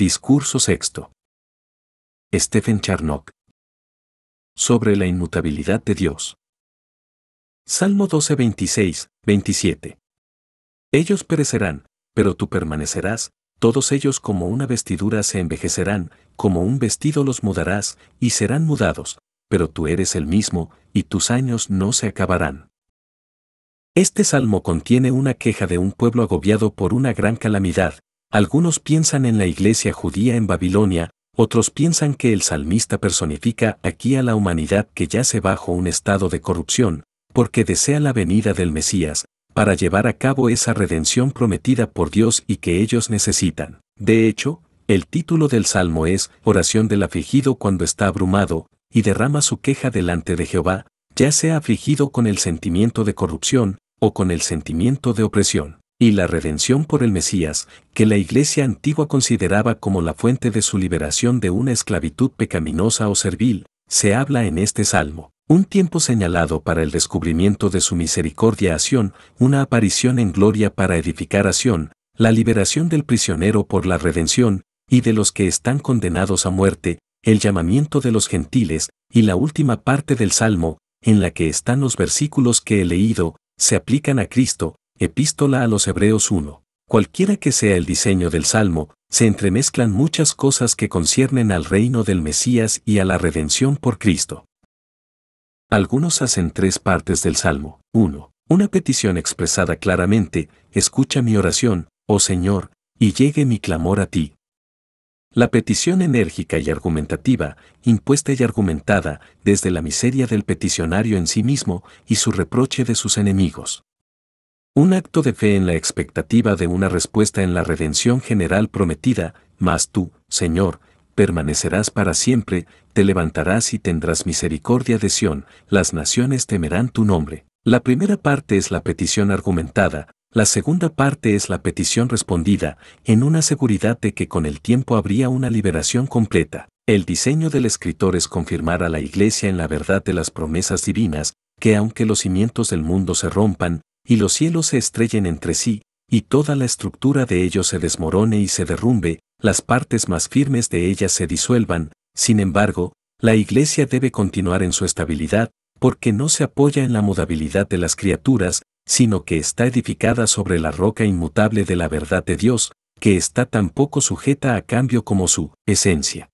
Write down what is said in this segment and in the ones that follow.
Discurso sexto. Stephen Charnock. Sobre la inmutabilidad de Dios. Salmo 12, 27. Ellos perecerán, pero tú permanecerás, todos ellos como una vestidura se envejecerán, como un vestido los mudarás, y serán mudados, pero tú eres el mismo, y tus años no se acabarán. Este salmo contiene una queja de un pueblo agobiado por una gran calamidad, algunos piensan en la iglesia judía en Babilonia, otros piensan que el salmista personifica aquí a la humanidad que yace bajo un estado de corrupción, porque desea la venida del Mesías, para llevar a cabo esa redención prometida por Dios y que ellos necesitan. De hecho, el título del salmo es Oración del afligido cuando está abrumado, y derrama su queja delante de Jehová, ya sea afligido con el sentimiento de corrupción o con el sentimiento de opresión y la redención por el Mesías, que la Iglesia antigua consideraba como la fuente de su liberación de una esclavitud pecaminosa o servil, se habla en este salmo. Un tiempo señalado para el descubrimiento de su misericordia a Sión, una aparición en gloria para edificar a Sión, la liberación del prisionero por la redención, y de los que están condenados a muerte, el llamamiento de los gentiles, y la última parte del Salmo, en la que están los versículos que he leído, se aplican a Cristo, Epístola a los Hebreos 1. Cualquiera que sea el diseño del Salmo, se entremezclan muchas cosas que conciernen al reino del Mesías y a la redención por Cristo. Algunos hacen tres partes del Salmo. 1. Una petición expresada claramente, escucha mi oración, oh Señor, y llegue mi clamor a ti. La petición enérgica y argumentativa, impuesta y argumentada, desde la miseria del peticionario en sí mismo y su reproche de sus enemigos. Un acto de fe en la expectativa de una respuesta en la redención general prometida, mas tú, Señor, permanecerás para siempre, te levantarás y tendrás misericordia de Sión, las naciones temerán tu nombre. La primera parte es la petición argumentada, la segunda parte es la petición respondida, en una seguridad de que con el tiempo habría una liberación completa. El diseño del escritor es confirmar a la Iglesia en la verdad de las promesas divinas, que aunque los cimientos del mundo se rompan, y los cielos se estrellen entre sí, y toda la estructura de ellos se desmorone y se derrumbe, las partes más firmes de ellas se disuelvan, sin embargo, la Iglesia debe continuar en su estabilidad, porque no se apoya en la mudabilidad de las criaturas, sino que está edificada sobre la roca inmutable de la verdad de Dios, que está tan poco sujeta a cambio como su esencia.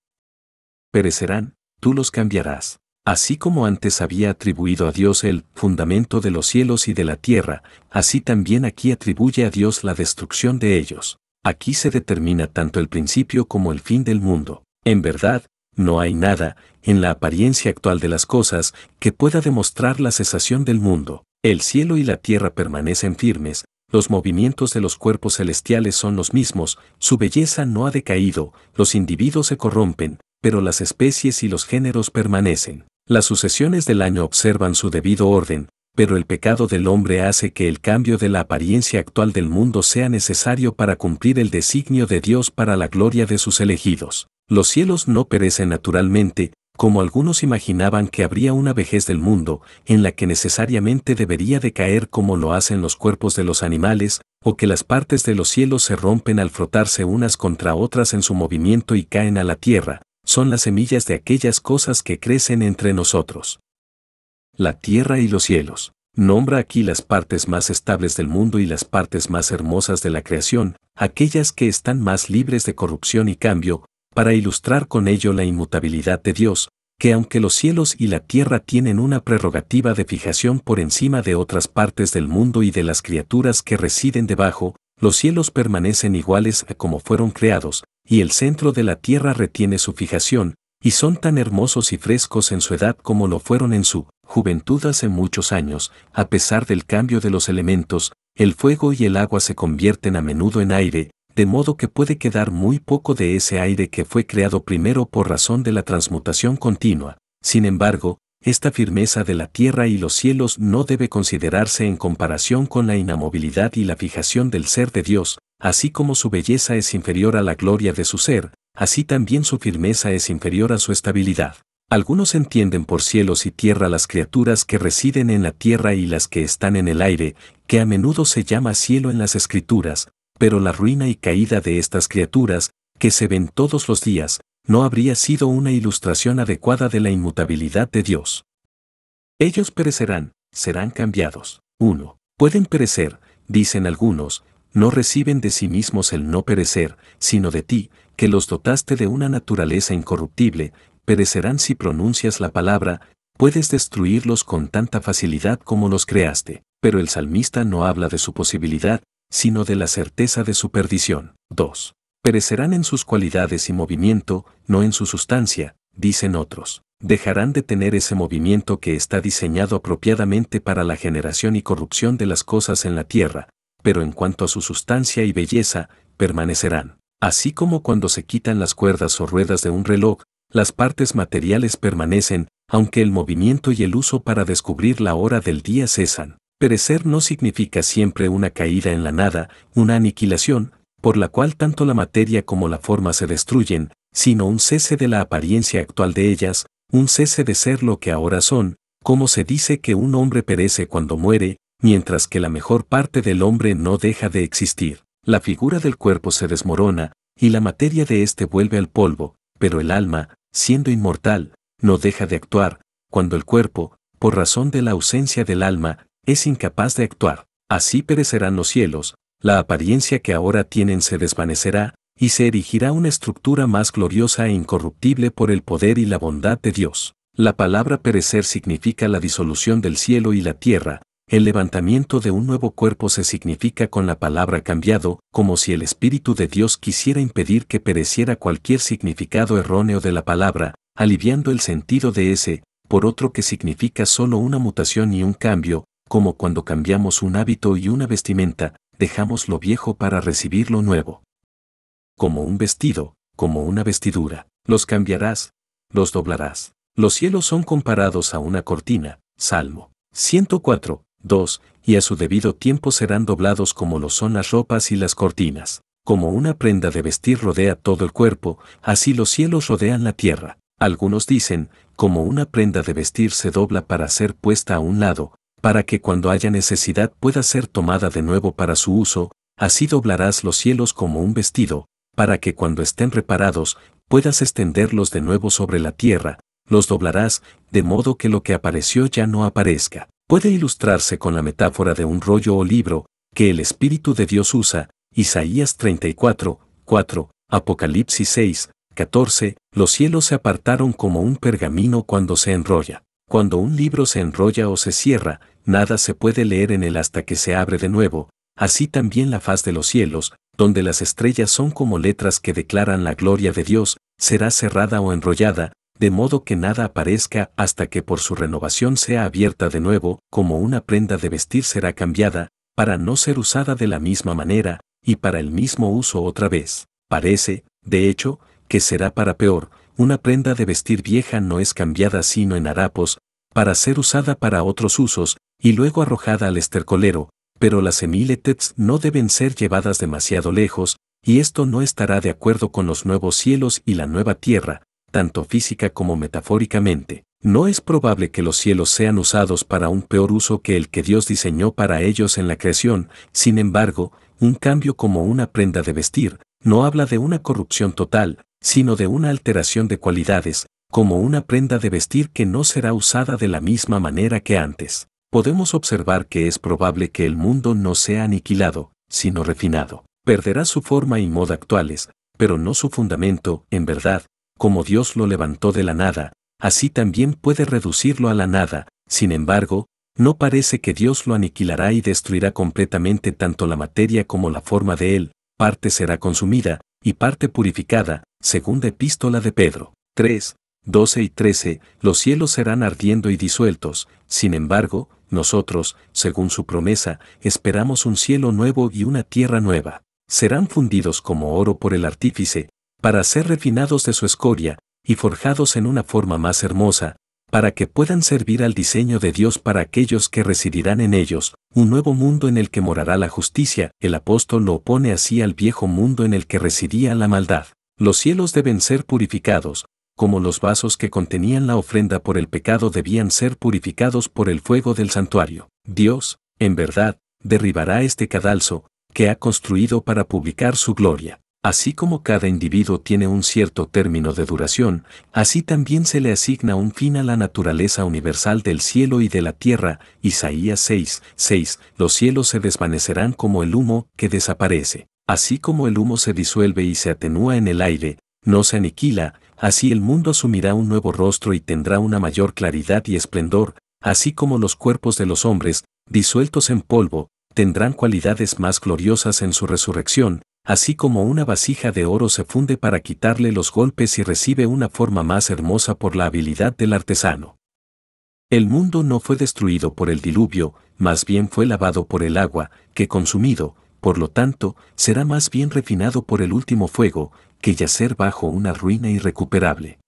Perecerán, tú los cambiarás. Así como antes había atribuido a Dios el fundamento de los cielos y de la tierra, así también aquí atribuye a Dios la destrucción de ellos. Aquí se determina tanto el principio como el fin del mundo. En verdad, no hay nada, en la apariencia actual de las cosas, que pueda demostrar la cesación del mundo. El cielo y la tierra permanecen firmes, los movimientos de los cuerpos celestiales son los mismos, su belleza no ha decaído, los individuos se corrompen, pero las especies y los géneros permanecen. Las sucesiones del año observan su debido orden, pero el pecado del hombre hace que el cambio de la apariencia actual del mundo sea necesario para cumplir el designio de Dios para la gloria de sus elegidos. Los cielos no perecen naturalmente, como algunos imaginaban que habría una vejez del mundo, en la que necesariamente debería decaer como lo hacen los cuerpos de los animales, o que las partes de los cielos se rompen al frotarse unas contra otras en su movimiento y caen a la tierra, son las semillas de aquellas cosas que crecen entre nosotros. La tierra y los cielos. Nombra aquí las partes más estables del mundo y las partes más hermosas de la creación, aquellas que están más libres de corrupción y cambio, para ilustrar con ello la inmutabilidad de Dios, que aunque los cielos y la tierra tienen una prerrogativa de fijación por encima de otras partes del mundo y de las criaturas que residen debajo, los cielos permanecen iguales a como fueron creados, y el centro de la tierra retiene su fijación, y son tan hermosos y frescos en su edad como lo fueron en su juventud hace muchos años, a pesar del cambio de los elementos, el fuego y el agua se convierten a menudo en aire, de modo que puede quedar muy poco de ese aire que fue creado primero por razón de la transmutación continua. Sin embargo, esta firmeza de la tierra y los cielos no debe considerarse en comparación con la inamovilidad y la fijación del ser de Dios, así como su belleza es inferior a la gloria de su ser, así también su firmeza es inferior a su estabilidad. Algunos entienden por cielos y tierra las criaturas que residen en la tierra y las que están en el aire, que a menudo se llama cielo en las escrituras, pero la ruina y caída de estas criaturas, que se ven todos los días, no habría sido una ilustración adecuada de la inmutabilidad de Dios. Ellos perecerán, serán cambiados. 1. Pueden perecer, dicen algunos, no reciben de sí mismos el no perecer, sino de ti, que los dotaste de una naturaleza incorruptible, perecerán si pronuncias la palabra, puedes destruirlos con tanta facilidad como los creaste. Pero el salmista no habla de su posibilidad, sino de la certeza de su perdición. 2. Perecerán en sus cualidades y movimiento, no en su sustancia, dicen otros. Dejarán de tener ese movimiento que está diseñado apropiadamente para la generación y corrupción de las cosas en la tierra, pero en cuanto a su sustancia y belleza, permanecerán. Así como cuando se quitan las cuerdas o ruedas de un reloj, las partes materiales permanecen, aunque el movimiento y el uso para descubrir la hora del día cesan. Perecer no significa siempre una caída en la nada, una aniquilación, por la cual tanto la materia como la forma se destruyen, sino un cese de la apariencia actual de ellas, un cese de ser lo que ahora son, como se dice que un hombre perece cuando muere, mientras que la mejor parte del hombre no deja de existir. La figura del cuerpo se desmorona, y la materia de éste vuelve al polvo, pero el alma, siendo inmortal, no deja de actuar, cuando el cuerpo, por razón de la ausencia del alma, es incapaz de actuar. Así perecerán los cielos, la apariencia que ahora tienen se desvanecerá, y se erigirá una estructura más gloriosa e incorruptible por el poder y la bondad de Dios. La palabra perecer significa la disolución del cielo y la tierra, el levantamiento de un nuevo cuerpo se significa con la palabra cambiado, como si el Espíritu de Dios quisiera impedir que pereciera cualquier significado erróneo de la palabra, aliviando el sentido de ese, por otro que significa solo una mutación y un cambio, como cuando cambiamos un hábito y una vestimenta, dejamos lo viejo para recibir lo nuevo. Como un vestido, como una vestidura, los cambiarás, los doblarás. Los cielos son comparados a una cortina, Salmo 104, 2. Y a su debido tiempo serán doblados como lo son las ropas y las cortinas. Como una prenda de vestir rodea todo el cuerpo, así los cielos rodean la tierra. Algunos dicen, como una prenda de vestir se dobla para ser puesta a un lado, para que cuando haya necesidad pueda ser tomada de nuevo para su uso, así doblarás los cielos como un vestido, para que cuando estén reparados, puedas extenderlos de nuevo sobre la tierra, los doblarás, de modo que lo que apareció ya no aparezca puede ilustrarse con la metáfora de un rollo o libro que el Espíritu de Dios usa, Isaías 34, 4, Apocalipsis 6, 14, los cielos se apartaron como un pergamino cuando se enrolla. Cuando un libro se enrolla o se cierra, nada se puede leer en él hasta que se abre de nuevo, así también la faz de los cielos, donde las estrellas son como letras que declaran la gloria de Dios, será cerrada o enrollada, de modo que nada aparezca hasta que por su renovación sea abierta de nuevo, como una prenda de vestir será cambiada, para no ser usada de la misma manera, y para el mismo uso otra vez. Parece, de hecho, que será para peor, una prenda de vestir vieja no es cambiada sino en harapos, para ser usada para otros usos, y luego arrojada al estercolero, pero las emiletets no deben ser llevadas demasiado lejos, y esto no estará de acuerdo con los nuevos cielos y la nueva tierra, tanto física como metafóricamente, no es probable que los cielos sean usados para un peor uso que el que Dios diseñó para ellos en la creación, sin embargo, un cambio como una prenda de vestir, no habla de una corrupción total, sino de una alteración de cualidades, como una prenda de vestir que no será usada de la misma manera que antes. Podemos observar que es probable que el mundo no sea aniquilado, sino refinado. Perderá su forma y moda actuales, pero no su fundamento, en verdad, como Dios lo levantó de la nada, así también puede reducirlo a la nada, sin embargo, no parece que Dios lo aniquilará y destruirá completamente tanto la materia como la forma de él, parte será consumida, y parte purificada, segunda epístola de Pedro. 3, 12 y 13, los cielos serán ardiendo y disueltos, sin embargo, nosotros, según su promesa, esperamos un cielo nuevo y una tierra nueva. Serán fundidos como oro por el artífice, para ser refinados de su escoria y forjados en una forma más hermosa, para que puedan servir al diseño de Dios para aquellos que residirán en ellos, un nuevo mundo en el que morará la justicia, el apóstol lo opone así al viejo mundo en el que residía la maldad. Los cielos deben ser purificados, como los vasos que contenían la ofrenda por el pecado debían ser purificados por el fuego del santuario. Dios, en verdad, derribará este cadalso, que ha construido para publicar su gloria. Así como cada individuo tiene un cierto término de duración, así también se le asigna un fin a la naturaleza universal del cielo y de la tierra. Isaías 6, 6. Los cielos se desvanecerán como el humo que desaparece. Así como el humo se disuelve y se atenúa en el aire, no se aniquila, así el mundo asumirá un nuevo rostro y tendrá una mayor claridad y esplendor, así como los cuerpos de los hombres, disueltos en polvo, tendrán cualidades más gloriosas en su resurrección, así como una vasija de oro se funde para quitarle los golpes y recibe una forma más hermosa por la habilidad del artesano. El mundo no fue destruido por el diluvio, más bien fue lavado por el agua, que consumido, por lo tanto, será más bien refinado por el último fuego, que yacer bajo una ruina irrecuperable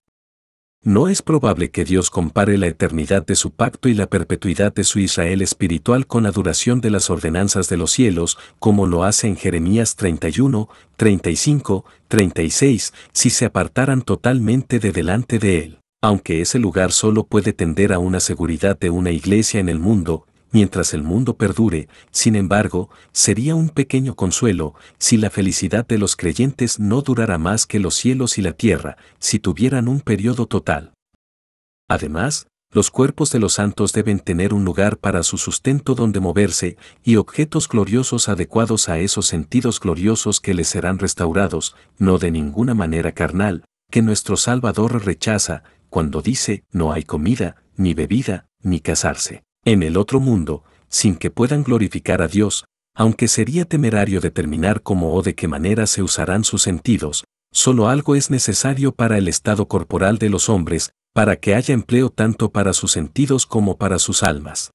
no es probable que Dios compare la eternidad de su pacto y la perpetuidad de su Israel espiritual con la duración de las ordenanzas de los cielos, como lo hace en Jeremías 31, 35, 36, si se apartaran totalmente de delante de él. Aunque ese lugar solo puede tender a una seguridad de una iglesia en el mundo, mientras el mundo perdure, sin embargo, sería un pequeño consuelo si la felicidad de los creyentes no durara más que los cielos y la tierra, si tuvieran un periodo total. Además, los cuerpos de los santos deben tener un lugar para su sustento donde moverse y objetos gloriosos adecuados a esos sentidos gloriosos que les serán restaurados, no de ninguna manera carnal, que nuestro Salvador rechaza cuando dice, no hay comida, ni bebida, ni casarse en el otro mundo, sin que puedan glorificar a Dios, aunque sería temerario determinar cómo o de qué manera se usarán sus sentidos, solo algo es necesario para el estado corporal de los hombres, para que haya empleo tanto para sus sentidos como para sus almas.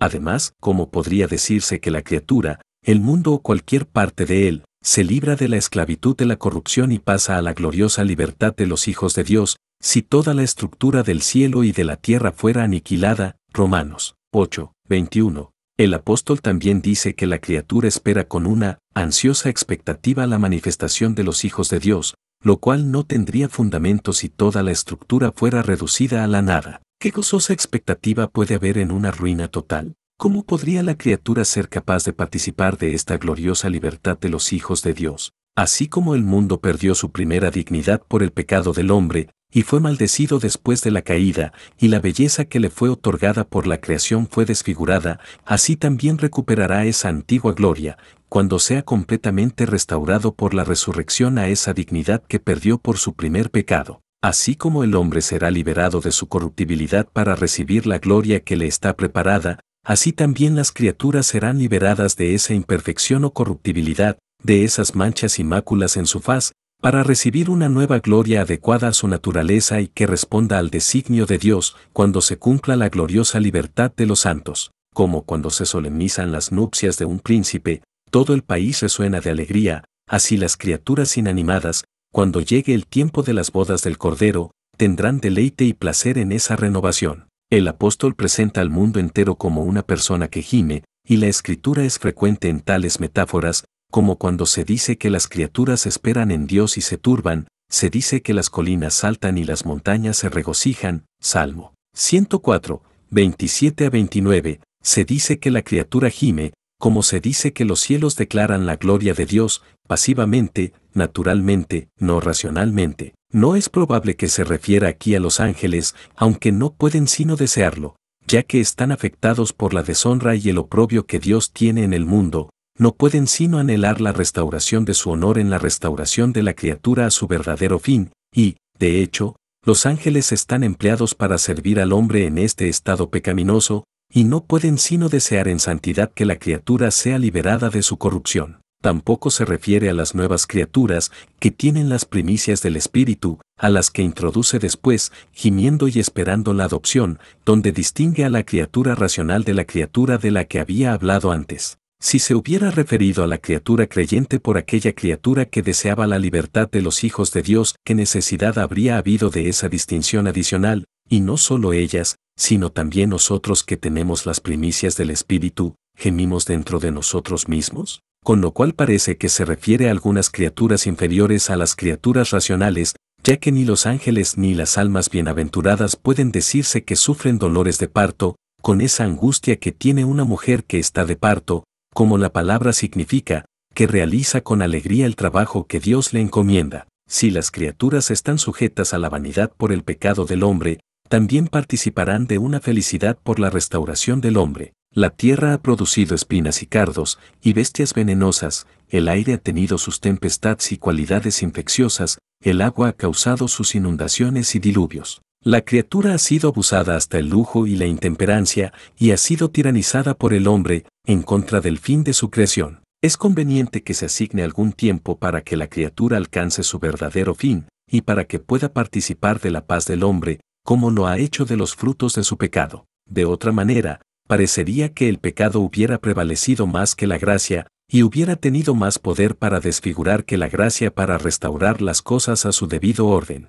Además, cómo podría decirse que la criatura, el mundo o cualquier parte de él, se libra de la esclavitud de la corrupción y pasa a la gloriosa libertad de los hijos de Dios, si toda la estructura del cielo y de la tierra fuera aniquilada, Romanos 8, 21. El apóstol también dice que la criatura espera con una ansiosa expectativa la manifestación de los hijos de Dios, lo cual no tendría fundamento si toda la estructura fuera reducida a la nada. ¿Qué gozosa expectativa puede haber en una ruina total? ¿Cómo podría la criatura ser capaz de participar de esta gloriosa libertad de los hijos de Dios? Así como el mundo perdió su primera dignidad por el pecado del hombre, y fue maldecido después de la caída, y la belleza que le fue otorgada por la creación fue desfigurada, así también recuperará esa antigua gloria, cuando sea completamente restaurado por la resurrección a esa dignidad que perdió por su primer pecado, así como el hombre será liberado de su corruptibilidad para recibir la gloria que le está preparada, así también las criaturas serán liberadas de esa imperfección o corruptibilidad, de esas manchas y máculas en su faz, para recibir una nueva gloria adecuada a su naturaleza y que responda al designio de Dios cuando se cumpla la gloriosa libertad de los santos, como cuando se solemnizan las nupcias de un príncipe, todo el país resuena de alegría, así las criaturas inanimadas, cuando llegue el tiempo de las bodas del Cordero, tendrán deleite y placer en esa renovación. El apóstol presenta al mundo entero como una persona que gime, y la escritura es frecuente en tales metáforas, como cuando se dice que las criaturas esperan en Dios y se turban, se dice que las colinas saltan y las montañas se regocijan, Salmo 104, 27 a 29, se dice que la criatura gime, como se dice que los cielos declaran la gloria de Dios, pasivamente, naturalmente, no racionalmente. No es probable que se refiera aquí a los ángeles, aunque no pueden sino desearlo, ya que están afectados por la deshonra y el oprobio que Dios tiene en el mundo, no pueden sino anhelar la restauración de su honor en la restauración de la criatura a su verdadero fin, y, de hecho, los ángeles están empleados para servir al hombre en este estado pecaminoso, y no pueden sino desear en santidad que la criatura sea liberada de su corrupción. Tampoco se refiere a las nuevas criaturas que tienen las primicias del Espíritu, a las que introduce después, gimiendo y esperando la adopción, donde distingue a la criatura racional de la criatura de la que había hablado antes. Si se hubiera referido a la criatura creyente por aquella criatura que deseaba la libertad de los hijos de Dios, ¿qué necesidad habría habido de esa distinción adicional? Y no solo ellas, sino también nosotros que tenemos las primicias del Espíritu, gemimos dentro de nosotros mismos, con lo cual parece que se refiere a algunas criaturas inferiores a las criaturas racionales, ya que ni los ángeles ni las almas bienaventuradas pueden decirse que sufren dolores de parto, con esa angustia que tiene una mujer que está de parto, como la palabra significa, que realiza con alegría el trabajo que Dios le encomienda. Si las criaturas están sujetas a la vanidad por el pecado del hombre, también participarán de una felicidad por la restauración del hombre. La tierra ha producido espinas y cardos, y bestias venenosas, el aire ha tenido sus tempestades y cualidades infecciosas, el agua ha causado sus inundaciones y diluvios. La criatura ha sido abusada hasta el lujo y la intemperancia y ha sido tiranizada por el hombre en contra del fin de su creación. Es conveniente que se asigne algún tiempo para que la criatura alcance su verdadero fin y para que pueda participar de la paz del hombre, como lo ha hecho de los frutos de su pecado. De otra manera, parecería que el pecado hubiera prevalecido más que la gracia, y hubiera tenido más poder para desfigurar que la gracia para restaurar las cosas a su debido orden.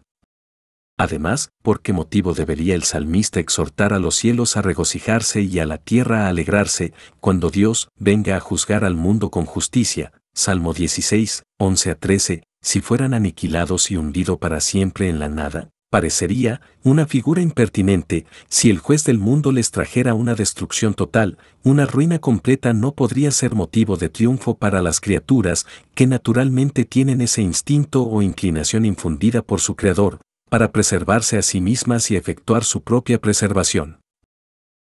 Además, ¿por qué motivo debería el salmista exhortar a los cielos a regocijarse y a la tierra a alegrarse, cuando Dios venga a juzgar al mundo con justicia? Salmo 16, 11 a 13, si fueran aniquilados y hundido para siempre en la nada, parecería una figura impertinente, si el juez del mundo les trajera una destrucción total, una ruina completa no podría ser motivo de triunfo para las criaturas que naturalmente tienen ese instinto o inclinación infundida por su creador, para preservarse a sí mismas y efectuar su propia preservación.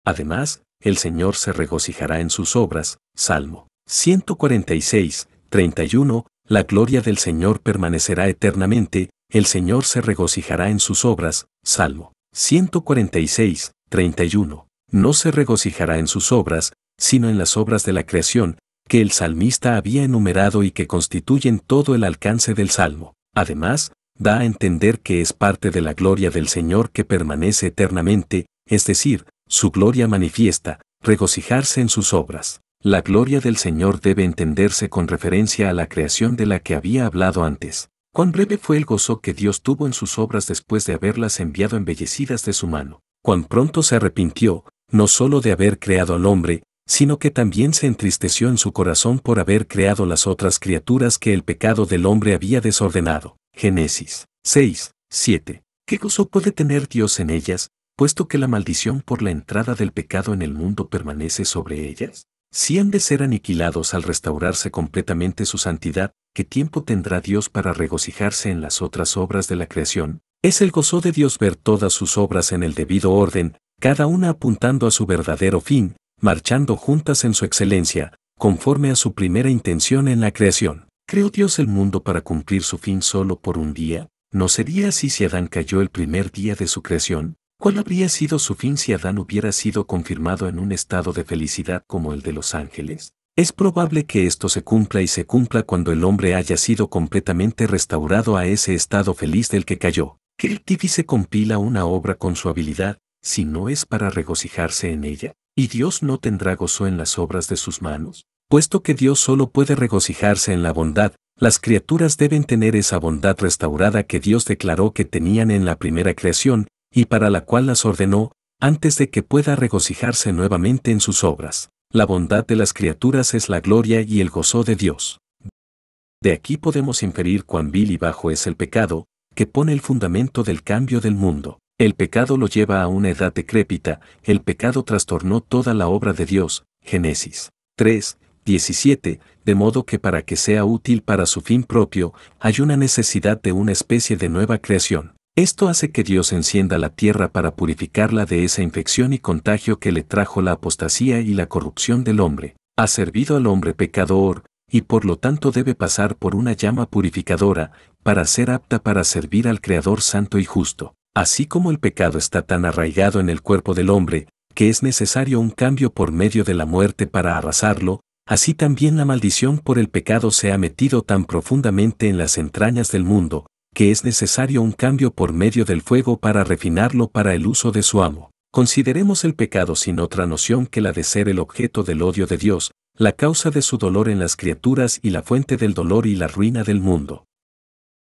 Además, el Señor se regocijará en sus obras. Salmo 146, 31. La gloria del Señor permanecerá eternamente, el Señor se regocijará en sus obras. Salmo 146, 31. No se regocijará en sus obras, sino en las obras de la creación, que el salmista había enumerado y que constituyen todo el alcance del Salmo. Además, da a entender que es parte de la gloria del Señor que permanece eternamente, es decir, su gloria manifiesta, regocijarse en sus obras. La gloria del Señor debe entenderse con referencia a la creación de la que había hablado antes. Cuán breve fue el gozo que Dios tuvo en sus obras después de haberlas enviado embellecidas de su mano. Cuán pronto se arrepintió, no sólo de haber creado al hombre, sino que también se entristeció en su corazón por haber creado las otras criaturas que el pecado del hombre había desordenado. Génesis 6, 7. ¿Qué gozo puede tener Dios en ellas, puesto que la maldición por la entrada del pecado en el mundo permanece sobre ellas? Si han de ser aniquilados al restaurarse completamente su santidad, ¿qué tiempo tendrá Dios para regocijarse en las otras obras de la creación? Es el gozo de Dios ver todas sus obras en el debido orden, cada una apuntando a su verdadero fin, marchando juntas en su excelencia, conforme a su primera intención en la creación. ¿Creó Dios el mundo para cumplir su fin solo por un día? ¿No sería así si Adán cayó el primer día de su creación? ¿Cuál habría sido su fin si Adán hubiera sido confirmado en un estado de felicidad como el de los ángeles? Es probable que esto se cumpla y se cumpla cuando el hombre haya sido completamente restaurado a ese estado feliz del que cayó. ¿Qué el compila una obra con su habilidad, si no es para regocijarse en ella, y Dios no tendrá gozo en las obras de sus manos puesto que Dios solo puede regocijarse en la bondad, las criaturas deben tener esa bondad restaurada que Dios declaró que tenían en la primera creación, y para la cual las ordenó, antes de que pueda regocijarse nuevamente en sus obras. La bondad de las criaturas es la gloria y el gozo de Dios. De aquí podemos inferir cuán vil y bajo es el pecado, que pone el fundamento del cambio del mundo. El pecado lo lleva a una edad decrépita, el pecado trastornó toda la obra de Dios. Génesis 3, 17, de modo que para que sea útil para su fin propio, hay una necesidad de una especie de nueva creación. Esto hace que Dios encienda la tierra para purificarla de esa infección y contagio que le trajo la apostasía y la corrupción del hombre. Ha servido al hombre pecador, y por lo tanto debe pasar por una llama purificadora, para ser apta para servir al Creador santo y justo. Así como el pecado está tan arraigado en el cuerpo del hombre, que es necesario un cambio por medio de la muerte para arrasarlo, así también la maldición por el pecado se ha metido tan profundamente en las entrañas del mundo, que es necesario un cambio por medio del fuego para refinarlo para el uso de su amo. Consideremos el pecado sin otra noción que la de ser el objeto del odio de Dios, la causa de su dolor en las criaturas y la fuente del dolor y la ruina del mundo.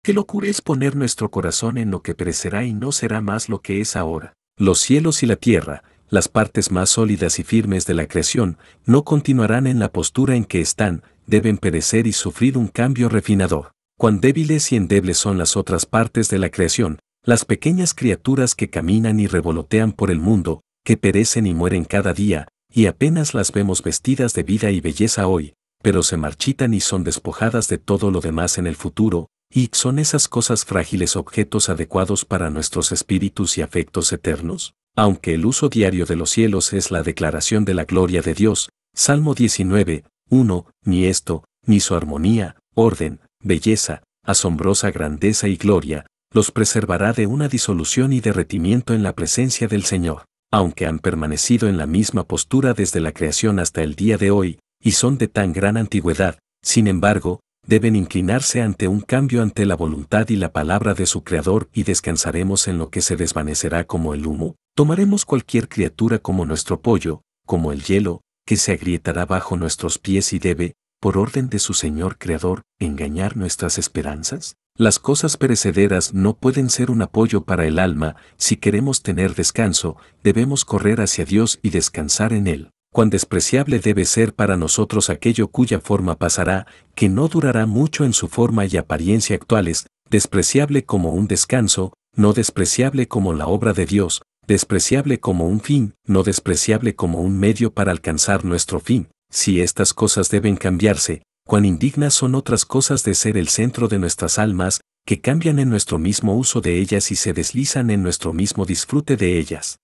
Qué locura es poner nuestro corazón en lo que perecerá y no será más lo que es ahora. Los cielos y la tierra, las partes más sólidas y firmes de la creación no continuarán en la postura en que están, deben perecer y sufrir un cambio refinador. Cuán débiles y endebles son las otras partes de la creación, las pequeñas criaturas que caminan y revolotean por el mundo, que perecen y mueren cada día, y apenas las vemos vestidas de vida y belleza hoy, pero se marchitan y son despojadas de todo lo demás en el futuro, y son esas cosas frágiles objetos adecuados para nuestros espíritus y afectos eternos. Aunque el uso diario de los cielos es la declaración de la gloria de Dios, Salmo 19, 1, ni esto, ni su armonía, orden, belleza, asombrosa grandeza y gloria, los preservará de una disolución y derretimiento en la presencia del Señor, aunque han permanecido en la misma postura desde la creación hasta el día de hoy, y son de tan gran antigüedad, sin embargo, deben inclinarse ante un cambio ante la voluntad y la palabra de su Creador y descansaremos en lo que se desvanecerá como el humo, tomaremos cualquier criatura como nuestro pollo, como el hielo, que se agrietará bajo nuestros pies y debe, por orden de su Señor Creador, engañar nuestras esperanzas? Las cosas perecederas no pueden ser un apoyo para el alma, si queremos tener descanso, debemos correr hacia Dios y descansar en Él cuán despreciable debe ser para nosotros aquello cuya forma pasará, que no durará mucho en su forma y apariencia actuales, despreciable como un descanso, no despreciable como la obra de Dios, despreciable como un fin, no despreciable como un medio para alcanzar nuestro fin. Si estas cosas deben cambiarse, cuán indignas son otras cosas de ser el centro de nuestras almas, que cambian en nuestro mismo uso de ellas y se deslizan en nuestro mismo disfrute de ellas.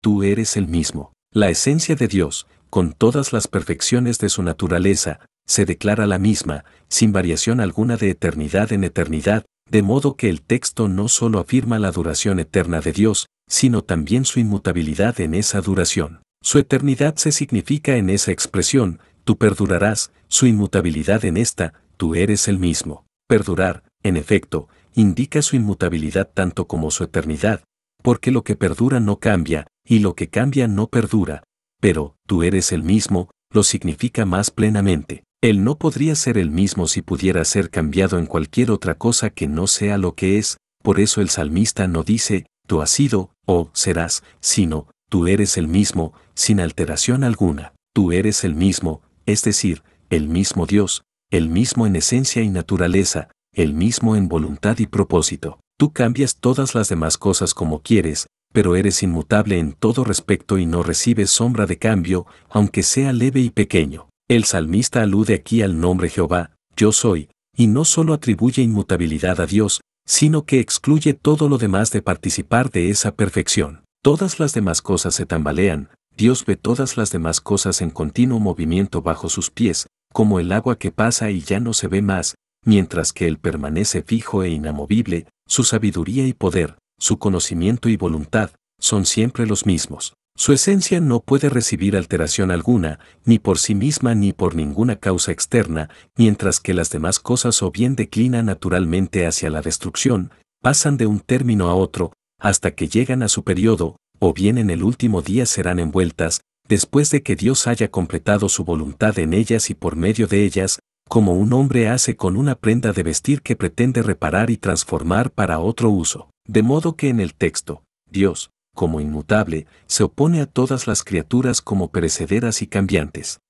Tú eres el mismo. La esencia de Dios, con todas las perfecciones de su naturaleza, se declara la misma, sin variación alguna de eternidad en eternidad, de modo que el texto no solo afirma la duración eterna de Dios, sino también su inmutabilidad en esa duración. Su eternidad se significa en esa expresión, tú perdurarás, su inmutabilidad en esta, tú eres el mismo. Perdurar, en efecto, indica su inmutabilidad tanto como su eternidad, porque lo que perdura no cambia, y lo que cambia no perdura, pero tú eres el mismo, lo significa más plenamente. Él no podría ser el mismo si pudiera ser cambiado en cualquier otra cosa que no sea lo que es, por eso el salmista no dice, tú has sido, o serás, sino, tú eres el mismo, sin alteración alguna, tú eres el mismo, es decir, el mismo Dios, el mismo en esencia y naturaleza, el mismo en voluntad y propósito. Tú cambias todas las demás cosas como quieres, pero eres inmutable en todo respecto y no recibes sombra de cambio, aunque sea leve y pequeño. El salmista alude aquí al nombre Jehová, yo soy, y no solo atribuye inmutabilidad a Dios, sino que excluye todo lo demás de participar de esa perfección. Todas las demás cosas se tambalean, Dios ve todas las demás cosas en continuo movimiento bajo sus pies, como el agua que pasa y ya no se ve más, mientras que Él permanece fijo e inamovible, su sabiduría y poder, su conocimiento y voluntad, son siempre los mismos. Su esencia no puede recibir alteración alguna, ni por sí misma ni por ninguna causa externa, mientras que las demás cosas o bien declinan naturalmente hacia la destrucción, pasan de un término a otro, hasta que llegan a su periodo, o bien en el último día serán envueltas, después de que Dios haya completado su voluntad en ellas y por medio de ellas, como un hombre hace con una prenda de vestir que pretende reparar y transformar para otro uso. De modo que en el texto, Dios, como inmutable, se opone a todas las criaturas como perecederas y cambiantes.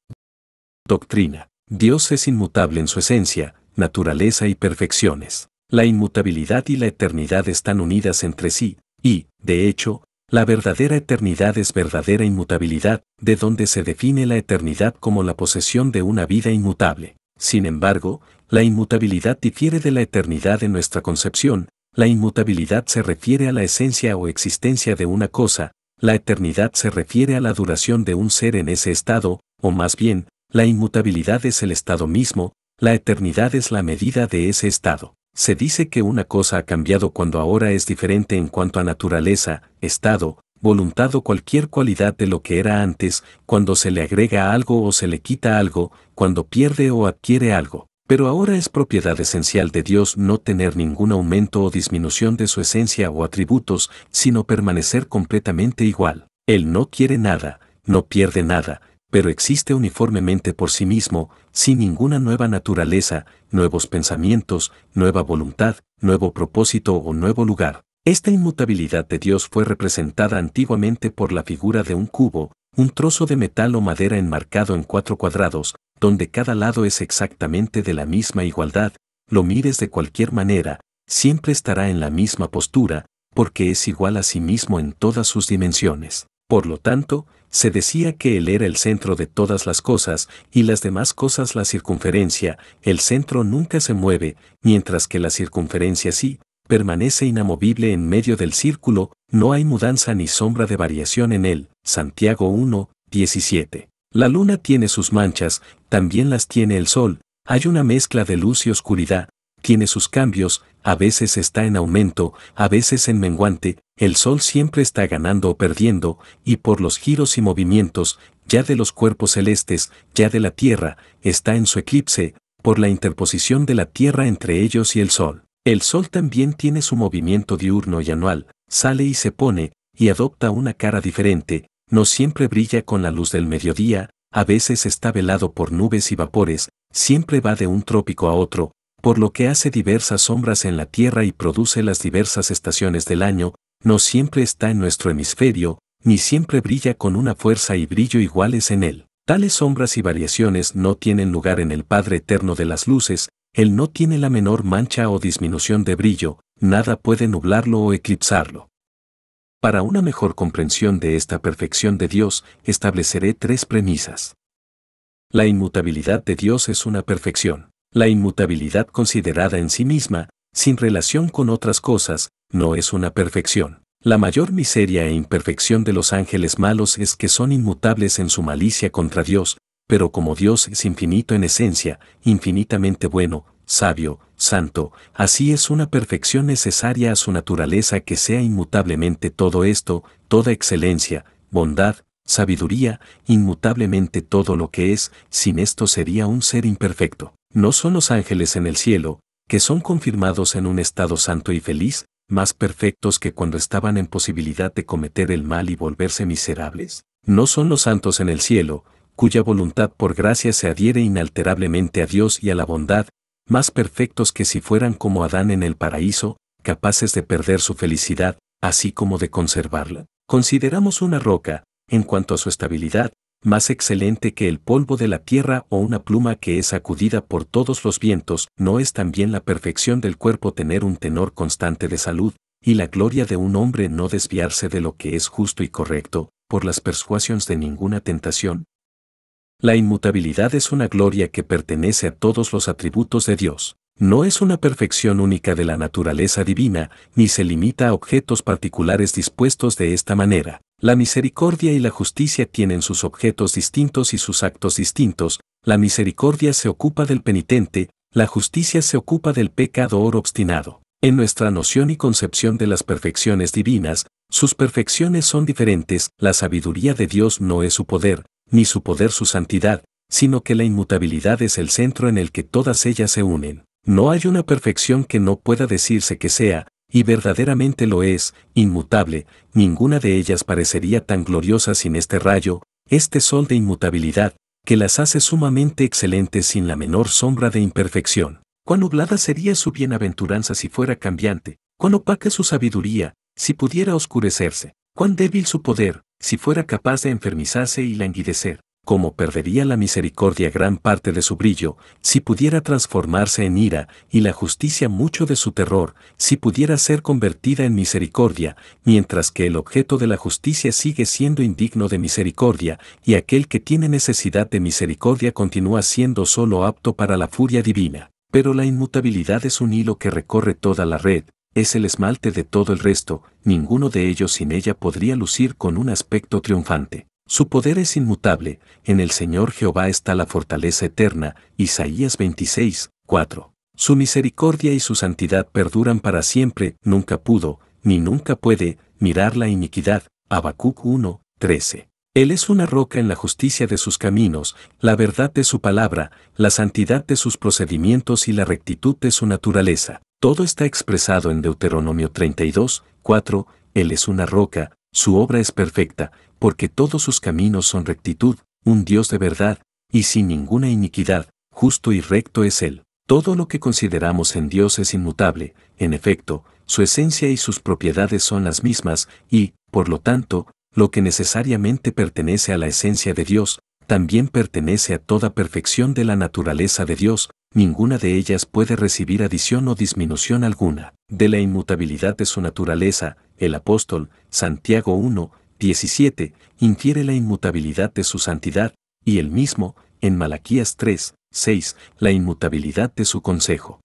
Doctrina. Dios es inmutable en su esencia, naturaleza y perfecciones. La inmutabilidad y la eternidad están unidas entre sí, y, de hecho, la verdadera eternidad es verdadera inmutabilidad, de donde se define la eternidad como la posesión de una vida inmutable. Sin embargo, la inmutabilidad difiere de la eternidad en nuestra concepción, la inmutabilidad se refiere a la esencia o existencia de una cosa, la eternidad se refiere a la duración de un ser en ese estado, o más bien, la inmutabilidad es el estado mismo, la eternidad es la medida de ese estado. Se dice que una cosa ha cambiado cuando ahora es diferente en cuanto a naturaleza, estado, voluntad o cualquier cualidad de lo que era antes, cuando se le agrega algo o se le quita algo, cuando pierde o adquiere algo. Pero ahora es propiedad esencial de Dios no tener ningún aumento o disminución de su esencia o atributos, sino permanecer completamente igual. Él no quiere nada, no pierde nada, pero existe uniformemente por sí mismo, sin ninguna nueva naturaleza, nuevos pensamientos, nueva voluntad, nuevo propósito o nuevo lugar. Esta inmutabilidad de Dios fue representada antiguamente por la figura de un cubo, un trozo de metal o madera enmarcado en cuatro cuadrados, donde cada lado es exactamente de la misma igualdad, lo mires de cualquier manera, siempre estará en la misma postura, porque es igual a sí mismo en todas sus dimensiones. Por lo tanto, se decía que él era el centro de todas las cosas y las demás cosas la circunferencia, el centro nunca se mueve, mientras que la circunferencia sí, permanece inamovible en medio del círculo, no hay mudanza ni sombra de variación en él. Santiago 1, 17. La luna tiene sus manchas también las tiene el Sol, hay una mezcla de luz y oscuridad, tiene sus cambios, a veces está en aumento, a veces en menguante, el Sol siempre está ganando o perdiendo, y por los giros y movimientos, ya de los cuerpos celestes, ya de la Tierra, está en su eclipse, por la interposición de la Tierra entre ellos y el Sol. El Sol también tiene su movimiento diurno y anual, sale y se pone, y adopta una cara diferente, no siempre brilla con la luz del mediodía, a veces está velado por nubes y vapores, siempre va de un trópico a otro, por lo que hace diversas sombras en la Tierra y produce las diversas estaciones del año, no siempre está en nuestro hemisferio, ni siempre brilla con una fuerza y brillo iguales en él. Tales sombras y variaciones no tienen lugar en el Padre Eterno de las Luces, Él no tiene la menor mancha o disminución de brillo, nada puede nublarlo o eclipsarlo. Para una mejor comprensión de esta perfección de Dios, estableceré tres premisas. La inmutabilidad de Dios es una perfección. La inmutabilidad considerada en sí misma, sin relación con otras cosas, no es una perfección. La mayor miseria e imperfección de los ángeles malos es que son inmutables en su malicia contra Dios, pero como Dios es infinito en esencia, infinitamente bueno, sabio, santo, así es una perfección necesaria a su naturaleza que sea inmutablemente todo esto, toda excelencia, bondad, sabiduría, inmutablemente todo lo que es, sin esto sería un ser imperfecto. No son los ángeles en el cielo, que son confirmados en un estado santo y feliz, más perfectos que cuando estaban en posibilidad de cometer el mal y volverse miserables. No son los santos en el cielo, cuya voluntad por gracia se adhiere inalterablemente a Dios y a la bondad, más perfectos que si fueran como Adán en el paraíso, capaces de perder su felicidad, así como de conservarla. Consideramos una roca, en cuanto a su estabilidad, más excelente que el polvo de la tierra o una pluma que es sacudida por todos los vientos, no es también la perfección del cuerpo tener un tenor constante de salud, y la gloria de un hombre no desviarse de lo que es justo y correcto, por las persuasiones de ninguna tentación, la inmutabilidad es una gloria que pertenece a todos los atributos de Dios. No es una perfección única de la naturaleza divina, ni se limita a objetos particulares dispuestos de esta manera. La misericordia y la justicia tienen sus objetos distintos y sus actos distintos, la misericordia se ocupa del penitente, la justicia se ocupa del pecador obstinado. En nuestra noción y concepción de las perfecciones divinas, sus perfecciones son diferentes, la sabiduría de Dios no es su poder, ni su poder su santidad, sino que la inmutabilidad es el centro en el que todas ellas se unen. No hay una perfección que no pueda decirse que sea, y verdaderamente lo es, inmutable, ninguna de ellas parecería tan gloriosa sin este rayo, este sol de inmutabilidad, que las hace sumamente excelentes sin la menor sombra de imperfección. Cuán nublada sería su bienaventuranza si fuera cambiante, cuán opaca su sabiduría, si pudiera oscurecerse, cuán débil su poder, si fuera capaz de enfermizarse y languidecer, como perdería la misericordia gran parte de su brillo, si pudiera transformarse en ira, y la justicia mucho de su terror, si pudiera ser convertida en misericordia, mientras que el objeto de la justicia sigue siendo indigno de misericordia, y aquel que tiene necesidad de misericordia continúa siendo solo apto para la furia divina. Pero la inmutabilidad es un hilo que recorre toda la red, es el esmalte de todo el resto, ninguno de ellos sin ella podría lucir con un aspecto triunfante. Su poder es inmutable, en el Señor Jehová está la fortaleza eterna, Isaías 26, 4. Su misericordia y su santidad perduran para siempre, nunca pudo, ni nunca puede, mirar la iniquidad, Habacuc 1, 13. Él es una roca en la justicia de sus caminos, la verdad de su palabra, la santidad de sus procedimientos y la rectitud de su naturaleza. Todo está expresado en Deuteronomio 32, 4, Él es una roca, su obra es perfecta, porque todos sus caminos son rectitud, un Dios de verdad, y sin ninguna iniquidad, justo y recto es Él. Todo lo que consideramos en Dios es inmutable, en efecto, su esencia y sus propiedades son las mismas, y, por lo tanto, lo que necesariamente pertenece a la esencia de Dios, también pertenece a toda perfección de la naturaleza de Dios, ninguna de ellas puede recibir adición o disminución alguna. De la inmutabilidad de su naturaleza, el apóstol, Santiago 1, 17, infiere la inmutabilidad de su santidad, y el mismo, en Malaquías 3, 6, la inmutabilidad de su consejo.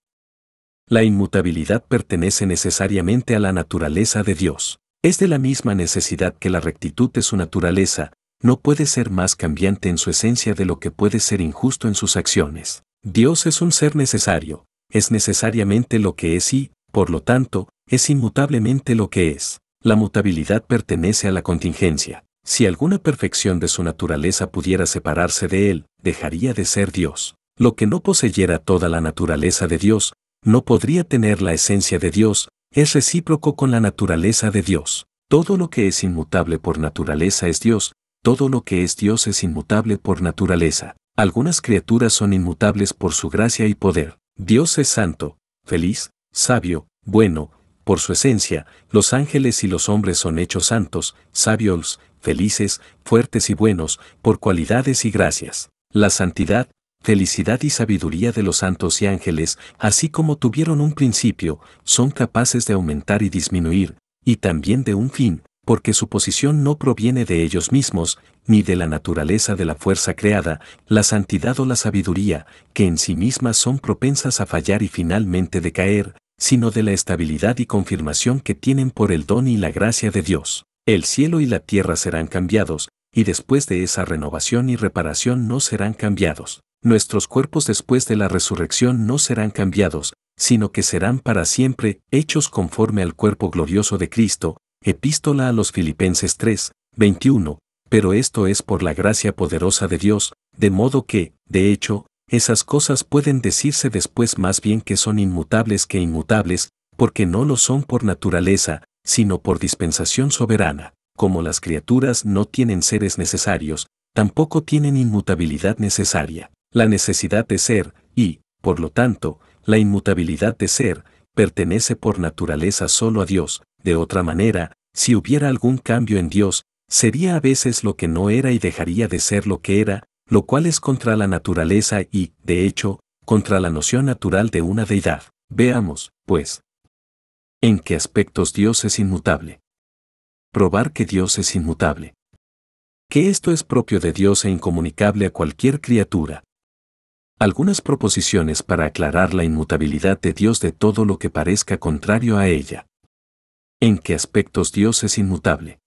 La inmutabilidad pertenece necesariamente a la naturaleza de Dios. Es de la misma necesidad que la rectitud de su naturaleza, no puede ser más cambiante en su esencia de lo que puede ser injusto en sus acciones. Dios es un ser necesario, es necesariamente lo que es y, por lo tanto, es inmutablemente lo que es. La mutabilidad pertenece a la contingencia. Si alguna perfección de su naturaleza pudiera separarse de él, dejaría de ser Dios. Lo que no poseyera toda la naturaleza de Dios, no podría tener la esencia de Dios, es recíproco con la naturaleza de Dios. Todo lo que es inmutable por naturaleza es Dios, todo lo que es Dios es inmutable por naturaleza. Algunas criaturas son inmutables por su gracia y poder. Dios es santo, feliz, sabio, bueno, por su esencia, los ángeles y los hombres son hechos santos, sabios, felices, fuertes y buenos, por cualidades y gracias. La santidad, felicidad y sabiduría de los santos y ángeles, así como tuvieron un principio, son capaces de aumentar y disminuir, y también de un fin, porque su posición no proviene de ellos mismos, ni de la naturaleza de la fuerza creada, la santidad o la sabiduría, que en sí mismas son propensas a fallar y finalmente decaer, sino de la estabilidad y confirmación que tienen por el don y la gracia de Dios. El cielo y la tierra serán cambiados, y después de esa renovación y reparación no serán cambiados. Nuestros cuerpos después de la resurrección no serán cambiados, sino que serán para siempre hechos conforme al cuerpo glorioso de Cristo, Epístola a los Filipenses 3, 21, pero esto es por la gracia poderosa de Dios, de modo que, de hecho, esas cosas pueden decirse después más bien que son inmutables que inmutables, porque no lo son por naturaleza, sino por dispensación soberana, como las criaturas no tienen seres necesarios, tampoco tienen inmutabilidad necesaria. La necesidad de ser, y, por lo tanto, la inmutabilidad de ser, pertenece por naturaleza solo a Dios, de otra manera, si hubiera algún cambio en Dios, sería a veces lo que no era y dejaría de ser lo que era, lo cual es contra la naturaleza y, de hecho, contra la noción natural de una deidad. Veamos, pues, en qué aspectos Dios es inmutable. Probar que Dios es inmutable. Que esto es propio de Dios e incomunicable a cualquier criatura, algunas proposiciones para aclarar la inmutabilidad de Dios de todo lo que parezca contrario a ella. ¿En qué aspectos Dios es inmutable?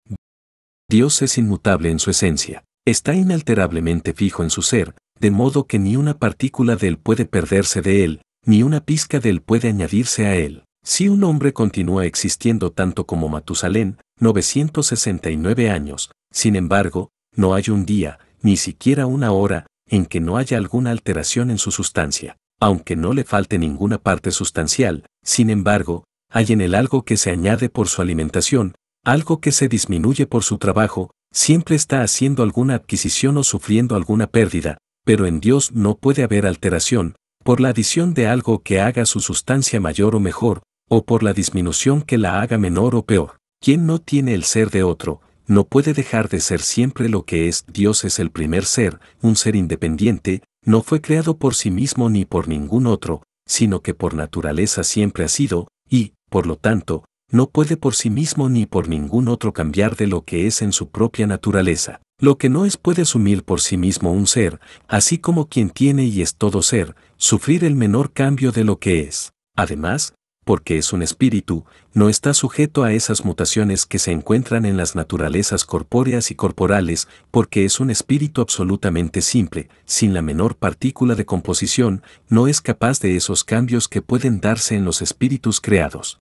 Dios es inmutable en su esencia, está inalterablemente fijo en su ser, de modo que ni una partícula de él puede perderse de él, ni una pizca de él puede añadirse a él. Si un hombre continúa existiendo tanto como Matusalén, 969 años, sin embargo, no hay un día, ni siquiera una hora, en que no haya alguna alteración en su sustancia, aunque no le falte ninguna parte sustancial, sin embargo, hay en el algo que se añade por su alimentación, algo que se disminuye por su trabajo, siempre está haciendo alguna adquisición o sufriendo alguna pérdida, pero en Dios no puede haber alteración, por la adición de algo que haga su sustancia mayor o mejor, o por la disminución que la haga menor o peor. Quien no tiene el ser de otro, no puede dejar de ser siempre lo que es. Dios es el primer ser, un ser independiente, no fue creado por sí mismo ni por ningún otro, sino que por naturaleza siempre ha sido, y, por lo tanto, no puede por sí mismo ni por ningún otro cambiar de lo que es en su propia naturaleza. Lo que no es puede asumir por sí mismo un ser, así como quien tiene y es todo ser, sufrir el menor cambio de lo que es. Además, porque es un espíritu, no está sujeto a esas mutaciones que se encuentran en las naturalezas corpóreas y corporales, porque es un espíritu absolutamente simple, sin la menor partícula de composición, no es capaz de esos cambios que pueden darse en los espíritus creados.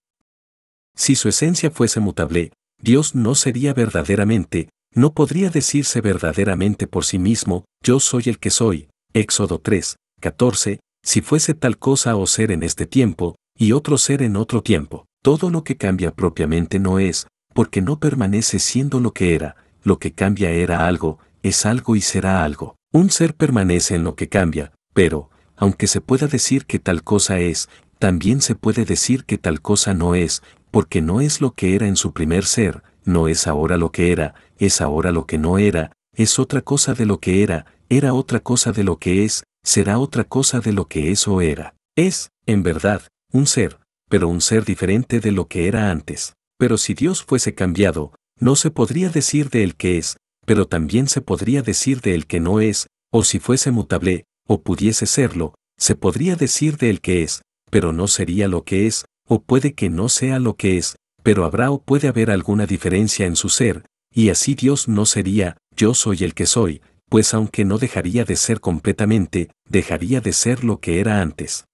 Si su esencia fuese mutable, Dios no sería verdaderamente, no podría decirse verdaderamente por sí mismo, yo soy el que soy, Éxodo 3, 14, si fuese tal cosa o ser en este tiempo, y otro ser en otro tiempo. Todo lo que cambia propiamente no es, porque no permanece siendo lo que era, lo que cambia era algo, es algo y será algo. Un ser permanece en lo que cambia, pero, aunque se pueda decir que tal cosa es, también se puede decir que tal cosa no es, porque no es lo que era en su primer ser, no es ahora lo que era, es ahora lo que no era, es otra cosa de lo que era, era otra cosa de lo que es, será otra cosa de lo que eso era. Es, en verdad, un ser, pero un ser diferente de lo que era antes. Pero si Dios fuese cambiado, no se podría decir de él que es, pero también se podría decir de él que no es, o si fuese mutable, o pudiese serlo, se podría decir de él que es, pero no sería lo que es, o puede que no sea lo que es, pero habrá o puede haber alguna diferencia en su ser, y así Dios no sería, yo soy el que soy, pues aunque no dejaría de ser completamente, dejaría de ser lo que era antes.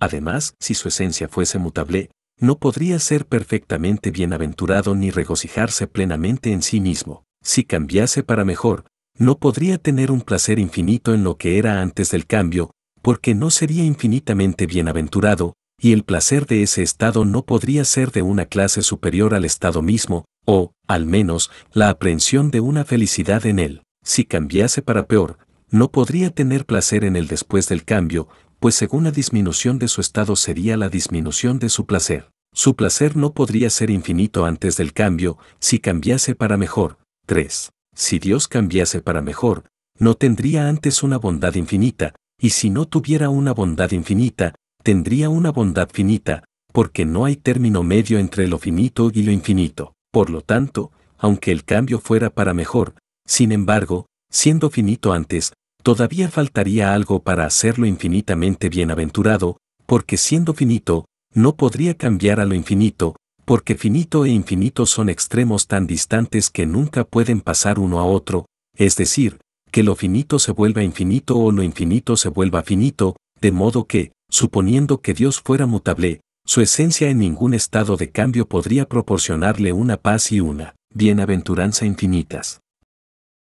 Además, si su esencia fuese mutable, no podría ser perfectamente bienaventurado ni regocijarse plenamente en sí mismo. Si cambiase para mejor, no podría tener un placer infinito en lo que era antes del cambio, porque no sería infinitamente bienaventurado, y el placer de ese estado no podría ser de una clase superior al estado mismo, o, al menos, la aprehensión de una felicidad en él. Si cambiase para peor, no podría tener placer en el después del cambio, pues según la disminución de su estado sería la disminución de su placer. Su placer no podría ser infinito antes del cambio, si cambiase para mejor. 3. Si Dios cambiase para mejor, no tendría antes una bondad infinita, y si no tuviera una bondad infinita, tendría una bondad finita, porque no hay término medio entre lo finito y lo infinito. Por lo tanto, aunque el cambio fuera para mejor, sin embargo, siendo finito antes, todavía faltaría algo para hacerlo infinitamente bienaventurado, porque siendo finito, no podría cambiar a lo infinito, porque finito e infinito son extremos tan distantes que nunca pueden pasar uno a otro, es decir, que lo finito se vuelva infinito o lo infinito se vuelva finito, de modo que, suponiendo que Dios fuera mutable, su esencia en ningún estado de cambio podría proporcionarle una paz y una bienaventuranza infinitas.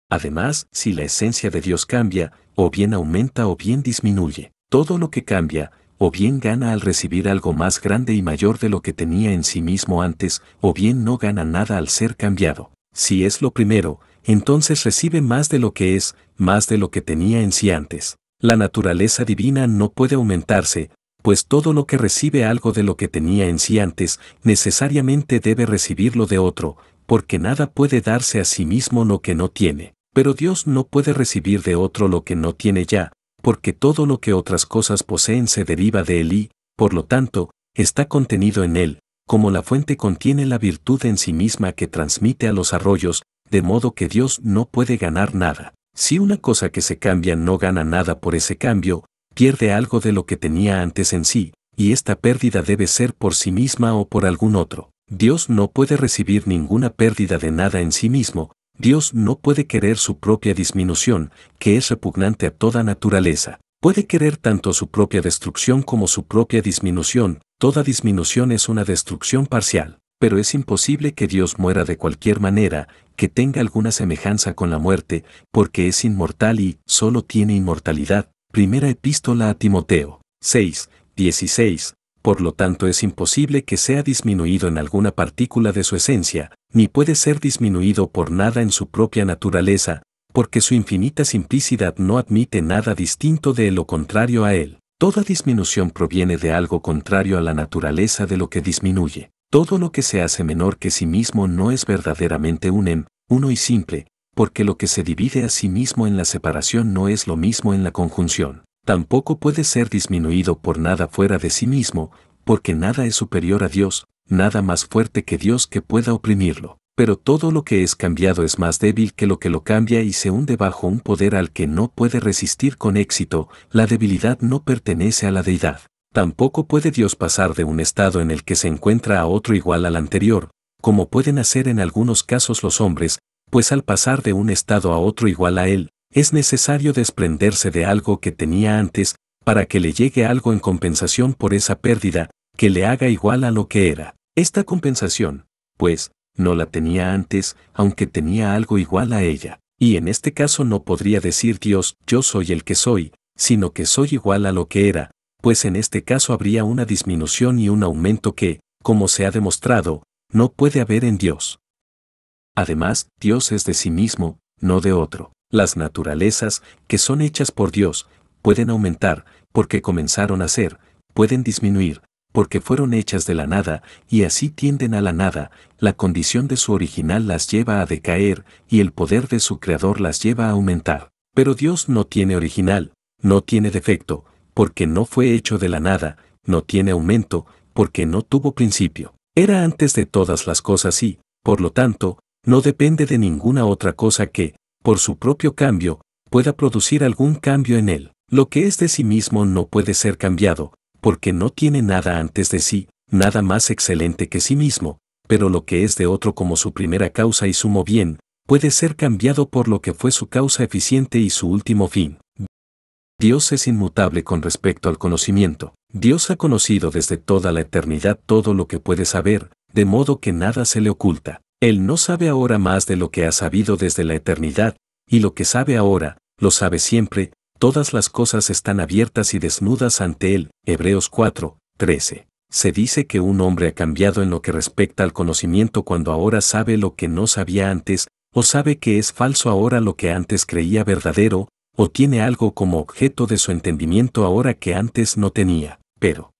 Además, si la esencia de Dios cambia, o bien aumenta o bien disminuye, todo lo que cambia, o bien gana al recibir algo más grande y mayor de lo que tenía en sí mismo antes, o bien no gana nada al ser cambiado. Si es lo primero, entonces recibe más de lo que es, más de lo que tenía en sí antes. La naturaleza divina no puede aumentarse, pues todo lo que recibe algo de lo que tenía en sí antes, necesariamente debe recibirlo de otro, porque nada puede darse a sí mismo lo que no tiene. Pero Dios no puede recibir de otro lo que no tiene ya, porque todo lo que otras cosas poseen se deriva de él y, por lo tanto, está contenido en él, como la fuente contiene la virtud en sí misma que transmite a los arroyos, de modo que Dios no puede ganar nada. Si una cosa que se cambia no gana nada por ese cambio, pierde algo de lo que tenía antes en sí, y esta pérdida debe ser por sí misma o por algún otro. Dios no puede recibir ninguna pérdida de nada en sí mismo, Dios no puede querer su propia disminución, que es repugnante a toda naturaleza. Puede querer tanto su propia destrucción como su propia disminución. Toda disminución es una destrucción parcial, pero es imposible que Dios muera de cualquier manera, que tenga alguna semejanza con la muerte, porque es inmortal y solo tiene inmortalidad. Primera epístola a Timoteo 6, 16. Por lo tanto es imposible que sea disminuido en alguna partícula de su esencia, ni puede ser disminuido por nada en su propia naturaleza, porque su infinita simplicidad no admite nada distinto de lo contrario a él. Toda disminución proviene de algo contrario a la naturaleza de lo que disminuye. Todo lo que se hace menor que sí mismo no es verdaderamente un en, em, uno y simple, porque lo que se divide a sí mismo en la separación no es lo mismo en la conjunción. Tampoco puede ser disminuido por nada fuera de sí mismo, porque nada es superior a Dios, nada más fuerte que Dios que pueda oprimirlo, pero todo lo que es cambiado es más débil que lo que lo cambia y se hunde bajo un poder al que no puede resistir con éxito, la debilidad no pertenece a la deidad. Tampoco puede Dios pasar de un estado en el que se encuentra a otro igual al anterior, como pueden hacer en algunos casos los hombres, pues al pasar de un estado a otro igual a él, es necesario desprenderse de algo que tenía antes, para que le llegue algo en compensación por esa pérdida, que le haga igual a lo que era. Esta compensación, pues, no la tenía antes, aunque tenía algo igual a ella, y en este caso no podría decir Dios, yo soy el que soy, sino que soy igual a lo que era, pues en este caso habría una disminución y un aumento que, como se ha demostrado, no puede haber en Dios. Además, Dios es de sí mismo, no de otro. Las naturalezas, que son hechas por Dios, pueden aumentar, porque comenzaron a ser, pueden disminuir, porque fueron hechas de la nada, y así tienden a la nada, la condición de su original las lleva a decaer, y el poder de su creador las lleva a aumentar. Pero Dios no tiene original, no tiene defecto, porque no fue hecho de la nada, no tiene aumento, porque no tuvo principio. Era antes de todas las cosas y, por lo tanto, no depende de ninguna otra cosa que, por su propio cambio, pueda producir algún cambio en él. Lo que es de sí mismo no puede ser cambiado, porque no tiene nada antes de sí, nada más excelente que sí mismo, pero lo que es de otro como su primera causa y sumo bien, puede ser cambiado por lo que fue su causa eficiente y su último fin. Dios es inmutable con respecto al conocimiento. Dios ha conocido desde toda la eternidad todo lo que puede saber, de modo que nada se le oculta. Él no sabe ahora más de lo que ha sabido desde la eternidad, y lo que sabe ahora, lo sabe siempre, todas las cosas están abiertas y desnudas ante él. Hebreos 4, 13. Se dice que un hombre ha cambiado en lo que respecta al conocimiento cuando ahora sabe lo que no sabía antes, o sabe que es falso ahora lo que antes creía verdadero, o tiene algo como objeto de su entendimiento ahora que antes no tenía. Pero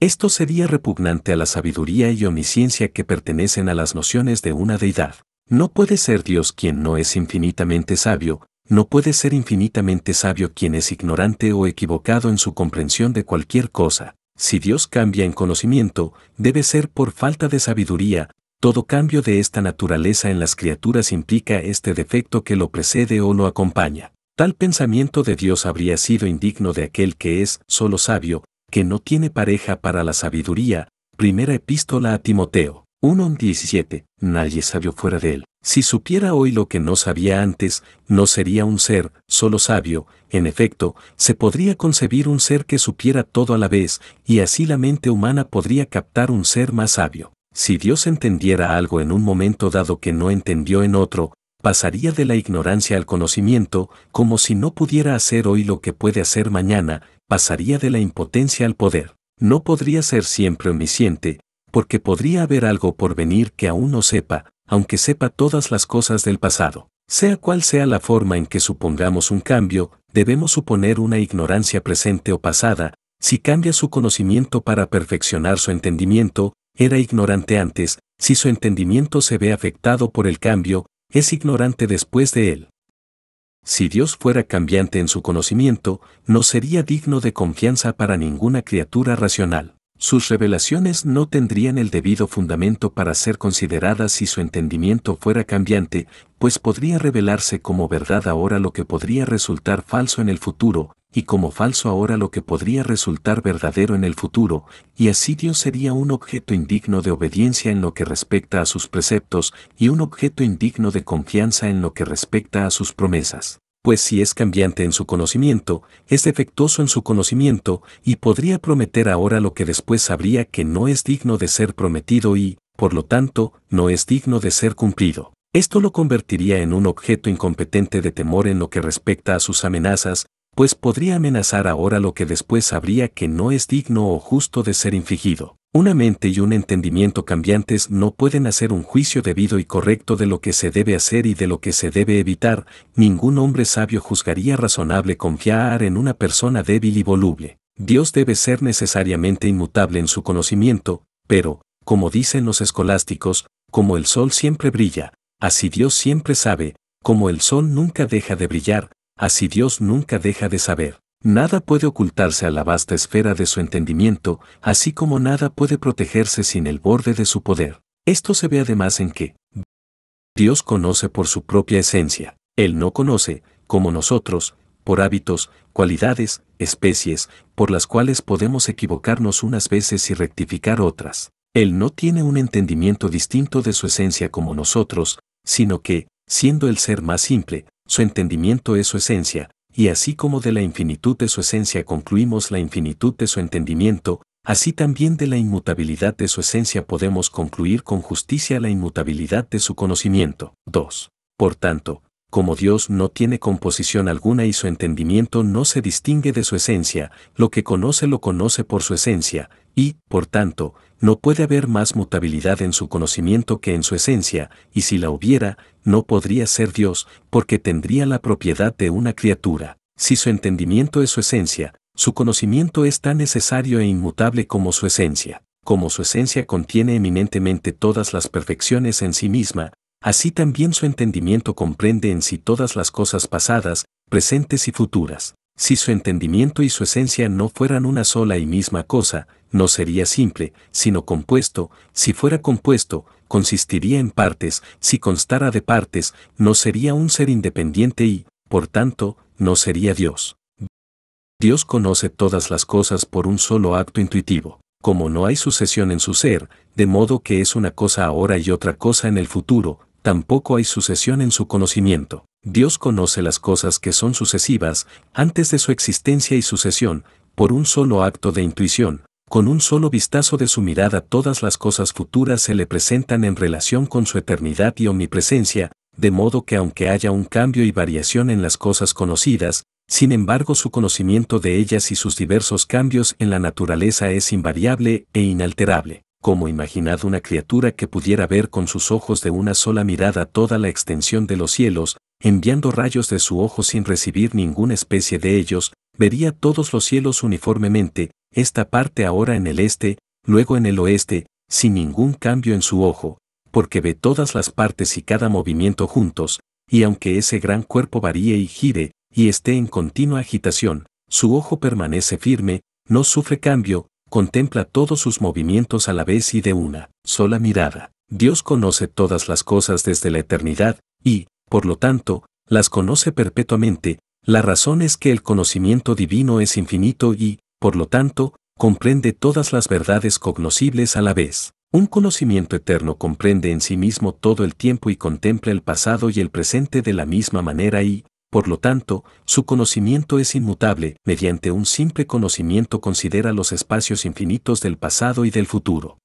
esto sería repugnante a la sabiduría y omnisciencia que pertenecen a las nociones de una deidad. No puede ser Dios quien no es infinitamente sabio, no puede ser infinitamente sabio quien es ignorante o equivocado en su comprensión de cualquier cosa. Si Dios cambia en conocimiento, debe ser por falta de sabiduría, todo cambio de esta naturaleza en las criaturas implica este defecto que lo precede o lo acompaña. Tal pensamiento de Dios habría sido indigno de aquel que es solo sabio, que no tiene pareja para la sabiduría. Primera epístola a Timoteo 1.17. Nadie sabio fuera de él. Si supiera hoy lo que no sabía antes, no sería un ser, solo sabio, en efecto, se podría concebir un ser que supiera todo a la vez, y así la mente humana podría captar un ser más sabio. Si Dios entendiera algo en un momento dado que no entendió en otro, pasaría de la ignorancia al conocimiento, como si no pudiera hacer hoy lo que puede hacer mañana, pasaría de la impotencia al poder. No podría ser siempre omnisciente, porque podría haber algo por venir que aún no sepa, aunque sepa todas las cosas del pasado. Sea cual sea la forma en que supongamos un cambio, debemos suponer una ignorancia presente o pasada, si cambia su conocimiento para perfeccionar su entendimiento, era ignorante antes, si su entendimiento se ve afectado por el cambio, es ignorante después de él. Si Dios fuera cambiante en su conocimiento, no sería digno de confianza para ninguna criatura racional sus revelaciones no tendrían el debido fundamento para ser consideradas si su entendimiento fuera cambiante, pues podría revelarse como verdad ahora lo que podría resultar falso en el futuro, y como falso ahora lo que podría resultar verdadero en el futuro, y así Dios sería un objeto indigno de obediencia en lo que respecta a sus preceptos, y un objeto indigno de confianza en lo que respecta a sus promesas pues si es cambiante en su conocimiento, es defectuoso en su conocimiento, y podría prometer ahora lo que después sabría que no es digno de ser prometido y, por lo tanto, no es digno de ser cumplido. Esto lo convertiría en un objeto incompetente de temor en lo que respecta a sus amenazas, pues podría amenazar ahora lo que después sabría que no es digno o justo de ser infligido. Una mente y un entendimiento cambiantes no pueden hacer un juicio debido y correcto de lo que se debe hacer y de lo que se debe evitar, ningún hombre sabio juzgaría razonable confiar en una persona débil y voluble. Dios debe ser necesariamente inmutable en su conocimiento, pero, como dicen los escolásticos, como el sol siempre brilla, así Dios siempre sabe, como el sol nunca deja de brillar, así Dios nunca deja de saber. Nada puede ocultarse a la vasta esfera de su entendimiento, así como nada puede protegerse sin el borde de su poder. Esto se ve además en que Dios conoce por su propia esencia. Él no conoce, como nosotros, por hábitos, cualidades, especies, por las cuales podemos equivocarnos unas veces y rectificar otras. Él no tiene un entendimiento distinto de su esencia como nosotros, sino que, siendo el ser más simple, su entendimiento es su esencia, y así como de la infinitud de su esencia concluimos la infinitud de su entendimiento, así también de la inmutabilidad de su esencia podemos concluir con justicia la inmutabilidad de su conocimiento. 2. Por tanto, como Dios no tiene composición alguna y su entendimiento no se distingue de su esencia, lo que conoce lo conoce por su esencia, y, por tanto, no puede haber más mutabilidad en su conocimiento que en su esencia, y si la hubiera, no podría ser Dios, porque tendría la propiedad de una criatura. Si su entendimiento es su esencia, su conocimiento es tan necesario e inmutable como su esencia. Como su esencia contiene eminentemente todas las perfecciones en sí misma, así también su entendimiento comprende en sí todas las cosas pasadas, presentes y futuras. Si su entendimiento y su esencia no fueran una sola y misma cosa, no sería simple, sino compuesto, si fuera compuesto, consistiría en partes, si constara de partes, no sería un ser independiente y, por tanto, no sería Dios. Dios conoce todas las cosas por un solo acto intuitivo, como no hay sucesión en su ser, de modo que es una cosa ahora y otra cosa en el futuro, tampoco hay sucesión en su conocimiento. Dios conoce las cosas que son sucesivas antes de su existencia y sucesión, por un solo acto de intuición, con un solo vistazo de su mirada todas las cosas futuras se le presentan en relación con su eternidad y omnipresencia, de modo que aunque haya un cambio y variación en las cosas conocidas, sin embargo su conocimiento de ellas y sus diversos cambios en la naturaleza es invariable e inalterable. Como imaginad una criatura que pudiera ver con sus ojos de una sola mirada toda la extensión de los cielos, enviando rayos de su ojo sin recibir ninguna especie de ellos, vería todos los cielos uniformemente, esta parte ahora en el este, luego en el oeste, sin ningún cambio en su ojo, porque ve todas las partes y cada movimiento juntos, y aunque ese gran cuerpo varíe y gire, y esté en continua agitación, su ojo permanece firme, no sufre cambio, contempla todos sus movimientos a la vez y de una sola mirada. Dios conoce todas las cosas desde la eternidad, y, por lo tanto, las conoce perpetuamente, la razón es que el conocimiento divino es infinito y, por lo tanto, comprende todas las verdades cognoscibles a la vez. Un conocimiento eterno comprende en sí mismo todo el tiempo y contempla el pasado y el presente de la misma manera y, por lo tanto, su conocimiento es inmutable, mediante un simple conocimiento considera los espacios infinitos del pasado y del futuro.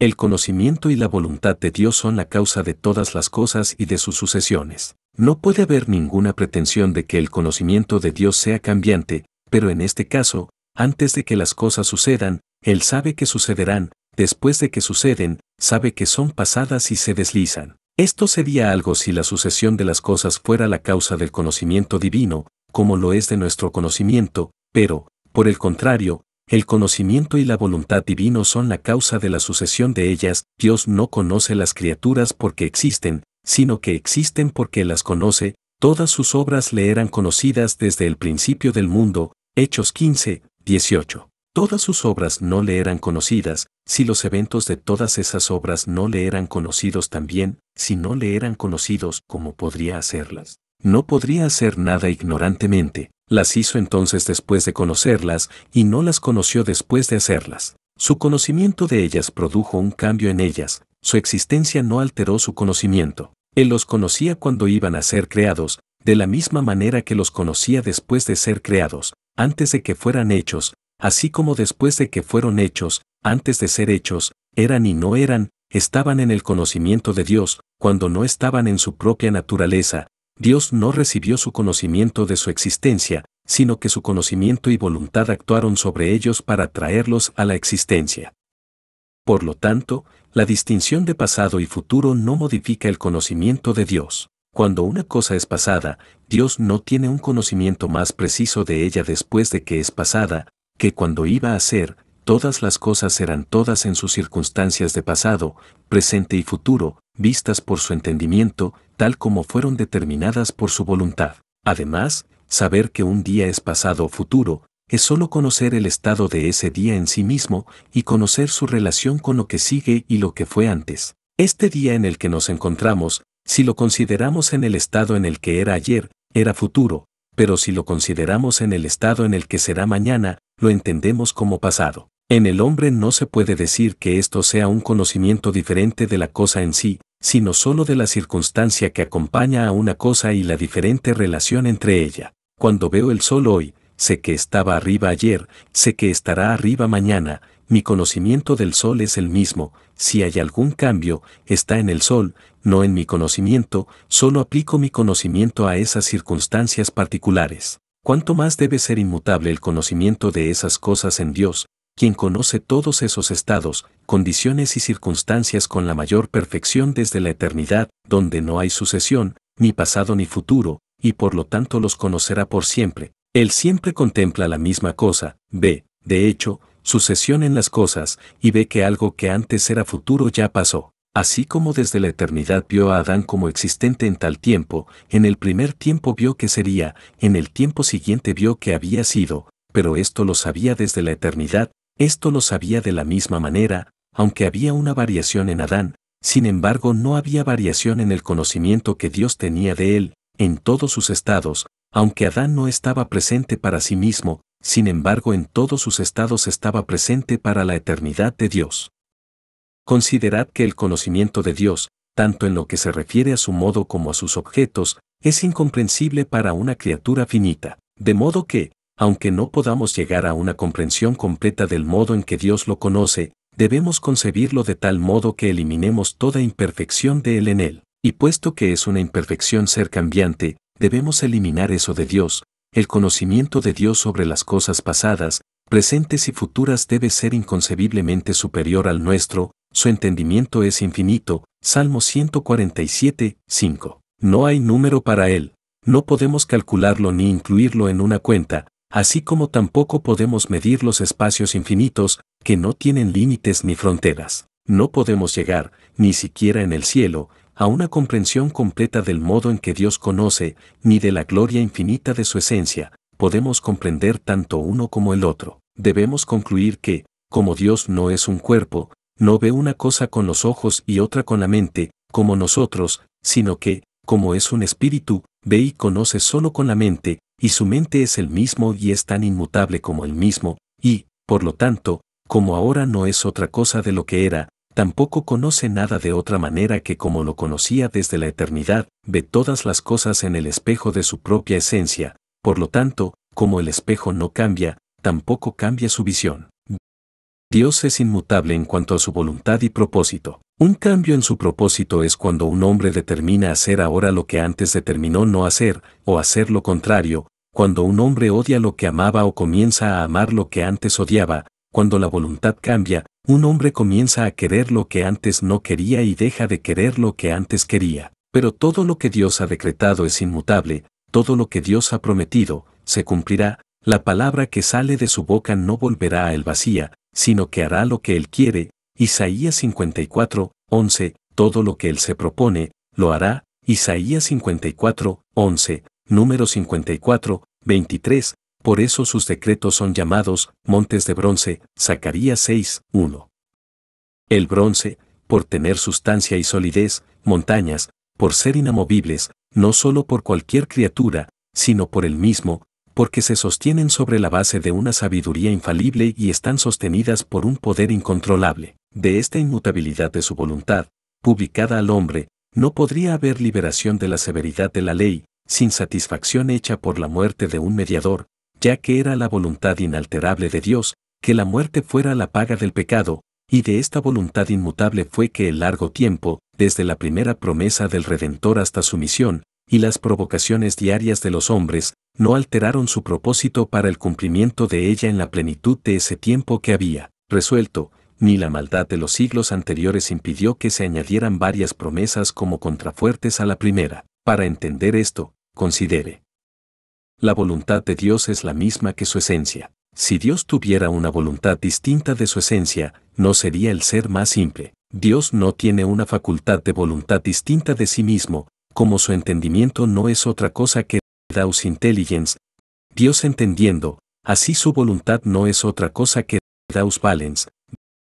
El conocimiento y la voluntad de Dios son la causa de todas las cosas y de sus sucesiones. No puede haber ninguna pretensión de que el conocimiento de Dios sea cambiante, pero en este caso, antes de que las cosas sucedan, Él sabe que sucederán, después de que suceden, sabe que son pasadas y se deslizan. Esto sería algo si la sucesión de las cosas fuera la causa del conocimiento divino, como lo es de nuestro conocimiento, pero, por el contrario, el conocimiento y la voluntad divino son la causa de la sucesión de ellas, Dios no conoce las criaturas porque existen, sino que existen porque las conoce, todas sus obras le eran conocidas desde el principio del mundo, Hechos 15, 18. Todas sus obras no le eran conocidas, si los eventos de todas esas obras no le eran conocidos también, si no le eran conocidos, ¿cómo podría hacerlas? no podría hacer nada ignorantemente, las hizo entonces después de conocerlas y no las conoció después de hacerlas. Su conocimiento de ellas produjo un cambio en ellas, su existencia no alteró su conocimiento. Él los conocía cuando iban a ser creados, de la misma manera que los conocía después de ser creados, antes de que fueran hechos, así como después de que fueron hechos, antes de ser hechos, eran y no eran, estaban en el conocimiento de Dios, cuando no estaban en su propia naturaleza, Dios no recibió su conocimiento de su existencia, sino que su conocimiento y voluntad actuaron sobre ellos para traerlos a la existencia. Por lo tanto, la distinción de pasado y futuro no modifica el conocimiento de Dios. Cuando una cosa es pasada, Dios no tiene un conocimiento más preciso de ella después de que es pasada, que cuando iba a ser, todas las cosas eran todas en sus circunstancias de pasado, presente y futuro, vistas por su entendimiento, tal como fueron determinadas por su voluntad. Además, saber que un día es pasado o futuro, es solo conocer el estado de ese día en sí mismo y conocer su relación con lo que sigue y lo que fue antes. Este día en el que nos encontramos, si lo consideramos en el estado en el que era ayer, era futuro, pero si lo consideramos en el estado en el que será mañana, lo entendemos como pasado. En el hombre no se puede decir que esto sea un conocimiento diferente de la cosa en sí, sino solo de la circunstancia que acompaña a una cosa y la diferente relación entre ella. Cuando veo el sol hoy, sé que estaba arriba ayer, sé que estará arriba mañana, mi conocimiento del sol es el mismo, si hay algún cambio, está en el sol, no en mi conocimiento, solo aplico mi conocimiento a esas circunstancias particulares. ¿Cuánto más debe ser inmutable el conocimiento de esas cosas en Dios, quien conoce todos esos estados, condiciones y circunstancias con la mayor perfección desde la eternidad, donde no hay sucesión, ni pasado ni futuro, y por lo tanto los conocerá por siempre. Él siempre contempla la misma cosa, ve, de hecho, sucesión en las cosas, y ve que algo que antes era futuro ya pasó. Así como desde la eternidad vio a Adán como existente en tal tiempo, en el primer tiempo vio que sería, en el tiempo siguiente vio que había sido, pero esto lo sabía desde la eternidad, esto lo sabía de la misma manera, aunque había una variación en Adán, sin embargo no había variación en el conocimiento que Dios tenía de él, en todos sus estados, aunque Adán no estaba presente para sí mismo, sin embargo en todos sus estados estaba presente para la eternidad de Dios. Considerad que el conocimiento de Dios, tanto en lo que se refiere a su modo como a sus objetos, es incomprensible para una criatura finita, de modo que, aunque no podamos llegar a una comprensión completa del modo en que Dios lo conoce, debemos concebirlo de tal modo que eliminemos toda imperfección de Él en Él, y puesto que es una imperfección ser cambiante, debemos eliminar eso de Dios, el conocimiento de Dios sobre las cosas pasadas, presentes y futuras debe ser inconcebiblemente superior al nuestro, su entendimiento es infinito, Salmo 147, 5. No hay número para él, no podemos calcularlo ni incluirlo en una cuenta, así como tampoco podemos medir los espacios infinitos, que no tienen límites ni fronteras. No podemos llegar, ni siquiera en el cielo, a una comprensión completa del modo en que Dios conoce, ni de la gloria infinita de su esencia, podemos comprender tanto uno como el otro. Debemos concluir que, como Dios no es un cuerpo, no ve una cosa con los ojos y otra con la mente, como nosotros, sino que, como es un espíritu, ve y conoce solo con la mente, y su mente es el mismo y es tan inmutable como el mismo, y, por lo tanto, como ahora no es otra cosa de lo que era, tampoco conoce nada de otra manera que como lo conocía desde la eternidad, ve todas las cosas en el espejo de su propia esencia, por lo tanto, como el espejo no cambia, tampoco cambia su visión. Dios es inmutable en cuanto a su voluntad y propósito. Un cambio en su propósito es cuando un hombre determina hacer ahora lo que antes determinó no hacer, o hacer lo contrario, cuando un hombre odia lo que amaba o comienza a amar lo que antes odiaba, cuando la voluntad cambia, un hombre comienza a querer lo que antes no quería y deja de querer lo que antes quería. Pero todo lo que Dios ha decretado es inmutable, todo lo que Dios ha prometido, se cumplirá, la palabra que sale de su boca no volverá a él vacía, sino que hará lo que Él quiere. Isaías 54, 11, todo lo que Él se propone, lo hará. Isaías 54, 11, número 54, 23, por eso sus decretos son llamados montes de bronce, Zacarías 6, 1. El bronce, por tener sustancia y solidez, montañas, por ser inamovibles, no solo por cualquier criatura, sino por el mismo, porque se sostienen sobre la base de una sabiduría infalible y están sostenidas por un poder incontrolable. De esta inmutabilidad de su voluntad, publicada al hombre, no podría haber liberación de la severidad de la ley, sin satisfacción hecha por la muerte de un mediador, ya que era la voluntad inalterable de Dios, que la muerte fuera la paga del pecado, y de esta voluntad inmutable fue que el largo tiempo, desde la primera promesa del Redentor hasta su misión, y las provocaciones diarias de los hombres, no alteraron su propósito para el cumplimiento de ella en la plenitud de ese tiempo que había resuelto, ni la maldad de los siglos anteriores impidió que se añadieran varias promesas como contrafuertes a la primera. Para entender esto, considere. La voluntad de Dios es la misma que su esencia. Si Dios tuviera una voluntad distinta de su esencia, no sería el ser más simple. Dios no tiene una facultad de voluntad distinta de sí mismo, como su entendimiento no es otra cosa que Daus Intelligence, Dios entendiendo, así su voluntad no es otra cosa que Daus Valens,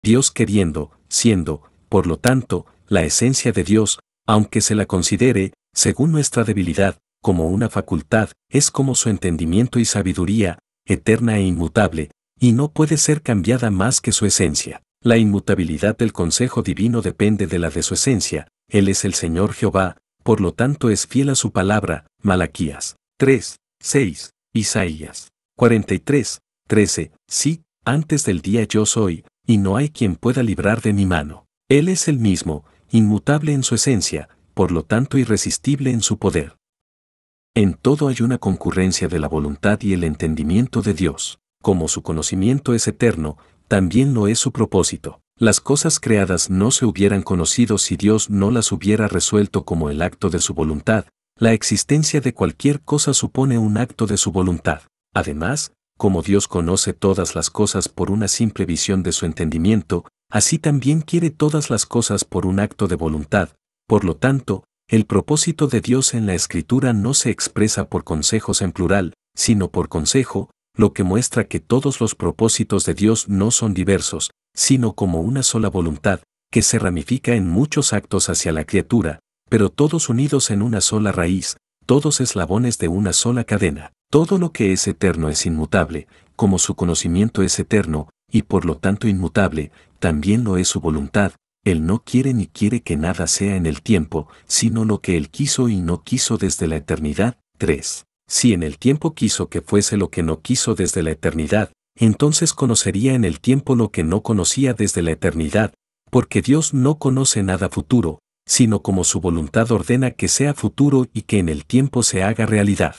Dios queriendo, siendo, por lo tanto, la esencia de Dios, aunque se la considere, según nuestra debilidad, como una facultad, es como su entendimiento y sabiduría, eterna e inmutable, y no puede ser cambiada más que su esencia. La inmutabilidad del consejo divino depende de la de su esencia, Él es el Señor Jehová, por lo tanto es fiel a su palabra. Malaquías 3, 6, Isaías 43, 13, sí, antes del día yo soy, y no hay quien pueda librar de mi mano. Él es el mismo, inmutable en su esencia, por lo tanto irresistible en su poder. En todo hay una concurrencia de la voluntad y el entendimiento de Dios. Como su conocimiento es eterno, también lo es su propósito. Las cosas creadas no se hubieran conocido si Dios no las hubiera resuelto como el acto de su voluntad. La existencia de cualquier cosa supone un acto de su voluntad. Además, como Dios conoce todas las cosas por una simple visión de su entendimiento, así también quiere todas las cosas por un acto de voluntad. Por lo tanto, el propósito de Dios en la escritura no se expresa por consejos en plural, sino por consejo, lo que muestra que todos los propósitos de Dios no son diversos, sino como una sola voluntad, que se ramifica en muchos actos hacia la criatura, pero todos unidos en una sola raíz, todos eslabones de una sola cadena. Todo lo que es eterno es inmutable, como su conocimiento es eterno, y por lo tanto inmutable, también lo es su voluntad. Él no quiere ni quiere que nada sea en el tiempo, sino lo que él quiso y no quiso desde la eternidad. 3. Si en el tiempo quiso que fuese lo que no quiso desde la eternidad, entonces conocería en el tiempo lo que no conocía desde la eternidad, porque Dios no conoce nada futuro, sino como su voluntad ordena que sea futuro y que en el tiempo se haga realidad.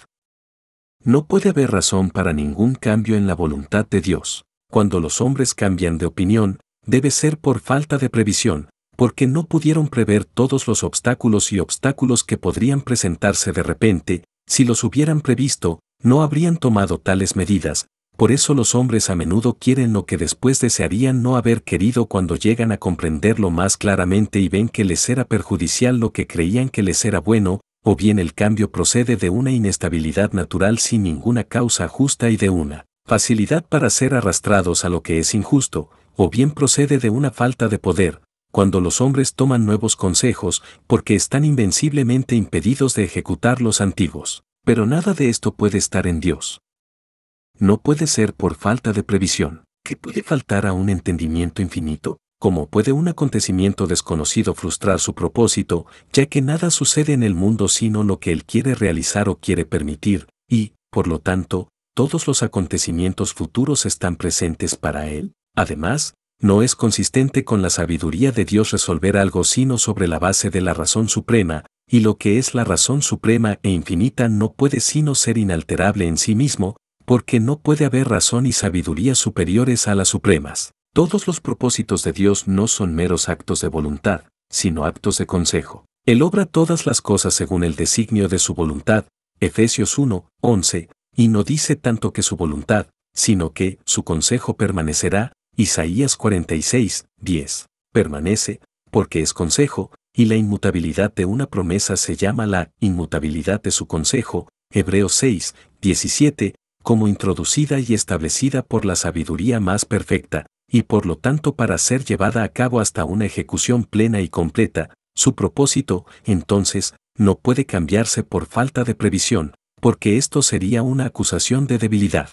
No puede haber razón para ningún cambio en la voluntad de Dios. Cuando los hombres cambian de opinión, debe ser por falta de previsión, porque no pudieron prever todos los obstáculos y obstáculos que podrían presentarse de repente, si los hubieran previsto, no habrían tomado tales medidas, por eso los hombres a menudo quieren lo que después desearían no haber querido cuando llegan a comprenderlo más claramente y ven que les era perjudicial lo que creían que les era bueno, o bien el cambio procede de una inestabilidad natural sin ninguna causa justa y de una facilidad para ser arrastrados a lo que es injusto, o bien procede de una falta de poder, cuando los hombres toman nuevos consejos porque están invenciblemente impedidos de ejecutar los antiguos. Pero nada de esto puede estar en Dios no puede ser por falta de previsión, que puede faltar a un entendimiento infinito, ¿Cómo puede un acontecimiento desconocido frustrar su propósito, ya que nada sucede en el mundo sino lo que él quiere realizar o quiere permitir, y, por lo tanto, todos los acontecimientos futuros están presentes para él. Además, no es consistente con la sabiduría de Dios resolver algo sino sobre la base de la razón suprema, y lo que es la razón suprema e infinita no puede sino ser inalterable en sí mismo, porque no puede haber razón y sabiduría superiores a las supremas. Todos los propósitos de Dios no son meros actos de voluntad, sino actos de consejo. Él obra todas las cosas según el designio de su voluntad, Efesios 1, 11, y no dice tanto que su voluntad, sino que su consejo permanecerá, Isaías 46, 10. Permanece, porque es consejo, y la inmutabilidad de una promesa se llama la inmutabilidad de su consejo, Hebreos 6, 17, como introducida y establecida por la sabiduría más perfecta, y por lo tanto para ser llevada a cabo hasta una ejecución plena y completa, su propósito, entonces, no puede cambiarse por falta de previsión, porque esto sería una acusación de debilidad.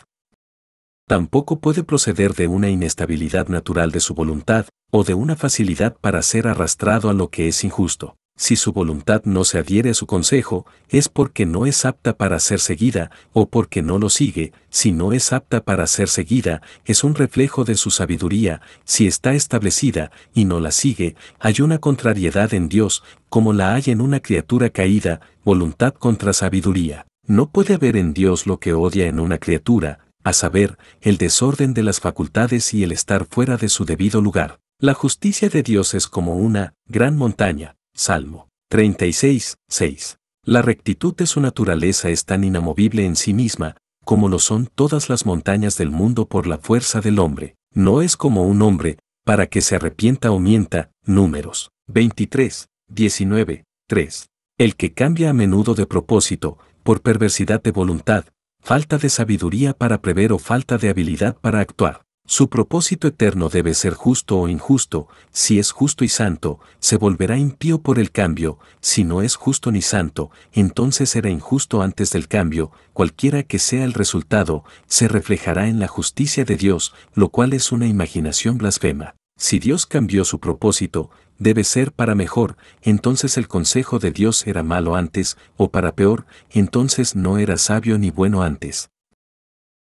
Tampoco puede proceder de una inestabilidad natural de su voluntad, o de una facilidad para ser arrastrado a lo que es injusto. Si su voluntad no se adhiere a su consejo, es porque no es apta para ser seguida, o porque no lo sigue, si no es apta para ser seguida, es un reflejo de su sabiduría, si está establecida, y no la sigue, hay una contrariedad en Dios, como la hay en una criatura caída, voluntad contra sabiduría. No puede haber en Dios lo que odia en una criatura, a saber, el desorden de las facultades y el estar fuera de su debido lugar. La justicia de Dios es como una gran montaña, Salmo 36, 6. La rectitud de su naturaleza es tan inamovible en sí misma, como lo son todas las montañas del mundo por la fuerza del hombre. No es como un hombre, para que se arrepienta o mienta. Números 23, 19, 3. El que cambia a menudo de propósito, por perversidad de voluntad, falta de sabiduría para prever o falta de habilidad para actuar. Su propósito eterno debe ser justo o injusto, si es justo y santo, se volverá impío por el cambio, si no es justo ni santo, entonces era injusto antes del cambio, cualquiera que sea el resultado, se reflejará en la justicia de Dios, lo cual es una imaginación blasfema. Si Dios cambió su propósito, debe ser para mejor, entonces el consejo de Dios era malo antes, o para peor, entonces no era sabio ni bueno antes.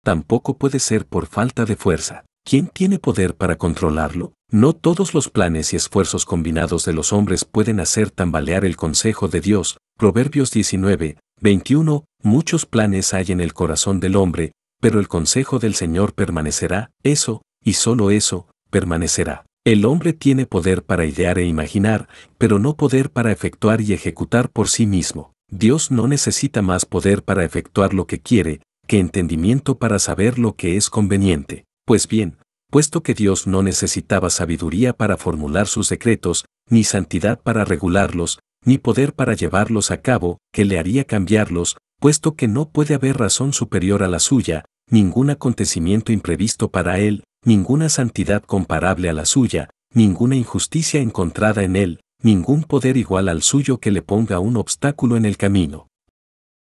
Tampoco puede ser por falta de fuerza. ¿Quién tiene poder para controlarlo? No todos los planes y esfuerzos combinados de los hombres pueden hacer tambalear el consejo de Dios. Proverbios 19, 21. Muchos planes hay en el corazón del hombre, pero el consejo del Señor permanecerá, eso, y solo eso, permanecerá. El hombre tiene poder para idear e imaginar, pero no poder para efectuar y ejecutar por sí mismo. Dios no necesita más poder para efectuar lo que quiere, que entendimiento para saber lo que es conveniente. Pues bien, puesto que Dios no necesitaba sabiduría para formular sus decretos, ni santidad para regularlos, ni poder para llevarlos a cabo, que le haría cambiarlos, puesto que no puede haber razón superior a la suya, ningún acontecimiento imprevisto para él, ninguna santidad comparable a la suya, ninguna injusticia encontrada en él, ningún poder igual al suyo que le ponga un obstáculo en el camino.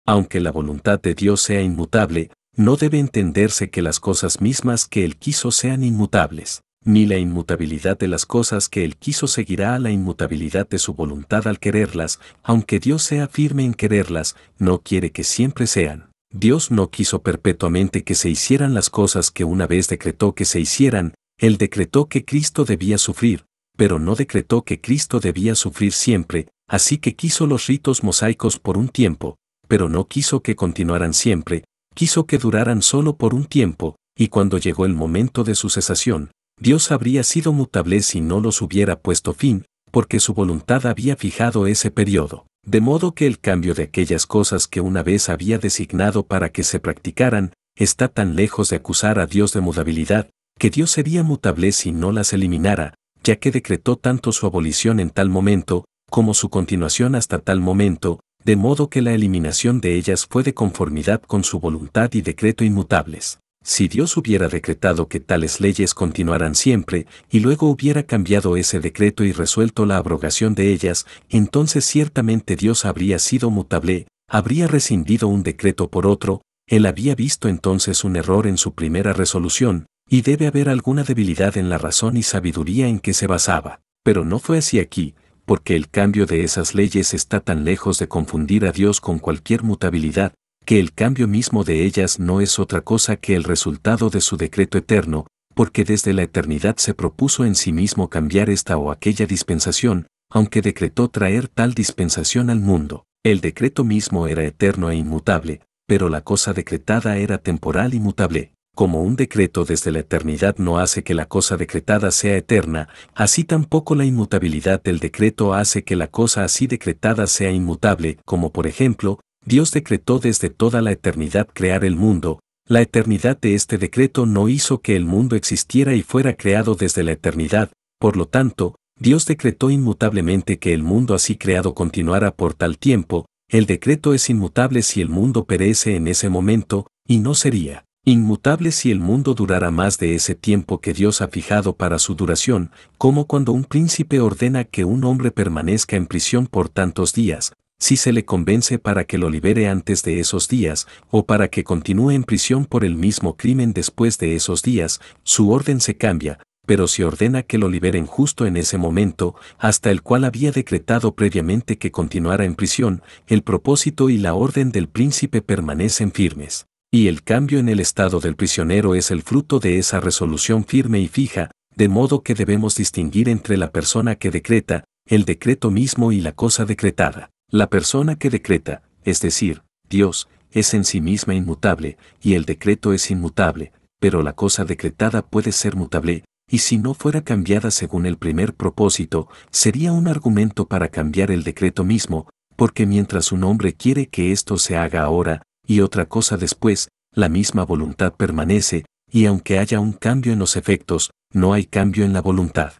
Aunque la voluntad de Dios sea inmutable, no debe entenderse que las cosas mismas que Él quiso sean inmutables, ni la inmutabilidad de las cosas que Él quiso seguirá a la inmutabilidad de su voluntad al quererlas, aunque Dios sea firme en quererlas, no quiere que siempre sean. Dios no quiso perpetuamente que se hicieran las cosas que una vez decretó que se hicieran, Él decretó que Cristo debía sufrir, pero no decretó que Cristo debía sufrir siempre, así que quiso los ritos mosaicos por un tiempo, pero no quiso que continuaran siempre, quiso que duraran solo por un tiempo, y cuando llegó el momento de su cesación, Dios habría sido mutable si no los hubiera puesto fin, porque su voluntad había fijado ese periodo, de modo que el cambio de aquellas cosas que una vez había designado para que se practicaran, está tan lejos de acusar a Dios de mudabilidad, que Dios sería mutable si no las eliminara, ya que decretó tanto su abolición en tal momento, como su continuación hasta tal momento, de modo que la eliminación de ellas fue de conformidad con su voluntad y decreto inmutables. Si Dios hubiera decretado que tales leyes continuaran siempre, y luego hubiera cambiado ese decreto y resuelto la abrogación de ellas, entonces ciertamente Dios habría sido mutable, habría rescindido un decreto por otro, él había visto entonces un error en su primera resolución, y debe haber alguna debilidad en la razón y sabiduría en que se basaba. Pero no fue así aquí, porque el cambio de esas leyes está tan lejos de confundir a Dios con cualquier mutabilidad, que el cambio mismo de ellas no es otra cosa que el resultado de su decreto eterno, porque desde la eternidad se propuso en sí mismo cambiar esta o aquella dispensación, aunque decretó traer tal dispensación al mundo. El decreto mismo era eterno e inmutable, pero la cosa decretada era temporal y mutable como un decreto desde la eternidad no hace que la cosa decretada sea eterna, así tampoco la inmutabilidad del decreto hace que la cosa así decretada sea inmutable, como por ejemplo, Dios decretó desde toda la eternidad crear el mundo, la eternidad de este decreto no hizo que el mundo existiera y fuera creado desde la eternidad, por lo tanto, Dios decretó inmutablemente que el mundo así creado continuara por tal tiempo, el decreto es inmutable si el mundo perece en ese momento, y no sería Inmutable si el mundo durara más de ese tiempo que Dios ha fijado para su duración, como cuando un príncipe ordena que un hombre permanezca en prisión por tantos días, si se le convence para que lo libere antes de esos días, o para que continúe en prisión por el mismo crimen después de esos días, su orden se cambia, pero si ordena que lo liberen justo en ese momento, hasta el cual había decretado previamente que continuara en prisión, el propósito y la orden del príncipe permanecen firmes y el cambio en el estado del prisionero es el fruto de esa resolución firme y fija, de modo que debemos distinguir entre la persona que decreta, el decreto mismo y la cosa decretada. La persona que decreta, es decir, Dios, es en sí misma inmutable, y el decreto es inmutable, pero la cosa decretada puede ser mutable, y si no fuera cambiada según el primer propósito, sería un argumento para cambiar el decreto mismo, porque mientras un hombre quiere que esto se haga ahora, y otra cosa después, la misma voluntad permanece, y aunque haya un cambio en los efectos, no hay cambio en la voluntad.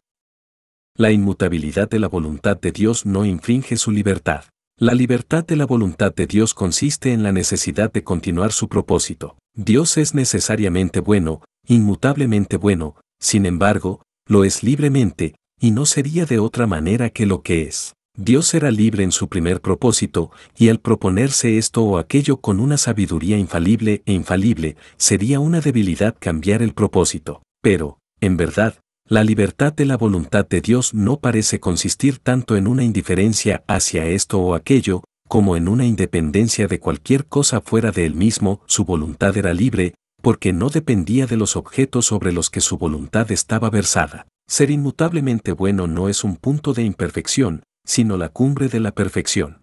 La inmutabilidad de la voluntad de Dios no infringe su libertad. La libertad de la voluntad de Dios consiste en la necesidad de continuar su propósito. Dios es necesariamente bueno, inmutablemente bueno, sin embargo, lo es libremente, y no sería de otra manera que lo que es. Dios era libre en su primer propósito, y al proponerse esto o aquello con una sabiduría infalible e infalible, sería una debilidad cambiar el propósito. Pero, en verdad, la libertad de la voluntad de Dios no parece consistir tanto en una indiferencia hacia esto o aquello, como en una independencia de cualquier cosa fuera de él mismo, su voluntad era libre, porque no dependía de los objetos sobre los que su voluntad estaba versada. Ser inmutablemente bueno no es un punto de imperfección, sino la cumbre de la perfección.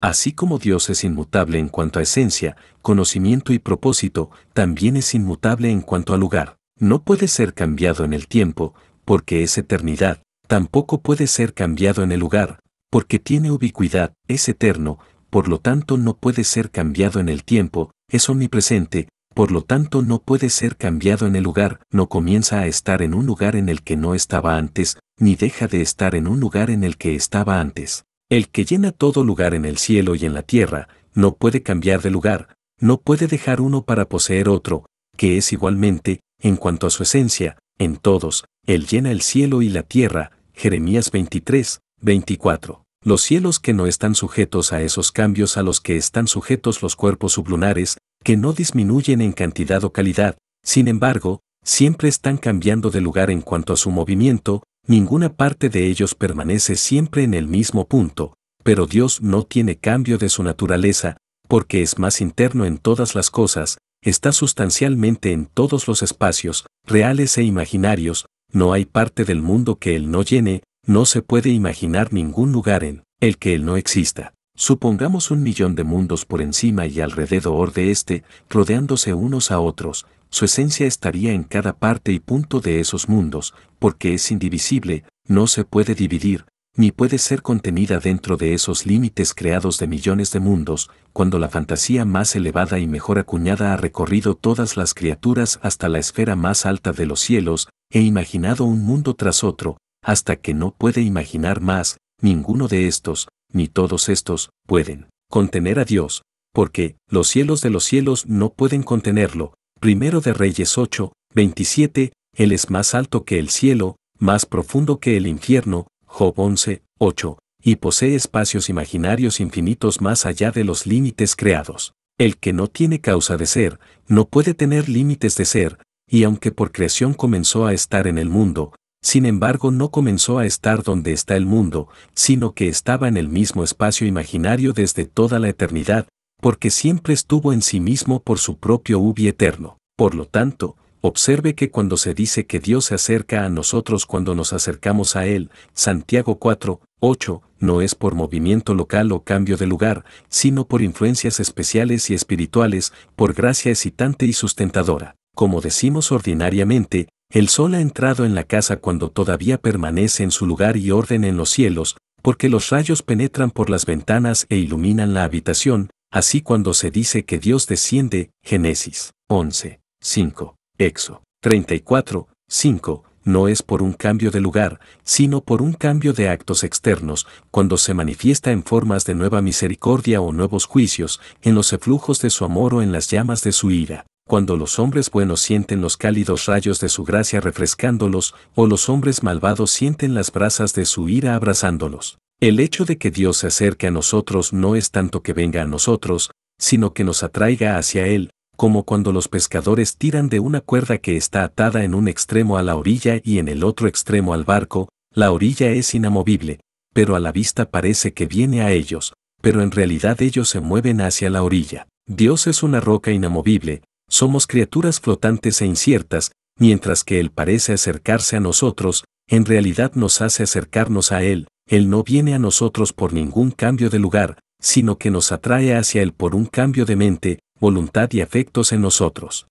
Así como Dios es inmutable en cuanto a esencia, conocimiento y propósito, también es inmutable en cuanto a lugar. No puede ser cambiado en el tiempo, porque es eternidad, tampoco puede ser cambiado en el lugar, porque tiene ubicuidad, es eterno, por lo tanto no puede ser cambiado en el tiempo, es omnipresente, por lo tanto no puede ser cambiado en el lugar, no comienza a estar en un lugar en el que no estaba antes, ni deja de estar en un lugar en el que estaba antes. El que llena todo lugar en el cielo y en la tierra, no puede cambiar de lugar, no puede dejar uno para poseer otro, que es igualmente, en cuanto a su esencia, en todos, Él llena el cielo y la tierra, Jeremías 23, 24. Los cielos que no están sujetos a esos cambios a los que están sujetos los cuerpos sublunares, que no disminuyen en cantidad o calidad, sin embargo, siempre están cambiando de lugar en cuanto a su movimiento, ninguna parte de ellos permanece siempre en el mismo punto, pero Dios no tiene cambio de su naturaleza, porque es más interno en todas las cosas, está sustancialmente en todos los espacios, reales e imaginarios, no hay parte del mundo que Él no llene, no se puede imaginar ningún lugar en el que Él no exista. Supongamos un millón de mundos por encima y alrededor de este, rodeándose unos a otros, su esencia estaría en cada parte y punto de esos mundos, porque es indivisible, no se puede dividir, ni puede ser contenida dentro de esos límites creados de millones de mundos, cuando la fantasía más elevada y mejor acuñada ha recorrido todas las criaturas hasta la esfera más alta de los cielos, e imaginado un mundo tras otro, hasta que no puede imaginar más, ninguno de estos, ni todos estos, pueden contener a Dios, porque los cielos de los cielos no pueden contenerlo, Primero de Reyes 8, 27, Él es más alto que el cielo, más profundo que el infierno, Job 11, 8, y posee espacios imaginarios infinitos más allá de los límites creados. El que no tiene causa de ser, no puede tener límites de ser, y aunque por creación comenzó a estar en el mundo, sin embargo no comenzó a estar donde está el mundo, sino que estaba en el mismo espacio imaginario desde toda la eternidad, porque siempre estuvo en sí mismo por su propio ubi eterno. Por lo tanto, observe que cuando se dice que Dios se acerca a nosotros cuando nos acercamos a Él, Santiago 4, 8, no es por movimiento local o cambio de lugar, sino por influencias especiales y espirituales, por gracia excitante y sustentadora. Como decimos ordinariamente, el sol ha entrado en la casa cuando todavía permanece en su lugar y orden en los cielos, porque los rayos penetran por las ventanas e iluminan la habitación, Así cuando se dice que Dios desciende, Génesis 11, 5, Exo 34, 5, no es por un cambio de lugar, sino por un cambio de actos externos, cuando se manifiesta en formas de nueva misericordia o nuevos juicios, en los eflujos de su amor o en las llamas de su ira, cuando los hombres buenos sienten los cálidos rayos de su gracia refrescándolos, o los hombres malvados sienten las brasas de su ira abrazándolos. El hecho de que Dios se acerque a nosotros no es tanto que venga a nosotros, sino que nos atraiga hacia Él, como cuando los pescadores tiran de una cuerda que está atada en un extremo a la orilla y en el otro extremo al barco, la orilla es inamovible, pero a la vista parece que viene a ellos, pero en realidad ellos se mueven hacia la orilla. Dios es una roca inamovible, somos criaturas flotantes e inciertas, mientras que Él parece acercarse a nosotros, en realidad nos hace acercarnos a Él, él no viene a nosotros por ningún cambio de lugar, sino que nos atrae hacia Él por un cambio de mente, voluntad y afectos en nosotros.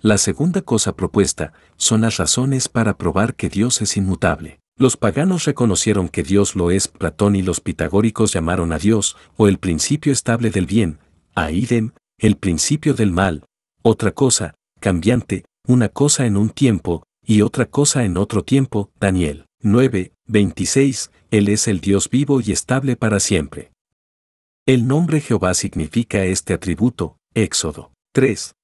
La segunda cosa propuesta son las razones para probar que Dios es inmutable. Los paganos reconocieron que Dios lo es, Platón y los pitagóricos llamaron a Dios, o el principio estable del bien, a idem, el principio del mal, otra cosa, cambiante, una cosa en un tiempo, y otra cosa en otro tiempo, Daniel 9, él es el Dios vivo y estable para siempre. El nombre Jehová significa este atributo, Éxodo 3,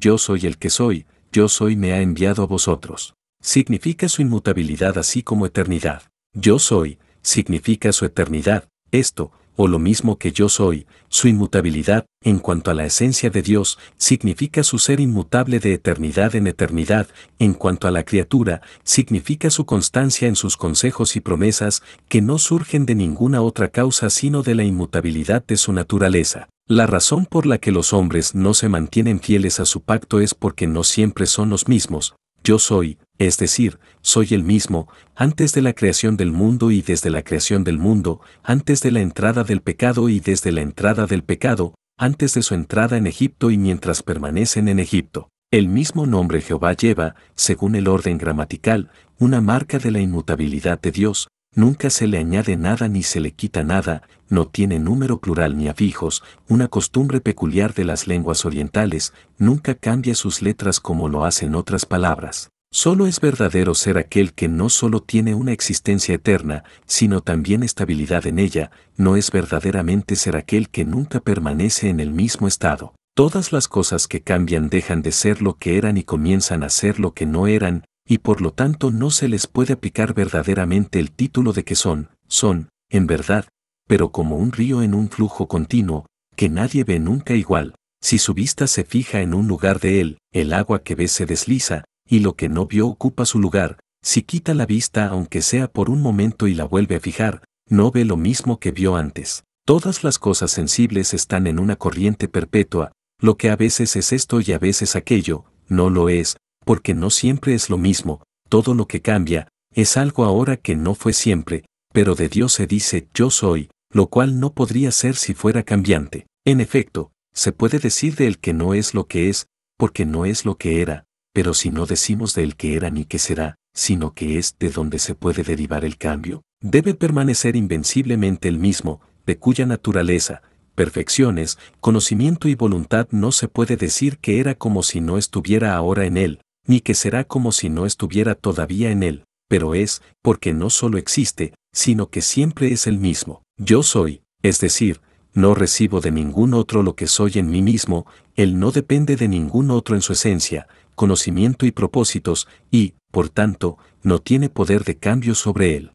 Yo soy el que soy, yo soy me ha enviado a vosotros. Significa su inmutabilidad así como eternidad. Yo soy, significa su eternidad. Esto, o lo mismo que yo soy, su inmutabilidad, en cuanto a la esencia de Dios, significa su ser inmutable de eternidad en eternidad, en cuanto a la criatura, significa su constancia en sus consejos y promesas, que no surgen de ninguna otra causa sino de la inmutabilidad de su naturaleza. La razón por la que los hombres no se mantienen fieles a su pacto es porque no siempre son los mismos, yo soy, es decir, soy el mismo, antes de la creación del mundo y desde la creación del mundo, antes de la entrada del pecado y desde la entrada del pecado, antes de su entrada en Egipto y mientras permanecen en Egipto. El mismo nombre Jehová lleva, según el orden gramatical, una marca de la inmutabilidad de Dios, nunca se le añade nada ni se le quita nada, no tiene número plural ni afijos, una costumbre peculiar de las lenguas orientales, nunca cambia sus letras como lo hacen otras palabras. Solo es verdadero ser aquel que no solo tiene una existencia eterna, sino también estabilidad en ella, no es verdaderamente ser aquel que nunca permanece en el mismo estado. Todas las cosas que cambian dejan de ser lo que eran y comienzan a ser lo que no eran, y por lo tanto no se les puede aplicar verdaderamente el título de que son, son, en verdad, pero como un río en un flujo continuo, que nadie ve nunca igual. Si su vista se fija en un lugar de él, el agua que ve se desliza, y lo que no vio ocupa su lugar, si quita la vista aunque sea por un momento y la vuelve a fijar, no ve lo mismo que vio antes. Todas las cosas sensibles están en una corriente perpetua, lo que a veces es esto y a veces aquello, no lo es, porque no siempre es lo mismo, todo lo que cambia, es algo ahora que no fue siempre, pero de Dios se dice yo soy, lo cual no podría ser si fuera cambiante. En efecto, se puede decir de él que no es lo que es, porque no es lo que era, pero si no decimos de él que era ni que será, sino que es de donde se puede derivar el cambio, debe permanecer invenciblemente el mismo, de cuya naturaleza, perfecciones, conocimiento y voluntad no se puede decir que era como si no estuviera ahora en él, ni que será como si no estuviera todavía en él, pero es, porque no solo existe, sino que siempre es el mismo. Yo soy, es decir, no recibo de ningún otro lo que soy en mí mismo, él no depende de ningún otro en su esencia, conocimiento y propósitos, y, por tanto, no tiene poder de cambio sobre él.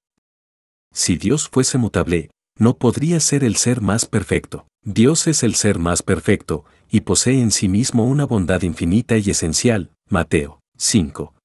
Si Dios fuese mutable, no podría ser el ser más perfecto. Dios es el ser más perfecto, y posee en sí mismo una bondad infinita y esencial. Mateo 5,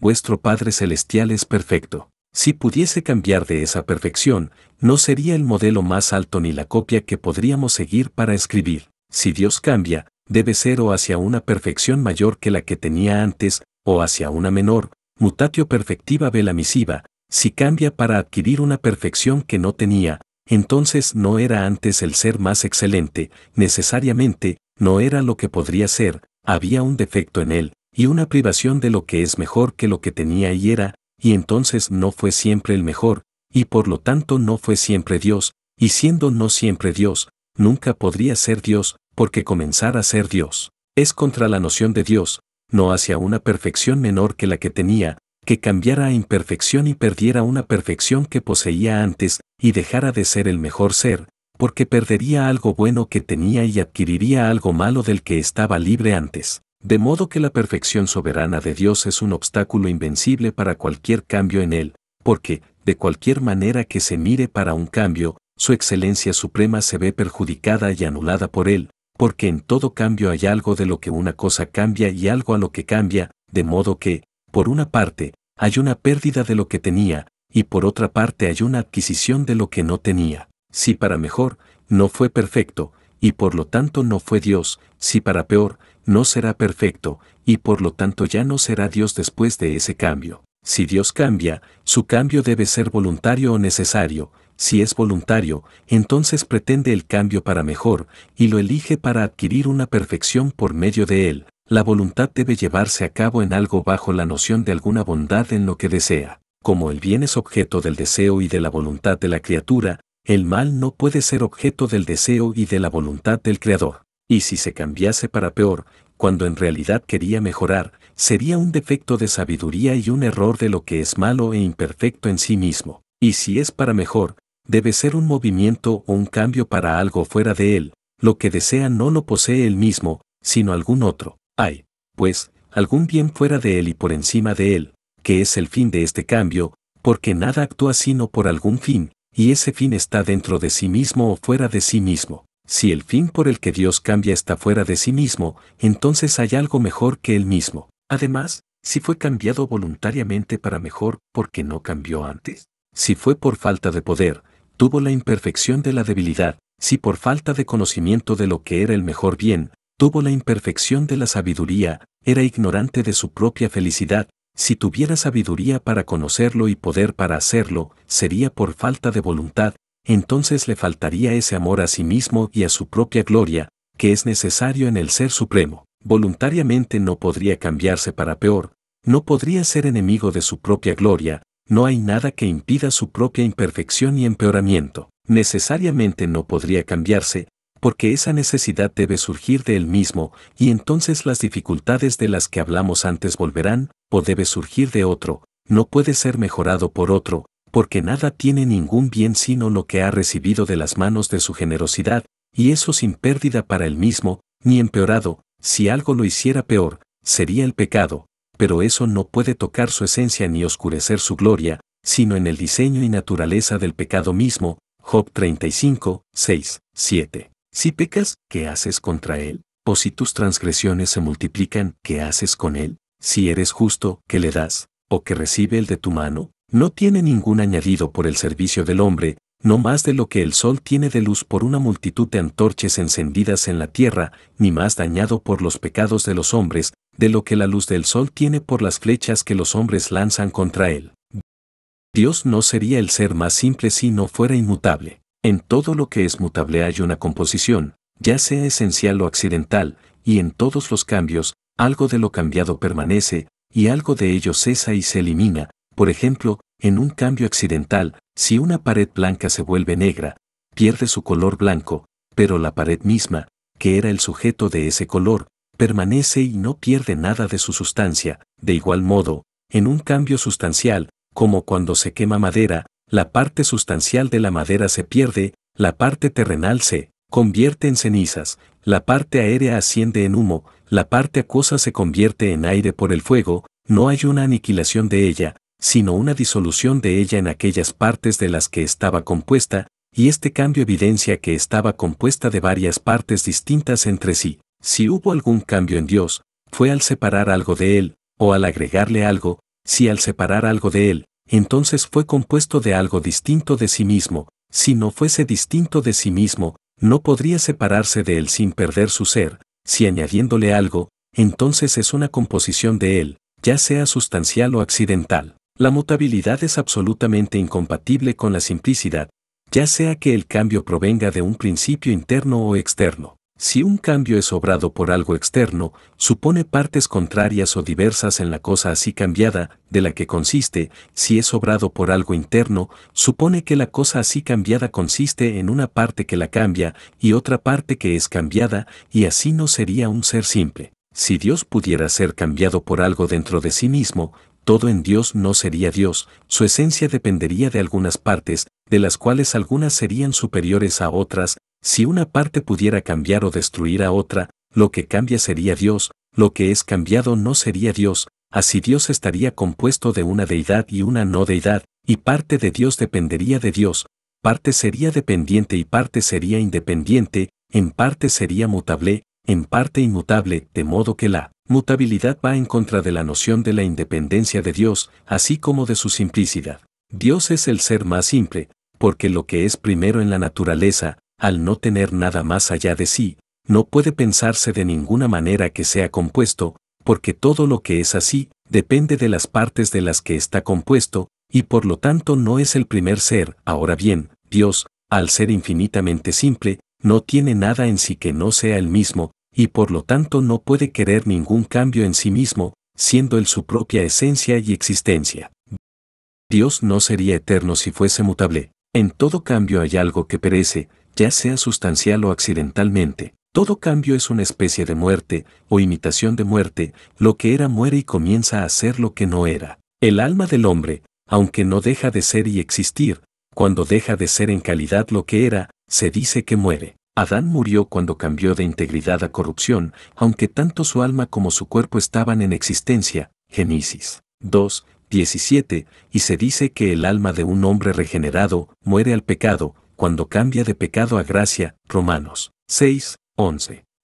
Vuestro Padre Celestial es perfecto. Si pudiese cambiar de esa perfección, no sería el modelo más alto ni la copia que podríamos seguir para escribir. Si Dios cambia, debe ser o hacia una perfección mayor que la que tenía antes, o hacia una menor, mutatio perfectiva vela misiva, si cambia para adquirir una perfección que no tenía, entonces no era antes el ser más excelente, necesariamente, no era lo que podría ser, había un defecto en él, y una privación de lo que es mejor que lo que tenía y era, y entonces no fue siempre el mejor, y por lo tanto no fue siempre Dios, y siendo no siempre Dios, nunca podría ser Dios, porque comenzar a ser Dios es contra la noción de Dios, no hacia una perfección menor que la que tenía, que cambiara a imperfección y perdiera una perfección que poseía antes, y dejara de ser el mejor ser, porque perdería algo bueno que tenía y adquiriría algo malo del que estaba libre antes. De modo que la perfección soberana de Dios es un obstáculo invencible para cualquier cambio en él, porque, de cualquier manera que se mire para un cambio, su excelencia suprema se ve perjudicada y anulada por él, porque en todo cambio hay algo de lo que una cosa cambia y algo a lo que cambia, de modo que, por una parte, hay una pérdida de lo que tenía, y por otra parte hay una adquisición de lo que no tenía. Si para mejor, no fue perfecto, y por lo tanto no fue Dios, si para peor, no será perfecto, y por lo tanto ya no será Dios después de ese cambio. Si Dios cambia, su cambio debe ser voluntario o necesario, si es voluntario, entonces pretende el cambio para mejor y lo elige para adquirir una perfección por medio de él. La voluntad debe llevarse a cabo en algo bajo la noción de alguna bondad en lo que desea. Como el bien es objeto del deseo y de la voluntad de la criatura, el mal no puede ser objeto del deseo y de la voluntad del Creador. Y si se cambiase para peor, cuando en realidad quería mejorar, sería un defecto de sabiduría y un error de lo que es malo e imperfecto en sí mismo. Y si es para mejor, debe ser un movimiento o un cambio para algo fuera de él, lo que desea no lo posee él mismo, sino algún otro. Hay, pues, algún bien fuera de él y por encima de él, que es el fin de este cambio, porque nada actúa sino por algún fin, y ese fin está dentro de sí mismo o fuera de sí mismo. Si el fin por el que Dios cambia está fuera de sí mismo, entonces hay algo mejor que él mismo. Además, si fue cambiado voluntariamente para mejor porque no cambió antes, si fue por falta de poder, tuvo la imperfección de la debilidad, si por falta de conocimiento de lo que era el mejor bien, tuvo la imperfección de la sabiduría, era ignorante de su propia felicidad, si tuviera sabiduría para conocerlo y poder para hacerlo, sería por falta de voluntad, entonces le faltaría ese amor a sí mismo y a su propia gloria, que es necesario en el Ser Supremo. Voluntariamente no podría cambiarse para peor, no podría ser enemigo de su propia gloria, no hay nada que impida su propia imperfección y empeoramiento. Necesariamente no podría cambiarse, porque esa necesidad debe surgir de él mismo, y entonces las dificultades de las que hablamos antes volverán, o debe surgir de otro, no puede ser mejorado por otro, porque nada tiene ningún bien sino lo que ha recibido de las manos de su generosidad, y eso sin pérdida para él mismo, ni empeorado, si algo lo hiciera peor, sería el pecado, pero eso no puede tocar su esencia ni oscurecer su gloria, sino en el diseño y naturaleza del pecado mismo. Job 35, 6, 7. Si pecas, ¿qué haces contra él? O si tus transgresiones se multiplican, ¿qué haces con él? Si eres justo, ¿qué le das? ¿O que recibe el de tu mano? No tiene ningún añadido por el servicio del hombre, no más de lo que el sol tiene de luz por una multitud de antorches encendidas en la tierra, ni más dañado por los pecados de los hombres, de lo que la luz del sol tiene por las flechas que los hombres lanzan contra él. Dios no sería el ser más simple si no fuera inmutable. En todo lo que es mutable hay una composición, ya sea esencial o accidental, y en todos los cambios, algo de lo cambiado permanece, y algo de ello cesa y se elimina. Por ejemplo, en un cambio accidental, si una pared blanca se vuelve negra, pierde su color blanco, pero la pared misma, que era el sujeto de ese color, permanece y no pierde nada de su sustancia, de igual modo, en un cambio sustancial, como cuando se quema madera, la parte sustancial de la madera se pierde, la parte terrenal se convierte en cenizas, la parte aérea asciende en humo, la parte acuosa se convierte en aire por el fuego, no hay una aniquilación de ella, sino una disolución de ella en aquellas partes de las que estaba compuesta, y este cambio evidencia que estaba compuesta de varias partes distintas entre sí. Si hubo algún cambio en Dios, fue al separar algo de Él, o al agregarle algo, si al separar algo de Él, entonces fue compuesto de algo distinto de sí mismo, si no fuese distinto de sí mismo, no podría separarse de Él sin perder su ser, si añadiéndole algo, entonces es una composición de Él, ya sea sustancial o accidental. La mutabilidad es absolutamente incompatible con la simplicidad, ya sea que el cambio provenga de un principio interno o externo. Si un cambio es obrado por algo externo, supone partes contrarias o diversas en la cosa así cambiada, de la que consiste, si es obrado por algo interno, supone que la cosa así cambiada consiste en una parte que la cambia y otra parte que es cambiada, y así no sería un ser simple. Si Dios pudiera ser cambiado por algo dentro de sí mismo, todo en Dios no sería Dios, su esencia dependería de algunas partes, de las cuales algunas serían superiores a otras, si una parte pudiera cambiar o destruir a otra, lo que cambia sería Dios, lo que es cambiado no sería Dios, así Dios estaría compuesto de una deidad y una no deidad, y parte de Dios dependería de Dios, parte sería dependiente y parte sería independiente, en parte sería mutable, en parte inmutable, de modo que la mutabilidad va en contra de la noción de la independencia de Dios, así como de su simplicidad. Dios es el ser más simple, porque lo que es primero en la naturaleza, al no tener nada más allá de sí, no puede pensarse de ninguna manera que sea compuesto, porque todo lo que es así, depende de las partes de las que está compuesto, y por lo tanto no es el primer ser. Ahora bien, Dios, al ser infinitamente simple, no tiene nada en sí que no sea el mismo, y por lo tanto no puede querer ningún cambio en sí mismo, siendo él su propia esencia y existencia. Dios no sería eterno si fuese mutable. En todo cambio hay algo que perece, ya sea sustancial o accidentalmente. Todo cambio es una especie de muerte, o imitación de muerte, lo que era muere y comienza a ser lo que no era. El alma del hombre, aunque no deja de ser y existir, cuando deja de ser en calidad lo que era, se dice que muere. Adán murió cuando cambió de integridad a corrupción, aunque tanto su alma como su cuerpo estaban en existencia. Génesis 2, 17, y se dice que el alma de un hombre regenerado muere al pecado, cuando cambia de pecado a gracia, Romanos 6,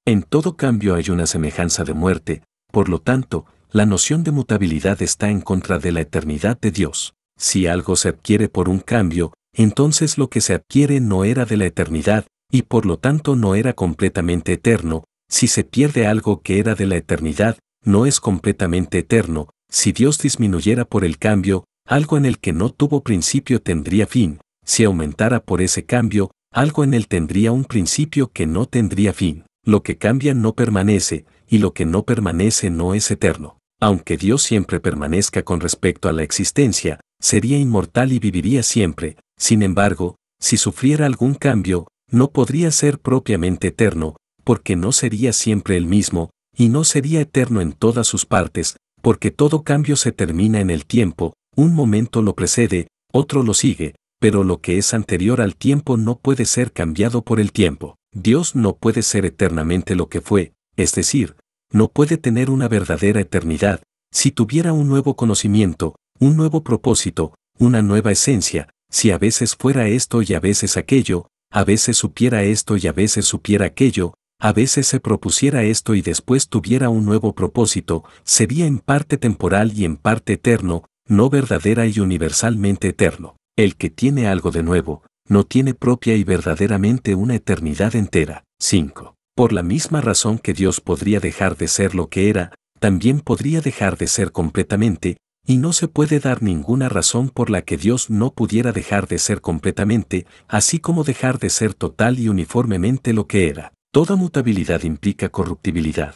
En todo cambio hay una semejanza de muerte, por lo tanto, la noción de mutabilidad está en contra de la eternidad de Dios. Si algo se adquiere por un cambio, entonces lo que se adquiere no era de la eternidad, y por lo tanto no era completamente eterno, si se pierde algo que era de la eternidad, no es completamente eterno, si Dios disminuyera por el cambio, algo en el que no tuvo principio tendría fin, si aumentara por ese cambio, algo en él tendría un principio que no tendría fin. Lo que cambia no permanece, y lo que no permanece no es eterno. Aunque Dios siempre permanezca con respecto a la existencia, sería inmortal y viviría siempre. Sin embargo, si sufriera algún cambio, no podría ser propiamente eterno, porque no sería siempre el mismo, y no sería eterno en todas sus partes, porque todo cambio se termina en el tiempo, un momento lo precede, otro lo sigue, pero lo que es anterior al tiempo no puede ser cambiado por el tiempo. Dios no puede ser eternamente lo que fue, es decir, no puede tener una verdadera eternidad, si tuviera un nuevo conocimiento, un nuevo propósito, una nueva esencia, si a veces fuera esto y a veces aquello, a veces supiera esto y a veces supiera aquello, a veces se propusiera esto y después tuviera un nuevo propósito, sería en parte temporal y en parte eterno, no verdadera y universalmente eterno. El que tiene algo de nuevo, no tiene propia y verdaderamente una eternidad entera. 5. Por la misma razón que Dios podría dejar de ser lo que era, también podría dejar de ser completamente, y no se puede dar ninguna razón por la que Dios no pudiera dejar de ser completamente, así como dejar de ser total y uniformemente lo que era. Toda mutabilidad implica corruptibilidad.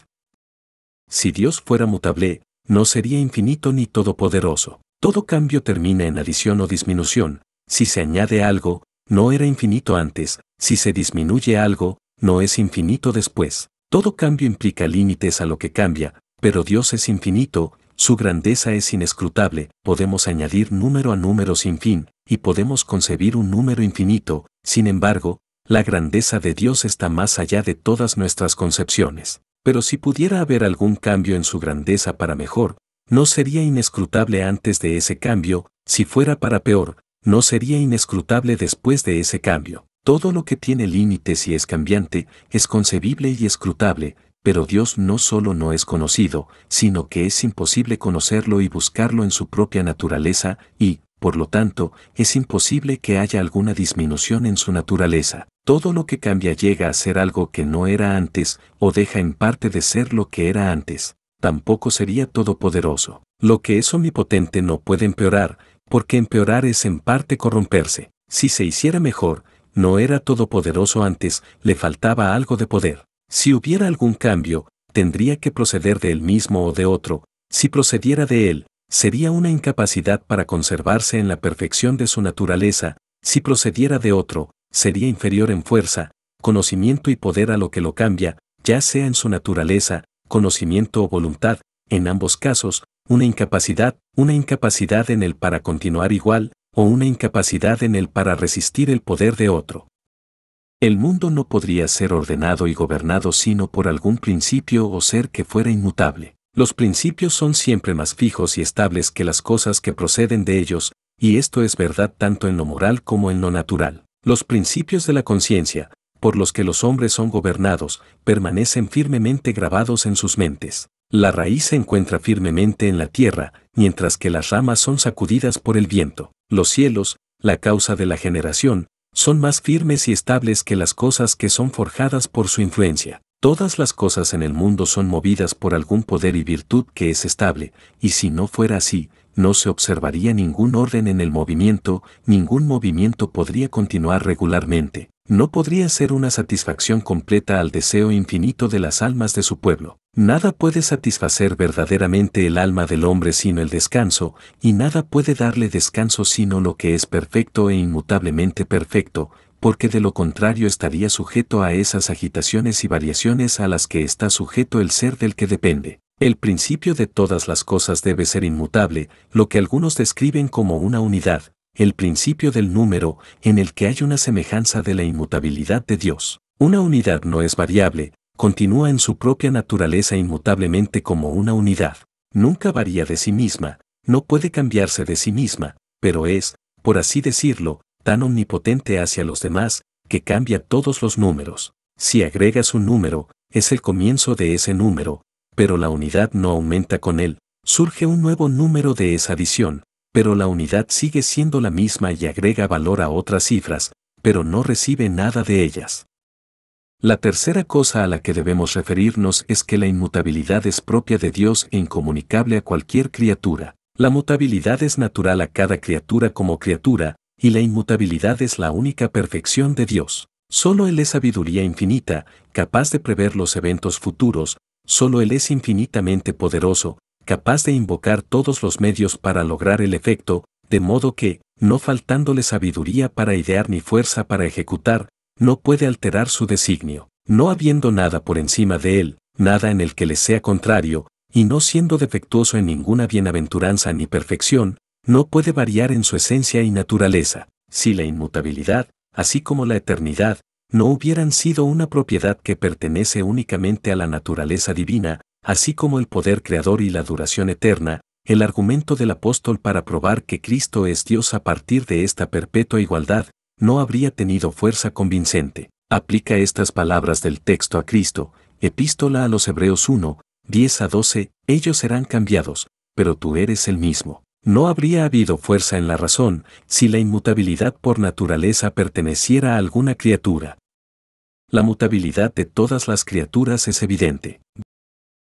Si Dios fuera mutable, no sería infinito ni todopoderoso. Todo cambio termina en adición o disminución, si se añade algo, no era infinito antes, si se disminuye algo, no es infinito después. Todo cambio implica límites a lo que cambia, pero Dios es infinito, su grandeza es inescrutable, podemos añadir número a número sin fin, y podemos concebir un número infinito, sin embargo, la grandeza de Dios está más allá de todas nuestras concepciones. Pero si pudiera haber algún cambio en su grandeza para mejor, no sería inescrutable antes de ese cambio, si fuera para peor, no sería inescrutable después de ese cambio. Todo lo que tiene límites y es cambiante, es concebible y escrutable, pero Dios no solo no es conocido, sino que es imposible conocerlo y buscarlo en su propia naturaleza, y, por lo tanto, es imposible que haya alguna disminución en su naturaleza. Todo lo que cambia llega a ser algo que no era antes, o deja en parte de ser lo que era antes tampoco sería todopoderoso. Lo que es omnipotente no puede empeorar, porque empeorar es en parte corromperse. Si se hiciera mejor, no era todopoderoso antes, le faltaba algo de poder. Si hubiera algún cambio, tendría que proceder de él mismo o de otro. Si procediera de él, sería una incapacidad para conservarse en la perfección de su naturaleza. Si procediera de otro, sería inferior en fuerza, conocimiento y poder a lo que lo cambia, ya sea en su naturaleza, conocimiento o voluntad, en ambos casos, una incapacidad, una incapacidad en el para continuar igual, o una incapacidad en el para resistir el poder de otro. El mundo no podría ser ordenado y gobernado sino por algún principio o ser que fuera inmutable. Los principios son siempre más fijos y estables que las cosas que proceden de ellos, y esto es verdad tanto en lo moral como en lo natural. Los principios de la conciencia, por los que los hombres son gobernados, permanecen firmemente grabados en sus mentes. La raíz se encuentra firmemente en la tierra, mientras que las ramas son sacudidas por el viento. Los cielos, la causa de la generación, son más firmes y estables que las cosas que son forjadas por su influencia. Todas las cosas en el mundo son movidas por algún poder y virtud que es estable, y si no fuera así, no se observaría ningún orden en el movimiento, ningún movimiento podría continuar regularmente no podría ser una satisfacción completa al deseo infinito de las almas de su pueblo. Nada puede satisfacer verdaderamente el alma del hombre sino el descanso, y nada puede darle descanso sino lo que es perfecto e inmutablemente perfecto, porque de lo contrario estaría sujeto a esas agitaciones y variaciones a las que está sujeto el ser del que depende. El principio de todas las cosas debe ser inmutable, lo que algunos describen como una unidad, el principio del número, en el que hay una semejanza de la inmutabilidad de Dios. Una unidad no es variable, continúa en su propia naturaleza inmutablemente como una unidad. Nunca varía de sí misma, no puede cambiarse de sí misma, pero es, por así decirlo, tan omnipotente hacia los demás, que cambia todos los números. Si agregas un número, es el comienzo de ese número, pero la unidad no aumenta con él, surge un nuevo número de esa adición, pero la unidad sigue siendo la misma y agrega valor a otras cifras, pero no recibe nada de ellas. La tercera cosa a la que debemos referirnos es que la inmutabilidad es propia de Dios e incomunicable a cualquier criatura. La mutabilidad es natural a cada criatura como criatura, y la inmutabilidad es la única perfección de Dios. Solo Él es sabiduría infinita, capaz de prever los eventos futuros, solo Él es infinitamente poderoso, capaz de invocar todos los medios para lograr el efecto, de modo que, no faltándole sabiduría para idear ni fuerza para ejecutar, no puede alterar su designio, no habiendo nada por encima de él, nada en el que le sea contrario, y no siendo defectuoso en ninguna bienaventuranza ni perfección, no puede variar en su esencia y naturaleza, si la inmutabilidad, así como la eternidad, no hubieran sido una propiedad que pertenece únicamente a la naturaleza divina, así como el poder creador y la duración eterna, el argumento del apóstol para probar que Cristo es Dios a partir de esta perpetua igualdad, no habría tenido fuerza convincente. Aplica estas palabras del texto a Cristo, Epístola a los Hebreos 1, 10 a 12, ellos serán cambiados, pero tú eres el mismo. No habría habido fuerza en la razón si la inmutabilidad por naturaleza perteneciera a alguna criatura. La mutabilidad de todas las criaturas es evidente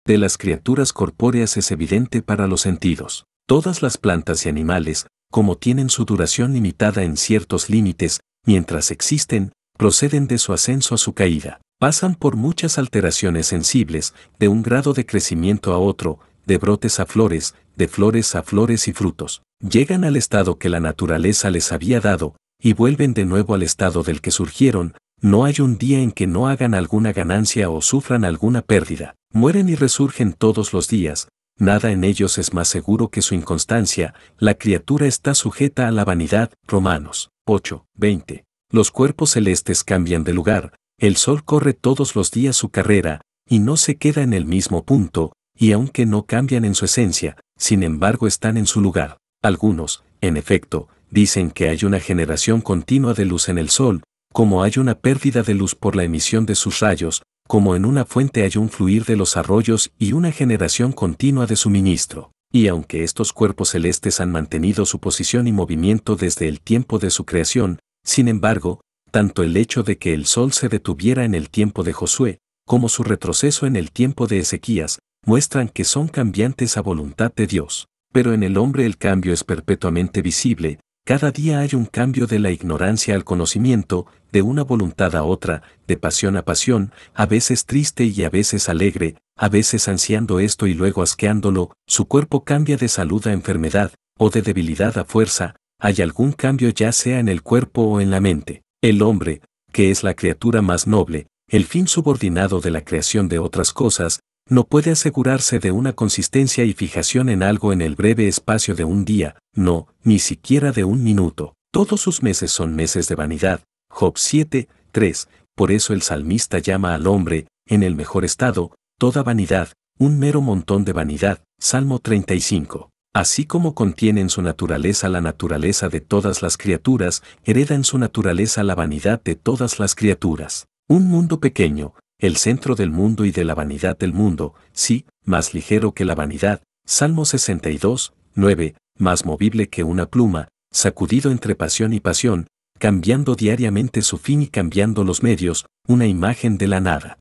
de las criaturas corpóreas es evidente para los sentidos. Todas las plantas y animales, como tienen su duración limitada en ciertos límites, mientras existen, proceden de su ascenso a su caída. Pasan por muchas alteraciones sensibles, de un grado de crecimiento a otro, de brotes a flores, de flores a flores y frutos. Llegan al estado que la naturaleza les había dado, y vuelven de nuevo al estado del que surgieron, no hay un día en que no hagan alguna ganancia o sufran alguna pérdida, mueren y resurgen todos los días, nada en ellos es más seguro que su inconstancia, la criatura está sujeta a la vanidad, Romanos 8, 20. Los cuerpos celestes cambian de lugar, el sol corre todos los días su carrera, y no se queda en el mismo punto, y aunque no cambian en su esencia, sin embargo están en su lugar. Algunos, en efecto, dicen que hay una generación continua de luz en el sol, como hay una pérdida de luz por la emisión de sus rayos, como en una fuente hay un fluir de los arroyos y una generación continua de suministro. Y aunque estos cuerpos celestes han mantenido su posición y movimiento desde el tiempo de su creación, sin embargo, tanto el hecho de que el Sol se detuviera en el tiempo de Josué, como su retroceso en el tiempo de Ezequías, muestran que son cambiantes a voluntad de Dios. Pero en el hombre el cambio es perpetuamente visible, cada día hay un cambio de la ignorancia al conocimiento, de una voluntad a otra, de pasión a pasión, a veces triste y a veces alegre, a veces ansiando esto y luego asqueándolo, su cuerpo cambia de salud a enfermedad, o de debilidad a fuerza, hay algún cambio ya sea en el cuerpo o en la mente. El hombre, que es la criatura más noble, el fin subordinado de la creación de otras cosas, no puede asegurarse de una consistencia y fijación en algo en el breve espacio de un día, no, ni siquiera de un minuto. Todos sus meses son meses de vanidad. Job 7, 3. Por eso el salmista llama al hombre, en el mejor estado, toda vanidad, un mero montón de vanidad. Salmo 35. Así como contiene en su naturaleza la naturaleza de todas las criaturas, hereda en su naturaleza la vanidad de todas las criaturas. Un mundo pequeño, el centro del mundo y de la vanidad del mundo, sí, más ligero que la vanidad, Salmo 62, 9, más movible que una pluma, sacudido entre pasión y pasión, cambiando diariamente su fin y cambiando los medios, una imagen de la nada.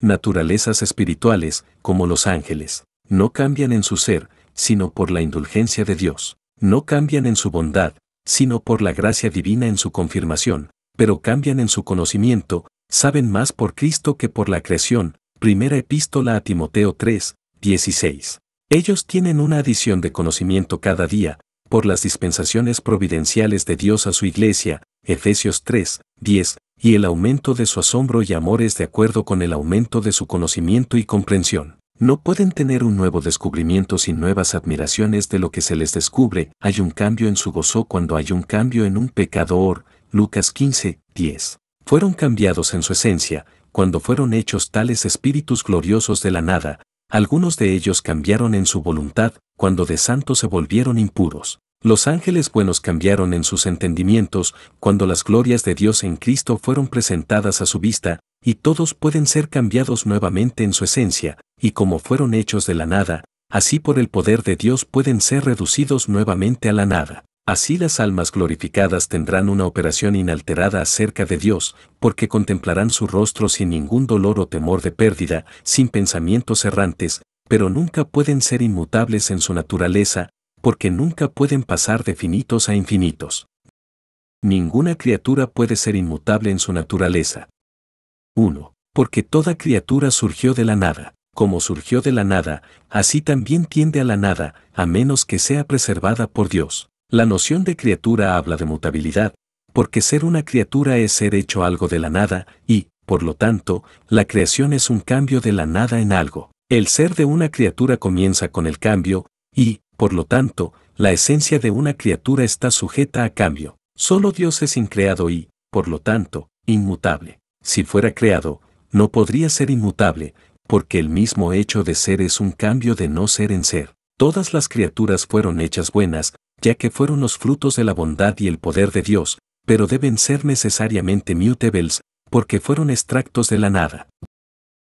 Naturalezas espirituales, como los ángeles, no cambian en su ser, sino por la indulgencia de Dios, no cambian en su bondad, sino por la gracia divina en su confirmación, pero cambian en su conocimiento, saben más por Cristo que por la creación, primera epístola a Timoteo 3, 16. Ellos tienen una adición de conocimiento cada día, por las dispensaciones providenciales de Dios a su iglesia, Efesios 3, 10, y el aumento de su asombro y amor es de acuerdo con el aumento de su conocimiento y comprensión. No pueden tener un nuevo descubrimiento sin nuevas admiraciones de lo que se les descubre. Hay un cambio en su gozo cuando hay un cambio en un pecador. Lucas 15, 10 fueron cambiados en su esencia, cuando fueron hechos tales espíritus gloriosos de la nada, algunos de ellos cambiaron en su voluntad, cuando de santos se volvieron impuros. Los ángeles buenos cambiaron en sus entendimientos, cuando las glorias de Dios en Cristo fueron presentadas a su vista, y todos pueden ser cambiados nuevamente en su esencia, y como fueron hechos de la nada, así por el poder de Dios pueden ser reducidos nuevamente a la nada. Así las almas glorificadas tendrán una operación inalterada acerca de Dios, porque contemplarán su rostro sin ningún dolor o temor de pérdida, sin pensamientos errantes, pero nunca pueden ser inmutables en su naturaleza, porque nunca pueden pasar de finitos a infinitos. Ninguna criatura puede ser inmutable en su naturaleza. 1. Porque toda criatura surgió de la nada como surgió de la nada, así también tiende a la nada, a menos que sea preservada por Dios. La noción de criatura habla de mutabilidad, porque ser una criatura es ser hecho algo de la nada, y, por lo tanto, la creación es un cambio de la nada en algo. El ser de una criatura comienza con el cambio, y, por lo tanto, la esencia de una criatura está sujeta a cambio. Solo Dios es increado y, por lo tanto, inmutable. Si fuera creado, no podría ser inmutable, porque el mismo hecho de ser es un cambio de no ser en ser. Todas las criaturas fueron hechas buenas, ya que fueron los frutos de la bondad y el poder de Dios, pero deben ser necesariamente mutables, porque fueron extractos de la nada.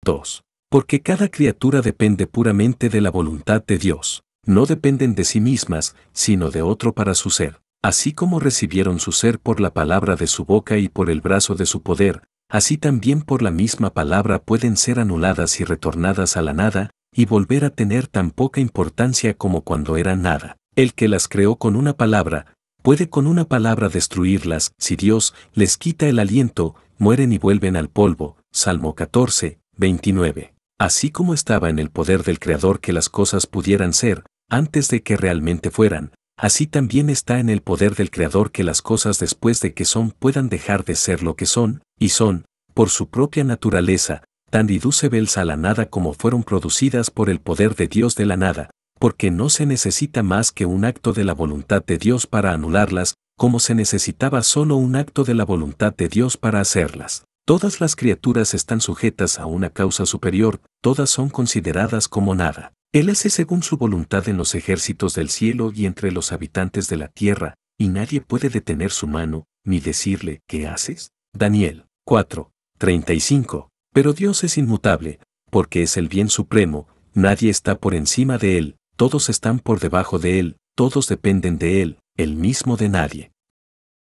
2. Porque cada criatura depende puramente de la voluntad de Dios, no dependen de sí mismas, sino de otro para su ser. Así como recibieron su ser por la palabra de su boca y por el brazo de su poder, así también por la misma palabra pueden ser anuladas y retornadas a la nada, y volver a tener tan poca importancia como cuando eran nada. El que las creó con una palabra, puede con una palabra destruirlas, si Dios les quita el aliento, mueren y vuelven al polvo. Salmo 14, 29. Así como estaba en el poder del Creador que las cosas pudieran ser, antes de que realmente fueran, así también está en el poder del Creador que las cosas después de que son puedan dejar de ser lo que son, y son, por su propia naturaleza, tan reducibles a la nada como fueron producidas por el poder de Dios de la nada porque no se necesita más que un acto de la voluntad de Dios para anularlas, como se necesitaba solo un acto de la voluntad de Dios para hacerlas. Todas las criaturas están sujetas a una causa superior, todas son consideradas como nada. Él hace según su voluntad en los ejércitos del cielo y entre los habitantes de la tierra, y nadie puede detener su mano, ni decirle, ¿qué haces? Daniel 4, Pero Dios es inmutable, porque es el bien supremo, nadie está por encima de él, todos están por debajo de él, todos dependen de él, el mismo de nadie.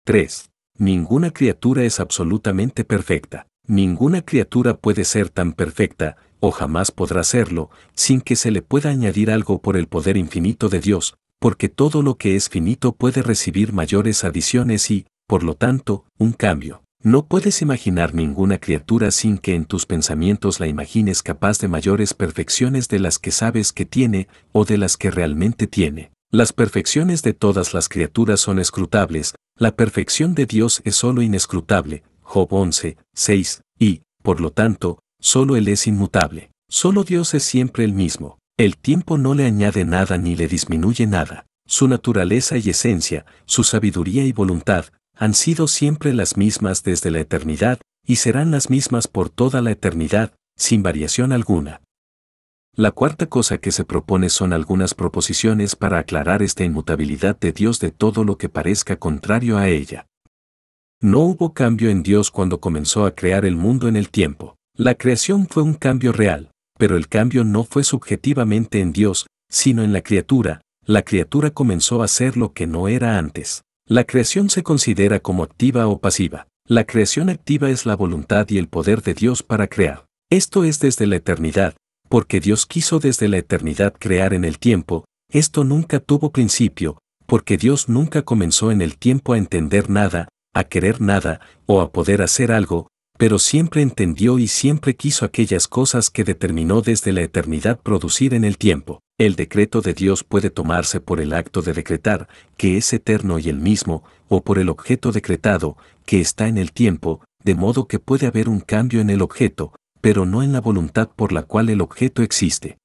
3. Ninguna criatura es absolutamente perfecta. Ninguna criatura puede ser tan perfecta, o jamás podrá serlo, sin que se le pueda añadir algo por el poder infinito de Dios, porque todo lo que es finito puede recibir mayores adiciones y, por lo tanto, un cambio. No puedes imaginar ninguna criatura sin que en tus pensamientos la imagines capaz de mayores perfecciones de las que sabes que tiene o de las que realmente tiene. Las perfecciones de todas las criaturas son escrutables, la perfección de Dios es sólo inescrutable, Job 11, 6, y, por lo tanto, sólo Él es inmutable. Solo Dios es siempre el mismo. El tiempo no le añade nada ni le disminuye nada. Su naturaleza y esencia, su sabiduría y voluntad, han sido siempre las mismas desde la eternidad, y serán las mismas por toda la eternidad, sin variación alguna. La cuarta cosa que se propone son algunas proposiciones para aclarar esta inmutabilidad de Dios de todo lo que parezca contrario a ella. No hubo cambio en Dios cuando comenzó a crear el mundo en el tiempo. La creación fue un cambio real, pero el cambio no fue subjetivamente en Dios, sino en la criatura. La criatura comenzó a ser lo que no era antes. La creación se considera como activa o pasiva. La creación activa es la voluntad y el poder de Dios para crear. Esto es desde la eternidad, porque Dios quiso desde la eternidad crear en el tiempo, esto nunca tuvo principio, porque Dios nunca comenzó en el tiempo a entender nada, a querer nada, o a poder hacer algo, pero siempre entendió y siempre quiso aquellas cosas que determinó desde la eternidad producir en el tiempo. El decreto de Dios puede tomarse por el acto de decretar, que es eterno y el mismo, o por el objeto decretado, que está en el tiempo, de modo que puede haber un cambio en el objeto, pero no en la voluntad por la cual el objeto existe.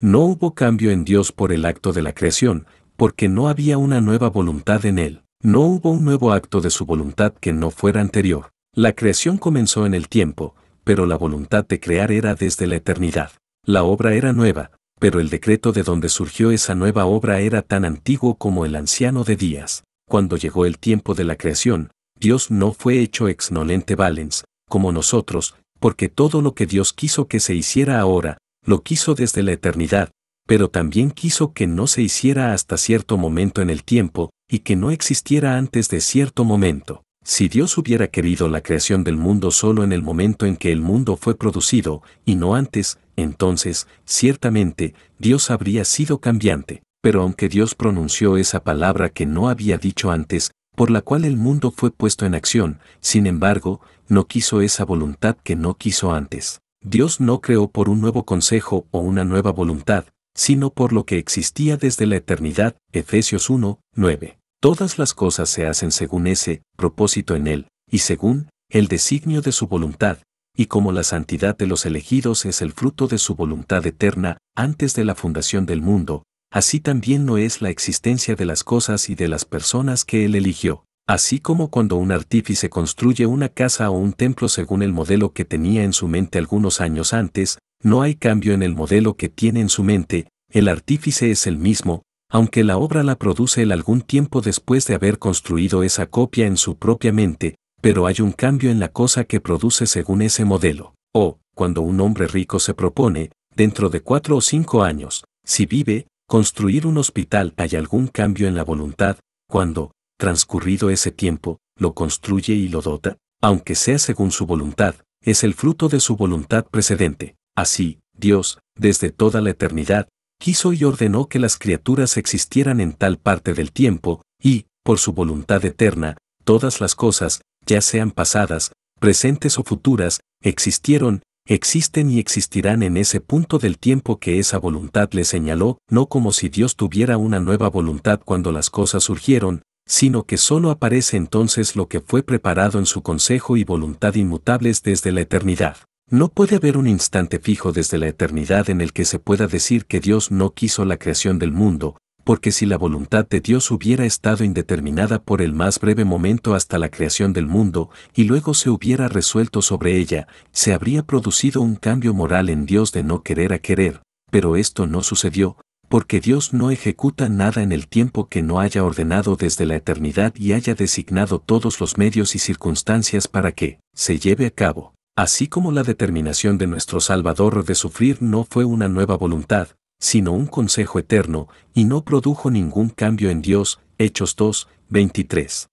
No hubo cambio en Dios por el acto de la creación, porque no había una nueva voluntad en él, no hubo un nuevo acto de su voluntad que no fuera anterior. La creación comenzó en el tiempo, pero la voluntad de crear era desde la eternidad. La obra era nueva, pero el decreto de donde surgió esa nueva obra era tan antiguo como el anciano de días. Cuando llegó el tiempo de la creación, Dios no fue hecho ex nolente valens, como nosotros, porque todo lo que Dios quiso que se hiciera ahora, lo quiso desde la eternidad, pero también quiso que no se hiciera hasta cierto momento en el tiempo, y que no existiera antes de cierto momento. Si Dios hubiera querido la creación del mundo solo en el momento en que el mundo fue producido, y no antes, entonces, ciertamente, Dios habría sido cambiante. Pero aunque Dios pronunció esa palabra que no había dicho antes, por la cual el mundo fue puesto en acción, sin embargo, no quiso esa voluntad que no quiso antes. Dios no creó por un nuevo consejo o una nueva voluntad, sino por lo que existía desde la eternidad, Efesios 1, 9. Todas las cosas se hacen según ese propósito en Él, y según el designio de su voluntad, y como la santidad de los elegidos es el fruto de su voluntad eterna antes de la fundación del mundo, así también no es la existencia de las cosas y de las personas que Él eligió. Así como cuando un artífice construye una casa o un templo según el modelo que tenía en su mente algunos años antes, no hay cambio en el modelo que tiene en su mente, el artífice es el mismo, aunque la obra la produce él algún tiempo después de haber construido esa copia en su propia mente, pero hay un cambio en la cosa que produce según ese modelo. O, cuando un hombre rico se propone, dentro de cuatro o cinco años, si vive, construir un hospital, hay algún cambio en la voluntad, cuando, transcurrido ese tiempo, lo construye y lo dota, aunque sea según su voluntad, es el fruto de su voluntad precedente. Así, Dios, desde toda la eternidad, quiso y ordenó que las criaturas existieran en tal parte del tiempo, y, por su voluntad eterna, todas las cosas, ya sean pasadas, presentes o futuras, existieron, existen y existirán en ese punto del tiempo que esa voluntad le señaló, no como si Dios tuviera una nueva voluntad cuando las cosas surgieron, sino que sólo aparece entonces lo que fue preparado en su consejo y voluntad inmutables desde la eternidad. No puede haber un instante fijo desde la eternidad en el que se pueda decir que Dios no quiso la creación del mundo, porque si la voluntad de Dios hubiera estado indeterminada por el más breve momento hasta la creación del mundo, y luego se hubiera resuelto sobre ella, se habría producido un cambio moral en Dios de no querer a querer, pero esto no sucedió, porque Dios no ejecuta nada en el tiempo que no haya ordenado desde la eternidad y haya designado todos los medios y circunstancias para que se lleve a cabo. Así como la determinación de nuestro Salvador de sufrir no fue una nueva voluntad, sino un consejo eterno, y no produjo ningún cambio en Dios, Hechos 2, 23.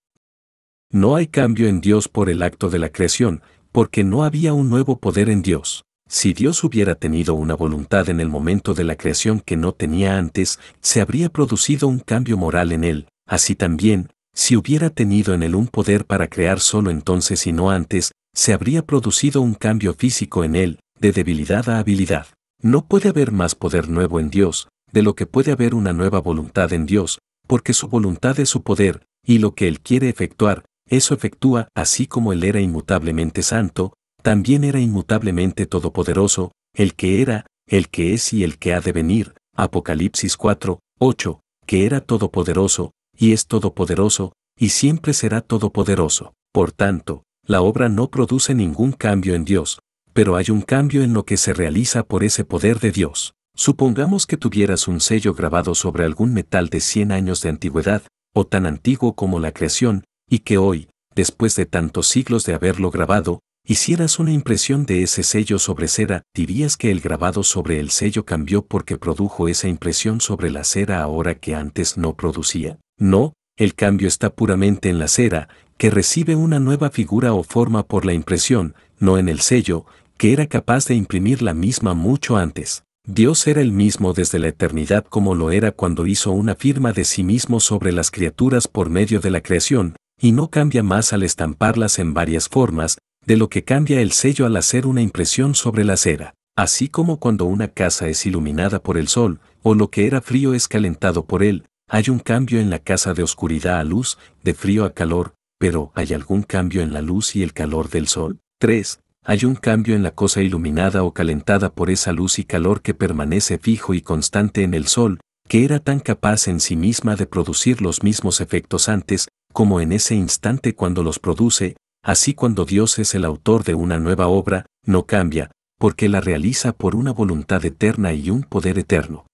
No hay cambio en Dios por el acto de la creación, porque no había un nuevo poder en Dios. Si Dios hubiera tenido una voluntad en el momento de la creación que no tenía antes, se habría producido un cambio moral en él. Así también, si hubiera tenido en él un poder para crear solo entonces y no antes, se habría producido un cambio físico en él, de debilidad a habilidad. No puede haber más poder nuevo en Dios, de lo que puede haber una nueva voluntad en Dios, porque su voluntad es su poder, y lo que Él quiere efectuar, eso efectúa, así como Él era inmutablemente santo, también era inmutablemente todopoderoso, el que era, el que es y el que ha de venir, Apocalipsis 4, 8, que era todopoderoso, y es todopoderoso, y siempre será todopoderoso. Por tanto, la obra no produce ningún cambio en Dios, pero hay un cambio en lo que se realiza por ese poder de Dios. Supongamos que tuvieras un sello grabado sobre algún metal de 100 años de antigüedad, o tan antiguo como la creación, y que hoy, después de tantos siglos de haberlo grabado, hicieras una impresión de ese sello sobre cera, dirías que el grabado sobre el sello cambió porque produjo esa impresión sobre la cera ahora que antes no producía. No, el cambio está puramente en la cera, que recibe una nueva figura o forma por la impresión, no en el sello, que era capaz de imprimir la misma mucho antes. Dios era el mismo desde la eternidad como lo era cuando hizo una firma de sí mismo sobre las criaturas por medio de la creación, y no cambia más al estamparlas en varias formas, de lo que cambia el sello al hacer una impresión sobre la cera, así como cuando una casa es iluminada por el sol, o lo que era frío es calentado por él, hay un cambio en la casa de oscuridad a luz, de frío a calor, pero ¿hay algún cambio en la luz y el calor del sol? 3. Hay un cambio en la cosa iluminada o calentada por esa luz y calor que permanece fijo y constante en el sol, que era tan capaz en sí misma de producir los mismos efectos antes, como en ese instante cuando los produce, así cuando Dios es el autor de una nueva obra, no cambia, porque la realiza por una voluntad eterna y un poder eterno.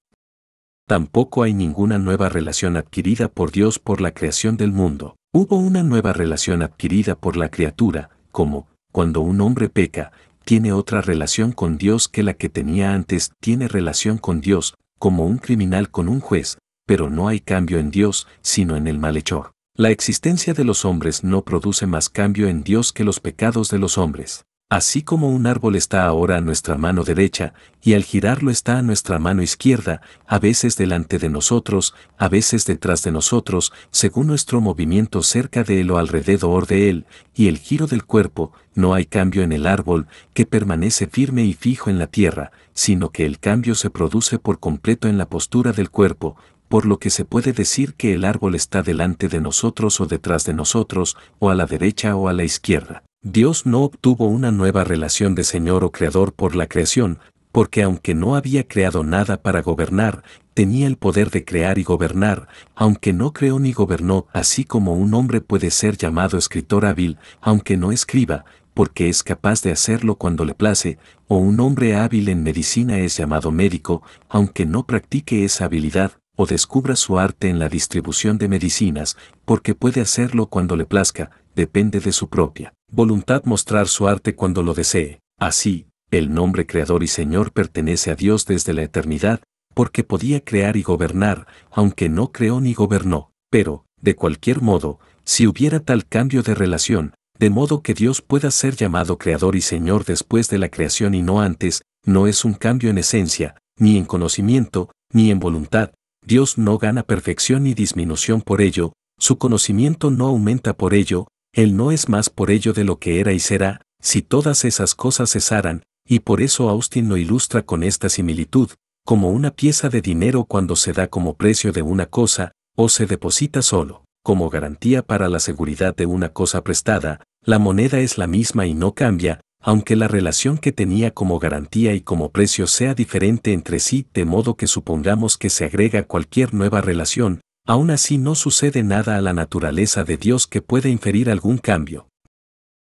Tampoco hay ninguna nueva relación adquirida por Dios por la creación del mundo. Hubo una nueva relación adquirida por la criatura, como, cuando un hombre peca, tiene otra relación con Dios que la que tenía antes, tiene relación con Dios, como un criminal con un juez, pero no hay cambio en Dios, sino en el malhechor. La existencia de los hombres no produce más cambio en Dios que los pecados de los hombres. Así como un árbol está ahora a nuestra mano derecha, y al girarlo está a nuestra mano izquierda, a veces delante de nosotros, a veces detrás de nosotros, según nuestro movimiento cerca de él o alrededor de él, y el giro del cuerpo, no hay cambio en el árbol, que permanece firme y fijo en la tierra, sino que el cambio se produce por completo en la postura del cuerpo, por lo que se puede decir que el árbol está delante de nosotros o detrás de nosotros, o a la derecha o a la izquierda. Dios no obtuvo una nueva relación de Señor o Creador por la creación, porque aunque no había creado nada para gobernar, tenía el poder de crear y gobernar, aunque no creó ni gobernó, así como un hombre puede ser llamado escritor hábil, aunque no escriba, porque es capaz de hacerlo cuando le place, o un hombre hábil en medicina es llamado médico, aunque no practique esa habilidad, o descubra su arte en la distribución de medicinas, porque puede hacerlo cuando le plazca, depende de su propia voluntad mostrar su arte cuando lo desee. Así, el nombre Creador y Señor pertenece a Dios desde la eternidad, porque podía crear y gobernar, aunque no creó ni gobernó. Pero, de cualquier modo, si hubiera tal cambio de relación, de modo que Dios pueda ser llamado Creador y Señor después de la creación y no antes, no es un cambio en esencia, ni en conocimiento, ni en voluntad. Dios no gana perfección ni disminución por ello, su conocimiento no aumenta por ello, él no es más por ello de lo que era y será, si todas esas cosas cesaran, y por eso Austin lo ilustra con esta similitud, como una pieza de dinero cuando se da como precio de una cosa, o se deposita solo, como garantía para la seguridad de una cosa prestada, la moneda es la misma y no cambia, aunque la relación que tenía como garantía y como precio sea diferente entre sí, de modo que supongamos que se agrega cualquier nueva relación, Aún así no sucede nada a la naturaleza de Dios que pueda inferir algún cambio.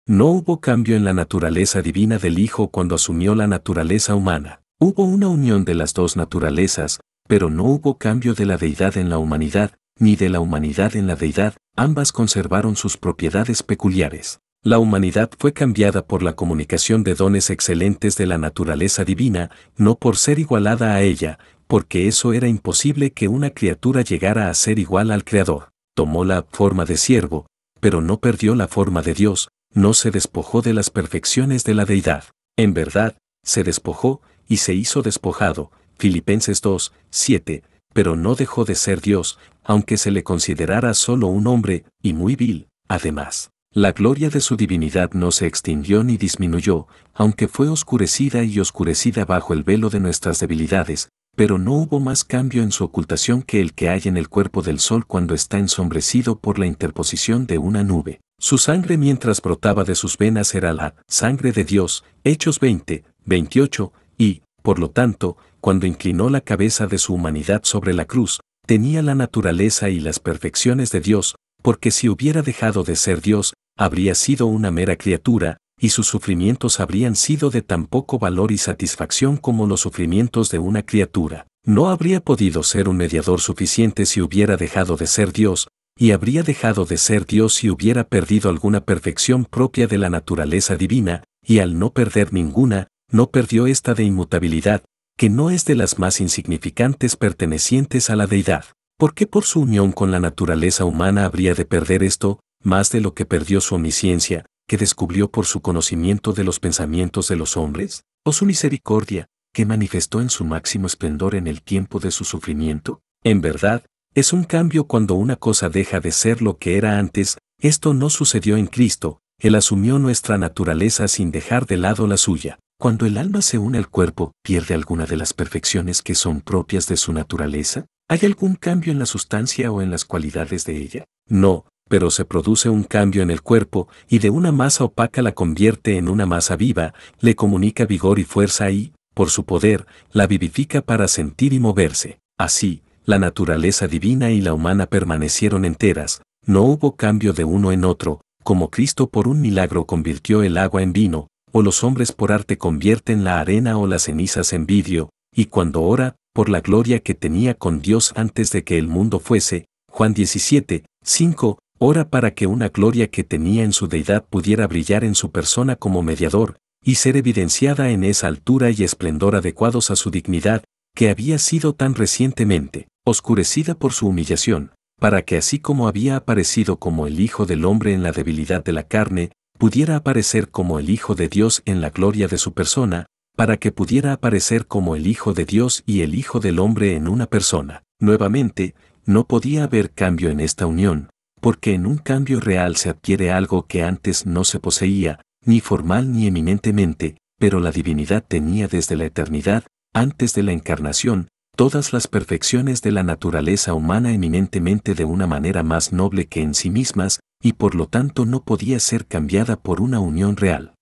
No hubo cambio en la naturaleza divina del Hijo cuando asumió la naturaleza humana. Hubo una unión de las dos naturalezas, pero no hubo cambio de la deidad en la humanidad, ni de la humanidad en la deidad, ambas conservaron sus propiedades peculiares. La humanidad fue cambiada por la comunicación de dones excelentes de la naturaleza divina, no por ser igualada a ella, porque eso era imposible que una criatura llegara a ser igual al Creador. Tomó la forma de siervo, pero no perdió la forma de Dios, no se despojó de las perfecciones de la deidad. En verdad, se despojó y se hizo despojado. Filipenses 2, 7, pero no dejó de ser Dios, aunque se le considerara solo un hombre, y muy vil, además. La gloria de su divinidad no se extinguió ni disminuyó, aunque fue oscurecida y oscurecida bajo el velo de nuestras debilidades, pero no hubo más cambio en su ocultación que el que hay en el cuerpo del sol cuando está ensombrecido por la interposición de una nube. Su sangre mientras brotaba de sus venas era la sangre de Dios, Hechos 20, 28, y, por lo tanto, cuando inclinó la cabeza de su humanidad sobre la cruz, tenía la naturaleza y las perfecciones de Dios, porque si hubiera dejado de ser Dios, habría sido una mera criatura, y sus sufrimientos habrían sido de tan poco valor y satisfacción como los sufrimientos de una criatura. No habría podido ser un mediador suficiente si hubiera dejado de ser Dios, y habría dejado de ser Dios si hubiera perdido alguna perfección propia de la naturaleza divina, y al no perder ninguna, no perdió esta de inmutabilidad, que no es de las más insignificantes pertenecientes a la deidad. ¿Por qué por su unión con la naturaleza humana habría de perder esto, más de lo que perdió su omnisciencia, que descubrió por su conocimiento de los pensamientos de los hombres, o su misericordia, que manifestó en su máximo esplendor en el tiempo de su sufrimiento? En verdad, es un cambio cuando una cosa deja de ser lo que era antes, esto no sucedió en Cristo, Él asumió nuestra naturaleza sin dejar de lado la suya. Cuando el alma se une al cuerpo, ¿pierde alguna de las perfecciones que son propias de su naturaleza? ¿Hay algún cambio en la sustancia o en las cualidades de ella? No, pero se produce un cambio en el cuerpo y de una masa opaca la convierte en una masa viva, le comunica vigor y fuerza y, por su poder, la vivifica para sentir y moverse. Así, la naturaleza divina y la humana permanecieron enteras, no hubo cambio de uno en otro, como Cristo por un milagro convirtió el agua en vino, o los hombres por arte convierten la arena o las cenizas en vidrio, y cuando ora, por la gloria que tenía con Dios antes de que el mundo fuese, Juan 17, 5, ora para que una gloria que tenía en su deidad pudiera brillar en su persona como mediador, y ser evidenciada en esa altura y esplendor adecuados a su dignidad, que había sido tan recientemente, oscurecida por su humillación, para que así como había aparecido como el Hijo del Hombre en la debilidad de la carne, pudiera aparecer como el Hijo de Dios en la gloria de su persona, para que pudiera aparecer como el Hijo de Dios y el Hijo del Hombre en una persona. Nuevamente, no podía haber cambio en esta unión, porque en un cambio real se adquiere algo que antes no se poseía, ni formal ni eminentemente, pero la divinidad tenía desde la eternidad, antes de la encarnación, todas las perfecciones de la naturaleza humana eminentemente de una manera más noble que en sí mismas, y por lo tanto no podía ser cambiada por una unión real.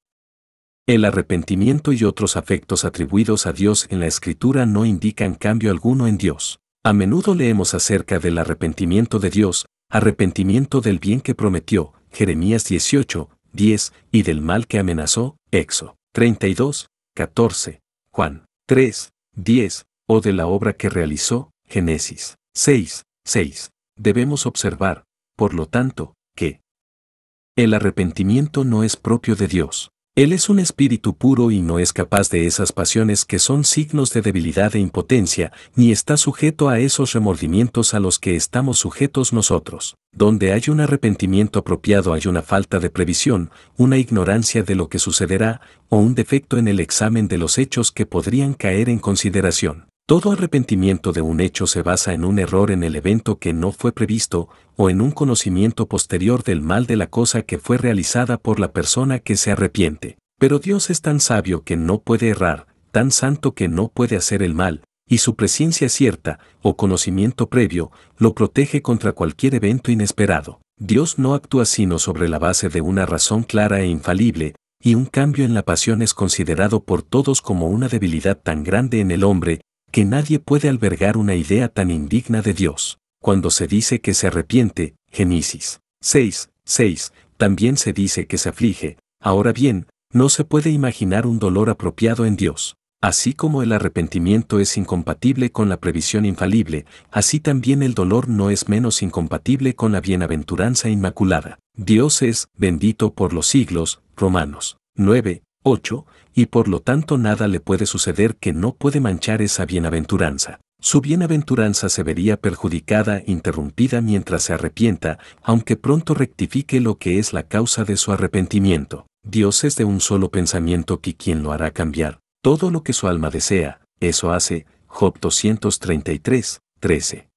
El arrepentimiento y otros afectos atribuidos a Dios en la Escritura no indican cambio alguno en Dios. A menudo leemos acerca del arrepentimiento de Dios, arrepentimiento del bien que prometió, Jeremías 18, 10, y del mal que amenazó, Exo 32, 14, Juan 3, 10, o de la obra que realizó, Génesis 6, 6. Debemos observar, por lo tanto, que el arrepentimiento no es propio de Dios. Él es un espíritu puro y no es capaz de esas pasiones que son signos de debilidad e impotencia, ni está sujeto a esos remordimientos a los que estamos sujetos nosotros. Donde hay un arrepentimiento apropiado hay una falta de previsión, una ignorancia de lo que sucederá, o un defecto en el examen de los hechos que podrían caer en consideración. Todo arrepentimiento de un hecho se basa en un error en el evento que no fue previsto o en un conocimiento posterior del mal de la cosa que fue realizada por la persona que se arrepiente. Pero Dios es tan sabio que no puede errar, tan santo que no puede hacer el mal, y su presencia cierta o conocimiento previo lo protege contra cualquier evento inesperado. Dios no actúa sino sobre la base de una razón clara e infalible, y un cambio en la pasión es considerado por todos como una debilidad tan grande en el hombre que nadie puede albergar una idea tan indigna de Dios, cuando se dice que se arrepiente, Génesis 6, también se dice que se aflige, ahora bien, no se puede imaginar un dolor apropiado en Dios. Así como el arrepentimiento es incompatible con la previsión infalible, así también el dolor no es menos incompatible con la bienaventuranza inmaculada. Dios es bendito por los siglos, Romanos 9, 8, y por lo tanto nada le puede suceder que no puede manchar esa bienaventuranza. Su bienaventuranza se vería perjudicada, interrumpida mientras se arrepienta, aunque pronto rectifique lo que es la causa de su arrepentimiento. Dios es de un solo pensamiento que quien lo hará cambiar. Todo lo que su alma desea, eso hace. Job 233, 13.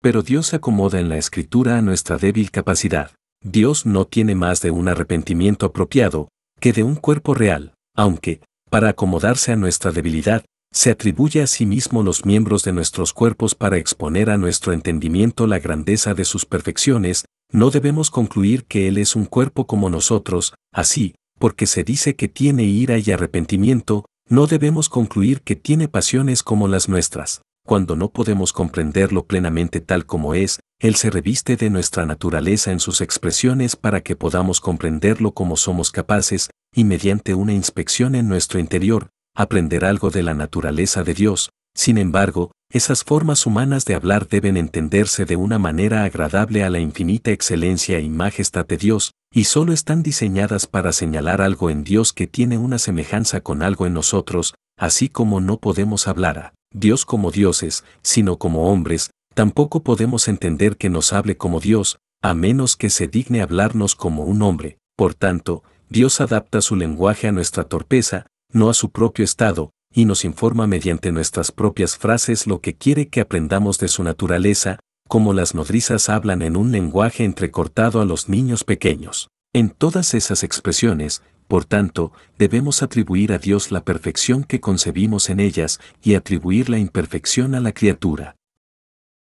Pero Dios se acomoda en la escritura a nuestra débil capacidad. Dios no tiene más de un arrepentimiento apropiado, que de un cuerpo real, aunque, para acomodarse a nuestra debilidad, se atribuye a sí mismo los miembros de nuestros cuerpos para exponer a nuestro entendimiento la grandeza de sus perfecciones, no debemos concluir que Él es un cuerpo como nosotros, así, porque se dice que tiene ira y arrepentimiento, no debemos concluir que tiene pasiones como las nuestras cuando no podemos comprenderlo plenamente tal como es, Él se reviste de nuestra naturaleza en sus expresiones para que podamos comprenderlo como somos capaces, y mediante una inspección en nuestro interior, aprender algo de la naturaleza de Dios. Sin embargo, esas formas humanas de hablar deben entenderse de una manera agradable a la infinita excelencia y majestad de Dios, y solo están diseñadas para señalar algo en Dios que tiene una semejanza con algo en nosotros, así como no podemos hablar a Dios como dioses, sino como hombres, tampoco podemos entender que nos hable como Dios, a menos que se digne hablarnos como un hombre. Por tanto, Dios adapta su lenguaje a nuestra torpeza, no a su propio estado, y nos informa mediante nuestras propias frases lo que quiere que aprendamos de su naturaleza, como las nodrizas hablan en un lenguaje entrecortado a los niños pequeños. En todas esas expresiones, por tanto, debemos atribuir a Dios la perfección que concebimos en ellas y atribuir la imperfección a la criatura.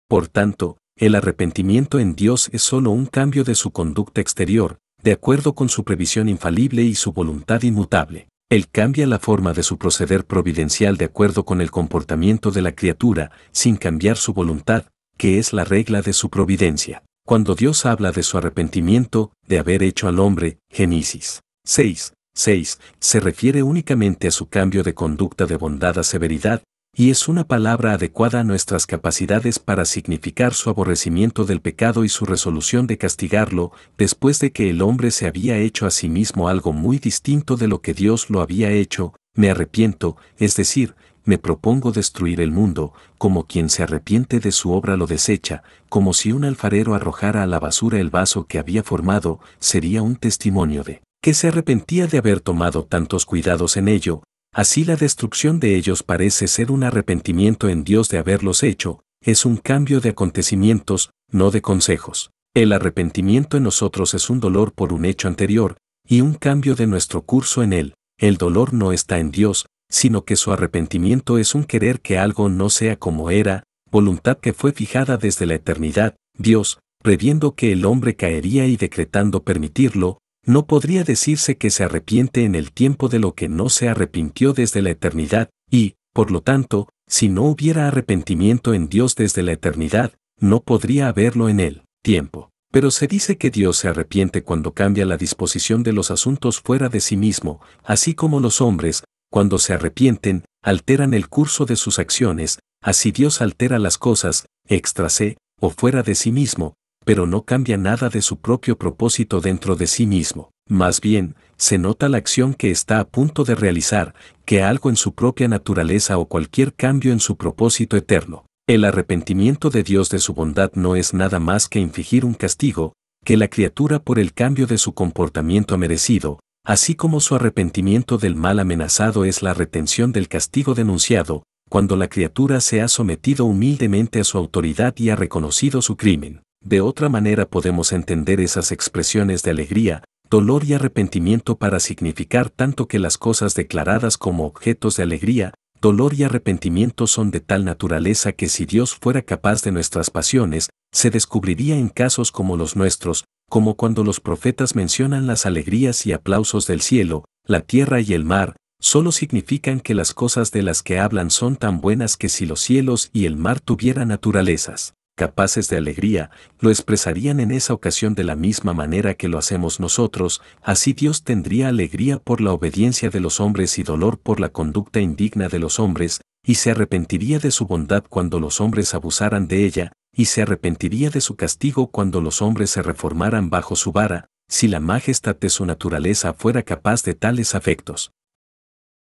Por tanto, el arrepentimiento en Dios es sólo un cambio de su conducta exterior, de acuerdo con su previsión infalible y su voluntad inmutable. Él cambia la forma de su proceder providencial de acuerdo con el comportamiento de la criatura, sin cambiar su voluntad, que es la regla de su providencia. Cuando Dios habla de su arrepentimiento, de haber hecho al hombre, Génesis 6. 6. Se refiere únicamente a su cambio de conducta de bondad a severidad, y es una palabra adecuada a nuestras capacidades para significar su aborrecimiento del pecado y su resolución de castigarlo, después de que el hombre se había hecho a sí mismo algo muy distinto de lo que Dios lo había hecho, me arrepiento, es decir, me propongo destruir el mundo, como quien se arrepiente de su obra lo desecha, como si un alfarero arrojara a la basura el vaso que había formado, sería un testimonio de que se arrepentía de haber tomado tantos cuidados en ello, así la destrucción de ellos parece ser un arrepentimiento en Dios de haberlos hecho, es un cambio de acontecimientos, no de consejos. El arrepentimiento en nosotros es un dolor por un hecho anterior, y un cambio de nuestro curso en él. El dolor no está en Dios, sino que su arrepentimiento es un querer que algo no sea como era, voluntad que fue fijada desde la eternidad, Dios, previendo que el hombre caería y decretando permitirlo, no podría decirse que se arrepiente en el tiempo de lo que no se arrepintió desde la eternidad, y, por lo tanto, si no hubiera arrepentimiento en Dios desde la eternidad, no podría haberlo en el tiempo. Pero se dice que Dios se arrepiente cuando cambia la disposición de los asuntos fuera de sí mismo, así como los hombres, cuando se arrepienten, alteran el curso de sus acciones, así Dios altera las cosas, extrase o fuera de sí mismo, pero no cambia nada de su propio propósito dentro de sí mismo. Más bien, se nota la acción que está a punto de realizar, que algo en su propia naturaleza o cualquier cambio en su propósito eterno. El arrepentimiento de Dios de su bondad no es nada más que infligir un castigo, que la criatura por el cambio de su comportamiento ha merecido, así como su arrepentimiento del mal amenazado es la retención del castigo denunciado, cuando la criatura se ha sometido humildemente a su autoridad y ha reconocido su crimen de otra manera podemos entender esas expresiones de alegría, dolor y arrepentimiento para significar tanto que las cosas declaradas como objetos de alegría, dolor y arrepentimiento son de tal naturaleza que si Dios fuera capaz de nuestras pasiones, se descubriría en casos como los nuestros, como cuando los profetas mencionan las alegrías y aplausos del cielo, la tierra y el mar, solo significan que las cosas de las que hablan son tan buenas que si los cielos y el mar tuvieran naturalezas, capaces de alegría, lo expresarían en esa ocasión de la misma manera que lo hacemos nosotros, así Dios tendría alegría por la obediencia de los hombres y dolor por la conducta indigna de los hombres, y se arrepentiría de su bondad cuando los hombres abusaran de ella, y se arrepentiría de su castigo cuando los hombres se reformaran bajo su vara, si la majestad de su naturaleza fuera capaz de tales afectos.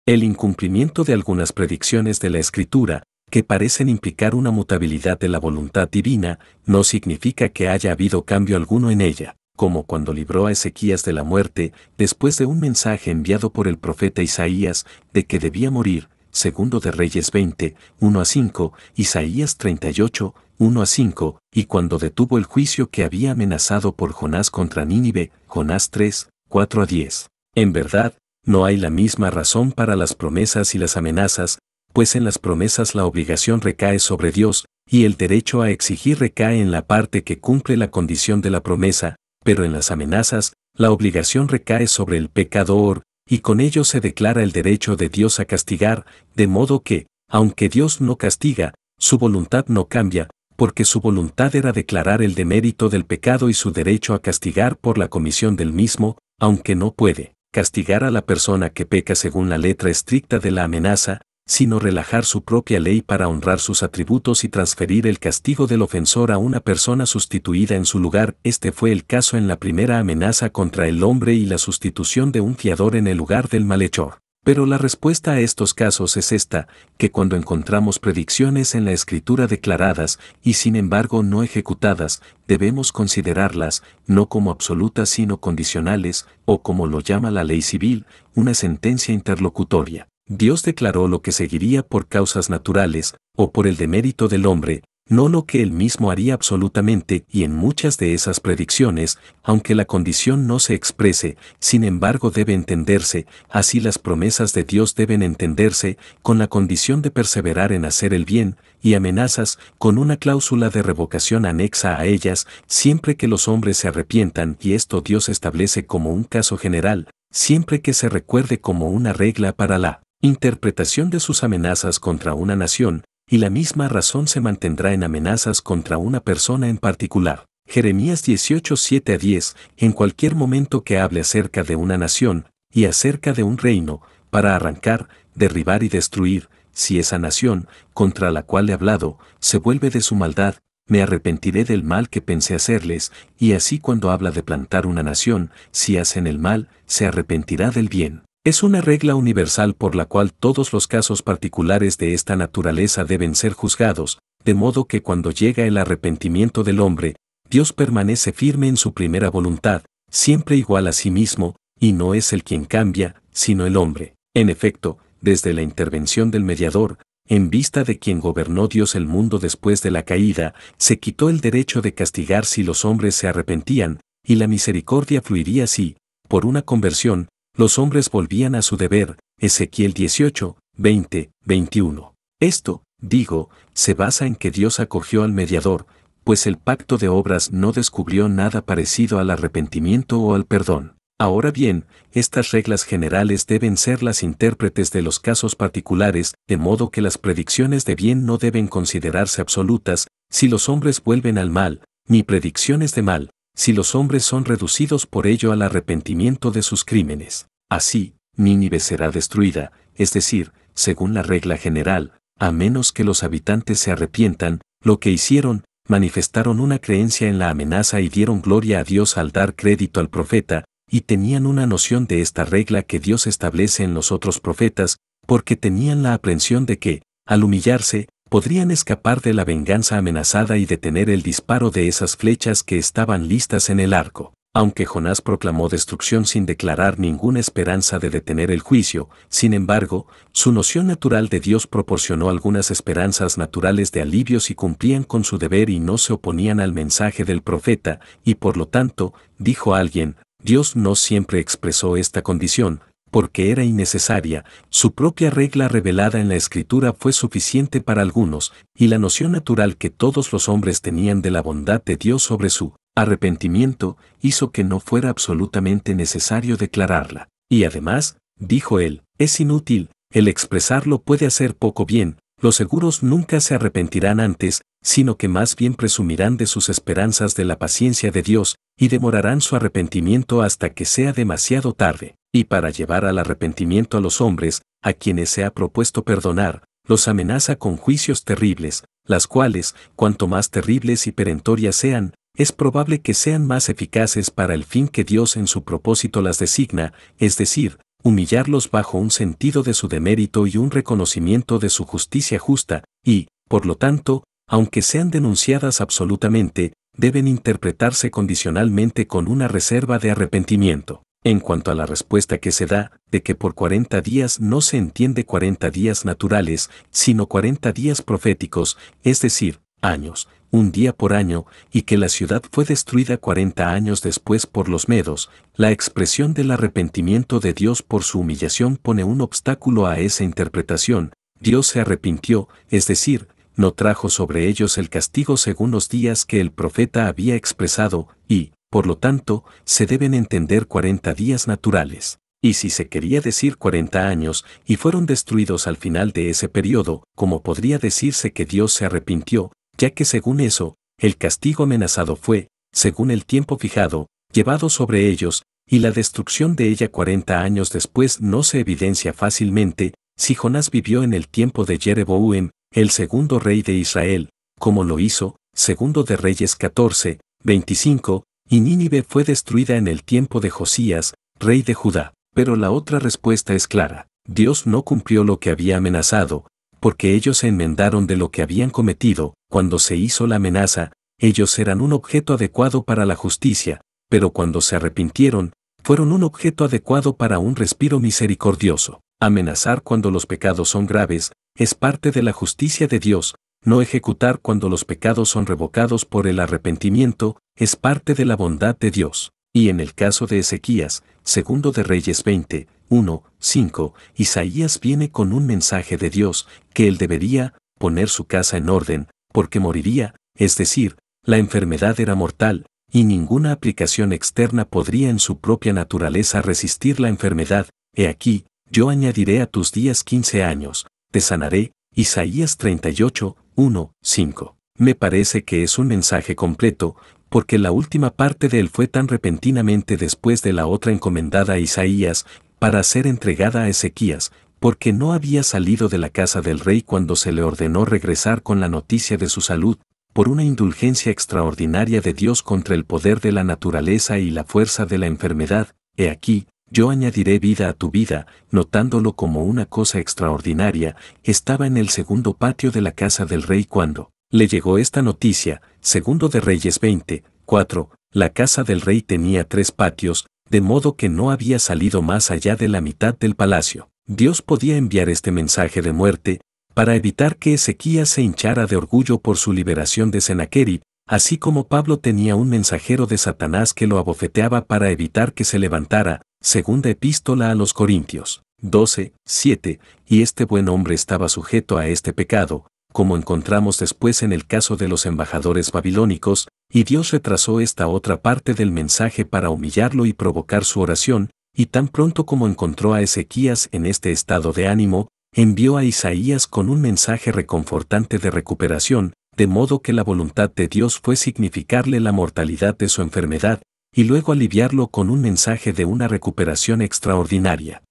El incumplimiento de algunas predicciones de la Escritura, que parecen implicar una mutabilidad de la voluntad divina, no significa que haya habido cambio alguno en ella, como cuando libró a Ezequías de la muerte, después de un mensaje enviado por el profeta Isaías de que debía morir, segundo de Reyes 20, 1 a 5, Isaías 38, 1 a 5, y cuando detuvo el juicio que había amenazado por Jonás contra Nínive, Jonás 3, 4 a 10. En verdad, no hay la misma razón para las promesas y las amenazas, pues en las promesas la obligación recae sobre Dios, y el derecho a exigir recae en la parte que cumple la condición de la promesa, pero en las amenazas, la obligación recae sobre el pecador, y con ello se declara el derecho de Dios a castigar, de modo que, aunque Dios no castiga, su voluntad no cambia, porque su voluntad era declarar el demérito del pecado y su derecho a castigar por la comisión del mismo, aunque no puede castigar a la persona que peca según la letra estricta de la amenaza, sino relajar su propia ley para honrar sus atributos y transferir el castigo del ofensor a una persona sustituida en su lugar. Este fue el caso en la primera amenaza contra el hombre y la sustitución de un fiador en el lugar del malhechor. Pero la respuesta a estos casos es esta, que cuando encontramos predicciones en la escritura declaradas y sin embargo no ejecutadas, debemos considerarlas no como absolutas sino condicionales, o como lo llama la ley civil, una sentencia interlocutoria. Dios declaró lo que seguiría por causas naturales, o por el demérito del hombre, no lo que él mismo haría absolutamente y en muchas de esas predicciones, aunque la condición no se exprese, sin embargo debe entenderse, así las promesas de Dios deben entenderse, con la condición de perseverar en hacer el bien, y amenazas, con una cláusula de revocación anexa a ellas, siempre que los hombres se arrepientan y esto Dios establece como un caso general, siempre que se recuerde como una regla para la interpretación de sus amenazas contra una nación, y la misma razón se mantendrá en amenazas contra una persona en particular. Jeremías 18, 7 a 10, en cualquier momento que hable acerca de una nación y acerca de un reino, para arrancar, derribar y destruir, si esa nación, contra la cual he hablado, se vuelve de su maldad, me arrepentiré del mal que pensé hacerles, y así cuando habla de plantar una nación, si hacen el mal, se arrepentirá del bien. Es una regla universal por la cual todos los casos particulares de esta naturaleza deben ser juzgados, de modo que cuando llega el arrepentimiento del hombre, Dios permanece firme en su primera voluntad, siempre igual a sí mismo, y no es el quien cambia, sino el hombre. En efecto, desde la intervención del mediador, en vista de quien gobernó Dios el mundo después de la caída, se quitó el derecho de castigar si los hombres se arrepentían, y la misericordia fluiría así, por una conversión, los hombres volvían a su deber, Ezequiel 18, 20, 21. Esto, digo, se basa en que Dios acogió al mediador, pues el pacto de obras no descubrió nada parecido al arrepentimiento o al perdón. Ahora bien, estas reglas generales deben ser las intérpretes de los casos particulares, de modo que las predicciones de bien no deben considerarse absolutas, si los hombres vuelven al mal, ni predicciones de mal, si los hombres son reducidos por ello al arrepentimiento de sus crímenes. Así, Nínive será destruida, es decir, según la regla general, a menos que los habitantes se arrepientan, lo que hicieron, manifestaron una creencia en la amenaza y dieron gloria a Dios al dar crédito al profeta, y tenían una noción de esta regla que Dios establece en los otros profetas, porque tenían la aprensión de que, al humillarse, podrían escapar de la venganza amenazada y detener el disparo de esas flechas que estaban listas en el arco. Aunque Jonás proclamó destrucción sin declarar ninguna esperanza de detener el juicio, sin embargo, su noción natural de Dios proporcionó algunas esperanzas naturales de alivio si cumplían con su deber y no se oponían al mensaje del profeta, y por lo tanto, dijo alguien, Dios no siempre expresó esta condición, porque era innecesaria, su propia regla revelada en la escritura fue suficiente para algunos, y la noción natural que todos los hombres tenían de la bondad de Dios sobre su arrepentimiento hizo que no fuera absolutamente necesario declararla. Y además, dijo él, es inútil, el expresarlo puede hacer poco bien, los seguros nunca se arrepentirán antes, sino que más bien presumirán de sus esperanzas de la paciencia de Dios, y demorarán su arrepentimiento hasta que sea demasiado tarde. Y para llevar al arrepentimiento a los hombres, a quienes se ha propuesto perdonar, los amenaza con juicios terribles, las cuales, cuanto más terribles y perentorias sean, es probable que sean más eficaces para el fin que Dios en su propósito las designa, es decir, humillarlos bajo un sentido de su demérito y un reconocimiento de su justicia justa, y, por lo tanto, aunque sean denunciadas absolutamente, deben interpretarse condicionalmente con una reserva de arrepentimiento. En cuanto a la respuesta que se da, de que por 40 días no se entiende 40 días naturales, sino 40 días proféticos, es decir, años, un día por año, y que la ciudad fue destruida 40 años después por los medos, la expresión del arrepentimiento de Dios por su humillación pone un obstáculo a esa interpretación. Dios se arrepintió, es decir, no trajo sobre ellos el castigo según los días que el profeta había expresado, y, por lo tanto, se deben entender 40 días naturales. Y si se quería decir 40 años, y fueron destruidos al final de ese periodo, ¿cómo podría decirse que Dios se arrepintió, ya que según eso, el castigo amenazado fue, según el tiempo fijado, llevado sobre ellos, y la destrucción de ella 40 años después no se evidencia fácilmente, si Jonás vivió en el tiempo de Jereboam, el segundo rey de Israel, como lo hizo, segundo de Reyes 14, 25, y Nínive fue destruida en el tiempo de Josías, rey de Judá. Pero la otra respuesta es clara, Dios no cumplió lo que había amenazado, porque ellos se enmendaron de lo que habían cometido, cuando se hizo la amenaza, ellos eran un objeto adecuado para la justicia, pero cuando se arrepintieron, fueron un objeto adecuado para un respiro misericordioso. Amenazar cuando los pecados son graves, es parte de la justicia de Dios, no ejecutar cuando los pecados son revocados por el arrepentimiento, es parte de la bondad de Dios. Y en el caso de Ezequías, segundo de Reyes 20, 1, 5, Isaías viene con un mensaje de Dios, que él debería poner su casa en orden, porque moriría, es decir, la enfermedad era mortal, y ninguna aplicación externa podría en su propia naturaleza resistir la enfermedad, he aquí, yo añadiré a tus días 15 años, te sanaré, Isaías 38, 1, 5. Me parece que es un mensaje completo, porque la última parte de él fue tan repentinamente después de la otra encomendada a Isaías, para ser entregada a Ezequías, porque no había salido de la casa del rey cuando se le ordenó regresar con la noticia de su salud, por una indulgencia extraordinaria de Dios contra el poder de la naturaleza y la fuerza de la enfermedad, he aquí, yo añadiré vida a tu vida, notándolo como una cosa extraordinaria, estaba en el segundo patio de la casa del rey cuando le llegó esta noticia, segundo de Reyes 20, 4, la casa del rey tenía tres patios, de modo que no había salido más allá de la mitad del palacio. Dios podía enviar este mensaje de muerte para evitar que Ezequías se hinchara de orgullo por su liberación de Sennacherib, así como Pablo tenía un mensajero de Satanás que lo abofeteaba para evitar que se levantara, segunda epístola a los Corintios 12, 7, y este buen hombre estaba sujeto a este pecado, como encontramos después en el caso de los embajadores babilónicos, y Dios retrasó esta otra parte del mensaje para humillarlo y provocar su oración, y tan pronto como encontró a Ezequías en este estado de ánimo, envió a Isaías con un mensaje reconfortante de recuperación, de modo que la voluntad de Dios fue significarle la mortalidad de su enfermedad, y luego aliviarlo con un mensaje de una recuperación extraordinaria.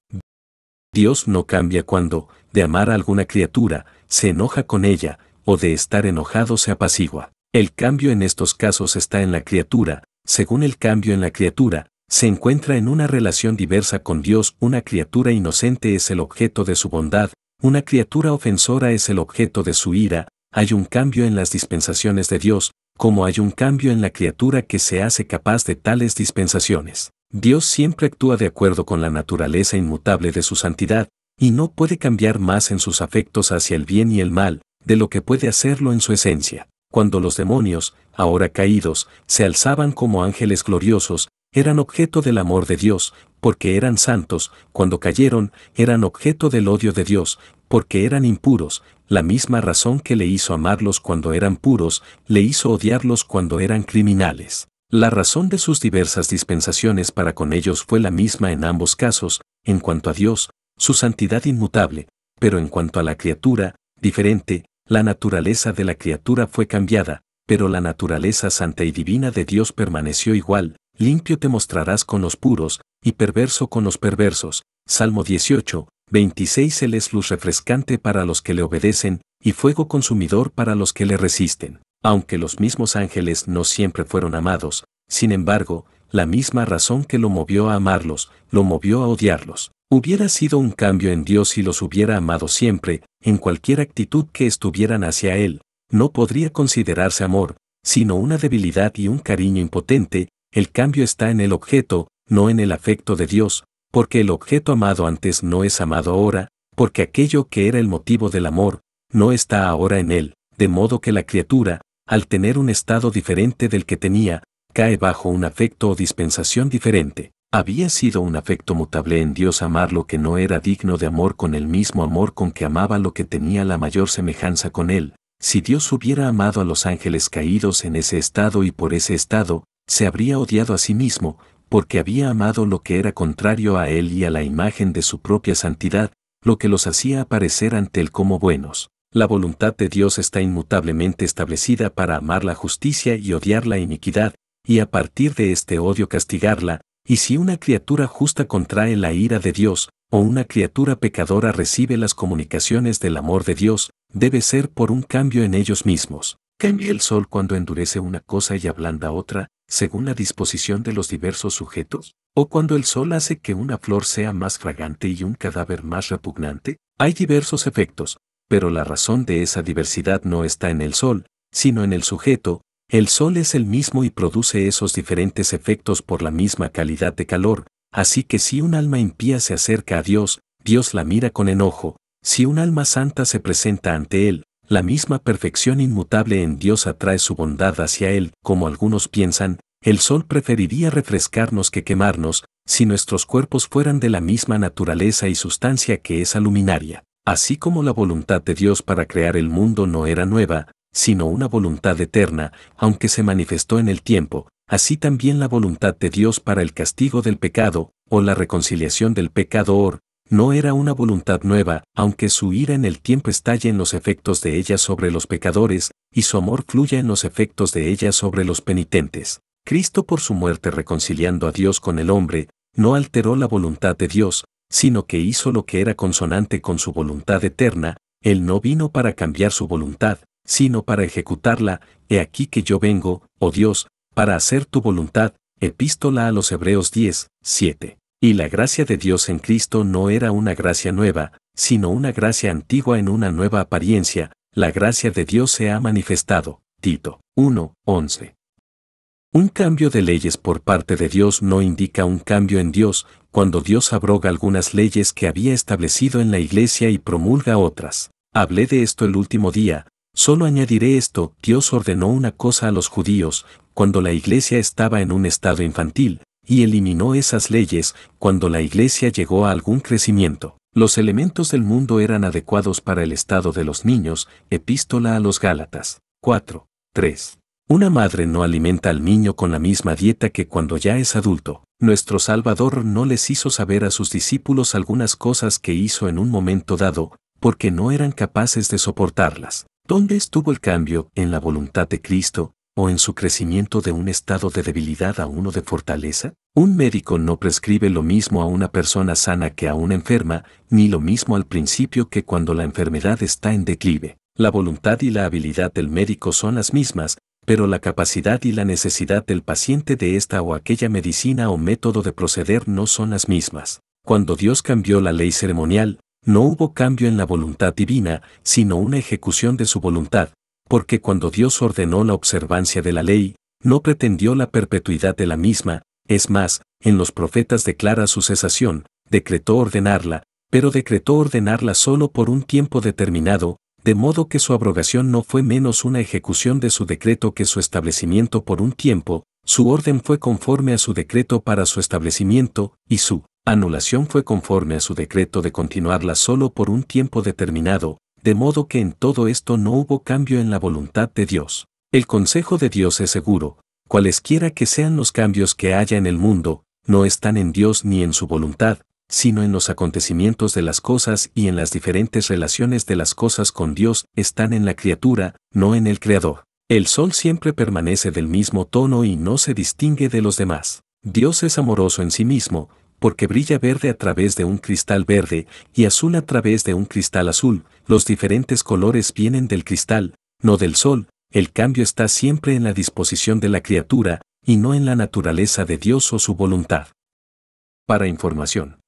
Dios no cambia cuando, de amar a alguna criatura, se enoja con ella, o de estar enojado se apacigua. El cambio en estos casos está en la criatura, según el cambio en la criatura, se encuentra en una relación diversa con Dios, una criatura inocente es el objeto de su bondad, una criatura ofensora es el objeto de su ira, hay un cambio en las dispensaciones de Dios, como hay un cambio en la criatura que se hace capaz de tales dispensaciones. Dios siempre actúa de acuerdo con la naturaleza inmutable de su santidad, y no puede cambiar más en sus afectos hacia el bien y el mal, de lo que puede hacerlo en su esencia cuando los demonios, ahora caídos, se alzaban como ángeles gloriosos, eran objeto del amor de Dios, porque eran santos, cuando cayeron, eran objeto del odio de Dios, porque eran impuros, la misma razón que le hizo amarlos cuando eran puros, le hizo odiarlos cuando eran criminales. La razón de sus diversas dispensaciones para con ellos fue la misma en ambos casos, en cuanto a Dios, su santidad inmutable, pero en cuanto a la criatura, diferente, la naturaleza de la criatura fue cambiada, pero la naturaleza santa y divina de Dios permaneció igual, limpio te mostrarás con los puros, y perverso con los perversos. Salmo 18, 26 Él es luz refrescante para los que le obedecen, y fuego consumidor para los que le resisten. Aunque los mismos ángeles no siempre fueron amados, sin embargo, la misma razón que lo movió a amarlos, lo movió a odiarlos. Hubiera sido un cambio en Dios si los hubiera amado siempre, en cualquier actitud que estuvieran hacia Él, no podría considerarse amor, sino una debilidad y un cariño impotente, el cambio está en el objeto, no en el afecto de Dios, porque el objeto amado antes no es amado ahora, porque aquello que era el motivo del amor, no está ahora en él, de modo que la criatura, al tener un estado diferente del que tenía, cae bajo un afecto o dispensación diferente. Había sido un afecto mutable en Dios amar lo que no era digno de amor con el mismo amor con que amaba lo que tenía la mayor semejanza con él. Si Dios hubiera amado a los ángeles caídos en ese estado y por ese estado, se habría odiado a sí mismo, porque había amado lo que era contrario a él y a la imagen de su propia santidad, lo que los hacía aparecer ante él como buenos. La voluntad de Dios está inmutablemente establecida para amar la justicia y odiar la iniquidad, y a partir de este odio castigarla, y si una criatura justa contrae la ira de Dios, o una criatura pecadora recibe las comunicaciones del amor de Dios, debe ser por un cambio en ellos mismos. Cambia el sol cuando endurece una cosa y ablanda otra, según la disposición de los diversos sujetos, o cuando el sol hace que una flor sea más fragante y un cadáver más repugnante. Hay diversos efectos, pero la razón de esa diversidad no está en el sol, sino en el sujeto, el Sol es el mismo y produce esos diferentes efectos por la misma calidad de calor, así que si un alma impía se acerca a Dios, Dios la mira con enojo, si un alma santa se presenta ante Él, la misma perfección inmutable en Dios atrae su bondad hacia Él, como algunos piensan, el Sol preferiría refrescarnos que quemarnos, si nuestros cuerpos fueran de la misma naturaleza y sustancia que esa luminaria. Así como la voluntad de Dios para crear el mundo no era nueva, sino una voluntad eterna, aunque se manifestó en el tiempo, así también la voluntad de Dios para el castigo del pecado, o la reconciliación del pecador, no era una voluntad nueva, aunque su ira en el tiempo estalle en los efectos de ella sobre los pecadores, y su amor fluya en los efectos de ella sobre los penitentes. Cristo por su muerte reconciliando a Dios con el hombre, no alteró la voluntad de Dios, sino que hizo lo que era consonante con su voluntad eterna, Él no vino para cambiar su voluntad, sino para ejecutarla, he aquí que yo vengo, oh Dios, para hacer tu voluntad. Epístola a los Hebreos 10, 7. Y la gracia de Dios en Cristo no era una gracia nueva, sino una gracia antigua en una nueva apariencia, la gracia de Dios se ha manifestado. Tito 1, 11. Un cambio de leyes por parte de Dios no indica un cambio en Dios cuando Dios abroga algunas leyes que había establecido en la Iglesia y promulga otras. Hablé de esto el último día, Solo añadiré esto, Dios ordenó una cosa a los judíos, cuando la iglesia estaba en un estado infantil, y eliminó esas leyes, cuando la iglesia llegó a algún crecimiento. Los elementos del mundo eran adecuados para el estado de los niños, epístola a los Gálatas. 4. 3. Una madre no alimenta al niño con la misma dieta que cuando ya es adulto. Nuestro Salvador no les hizo saber a sus discípulos algunas cosas que hizo en un momento dado, porque no eran capaces de soportarlas. ¿Dónde estuvo el cambio, en la voluntad de Cristo, o en su crecimiento de un estado de debilidad a uno de fortaleza? Un médico no prescribe lo mismo a una persona sana que a una enferma, ni lo mismo al principio que cuando la enfermedad está en declive. La voluntad y la habilidad del médico son las mismas, pero la capacidad y la necesidad del paciente de esta o aquella medicina o método de proceder no son las mismas. Cuando Dios cambió la ley ceremonial, no hubo cambio en la voluntad divina, sino una ejecución de su voluntad, porque cuando Dios ordenó la observancia de la ley, no pretendió la perpetuidad de la misma, es más, en los profetas declara su cesación, decretó ordenarla, pero decretó ordenarla solo por un tiempo determinado, de modo que su abrogación no fue menos una ejecución de su decreto que su establecimiento por un tiempo, su orden fue conforme a su decreto para su establecimiento, y su anulación fue conforme a su decreto de continuarla solo por un tiempo determinado, de modo que en todo esto no hubo cambio en la voluntad de Dios. El consejo de Dios es seguro, cualesquiera que sean los cambios que haya en el mundo, no están en Dios ni en su voluntad, sino en los acontecimientos de las cosas y en las diferentes relaciones de las cosas con Dios están en la criatura, no en el Creador. El sol siempre permanece del mismo tono y no se distingue de los demás. Dios es amoroso en sí mismo, porque brilla verde a través de un cristal verde y azul a través de un cristal azul, los diferentes colores vienen del cristal, no del sol, el cambio está siempre en la disposición de la criatura y no en la naturaleza de Dios o su voluntad. Para información.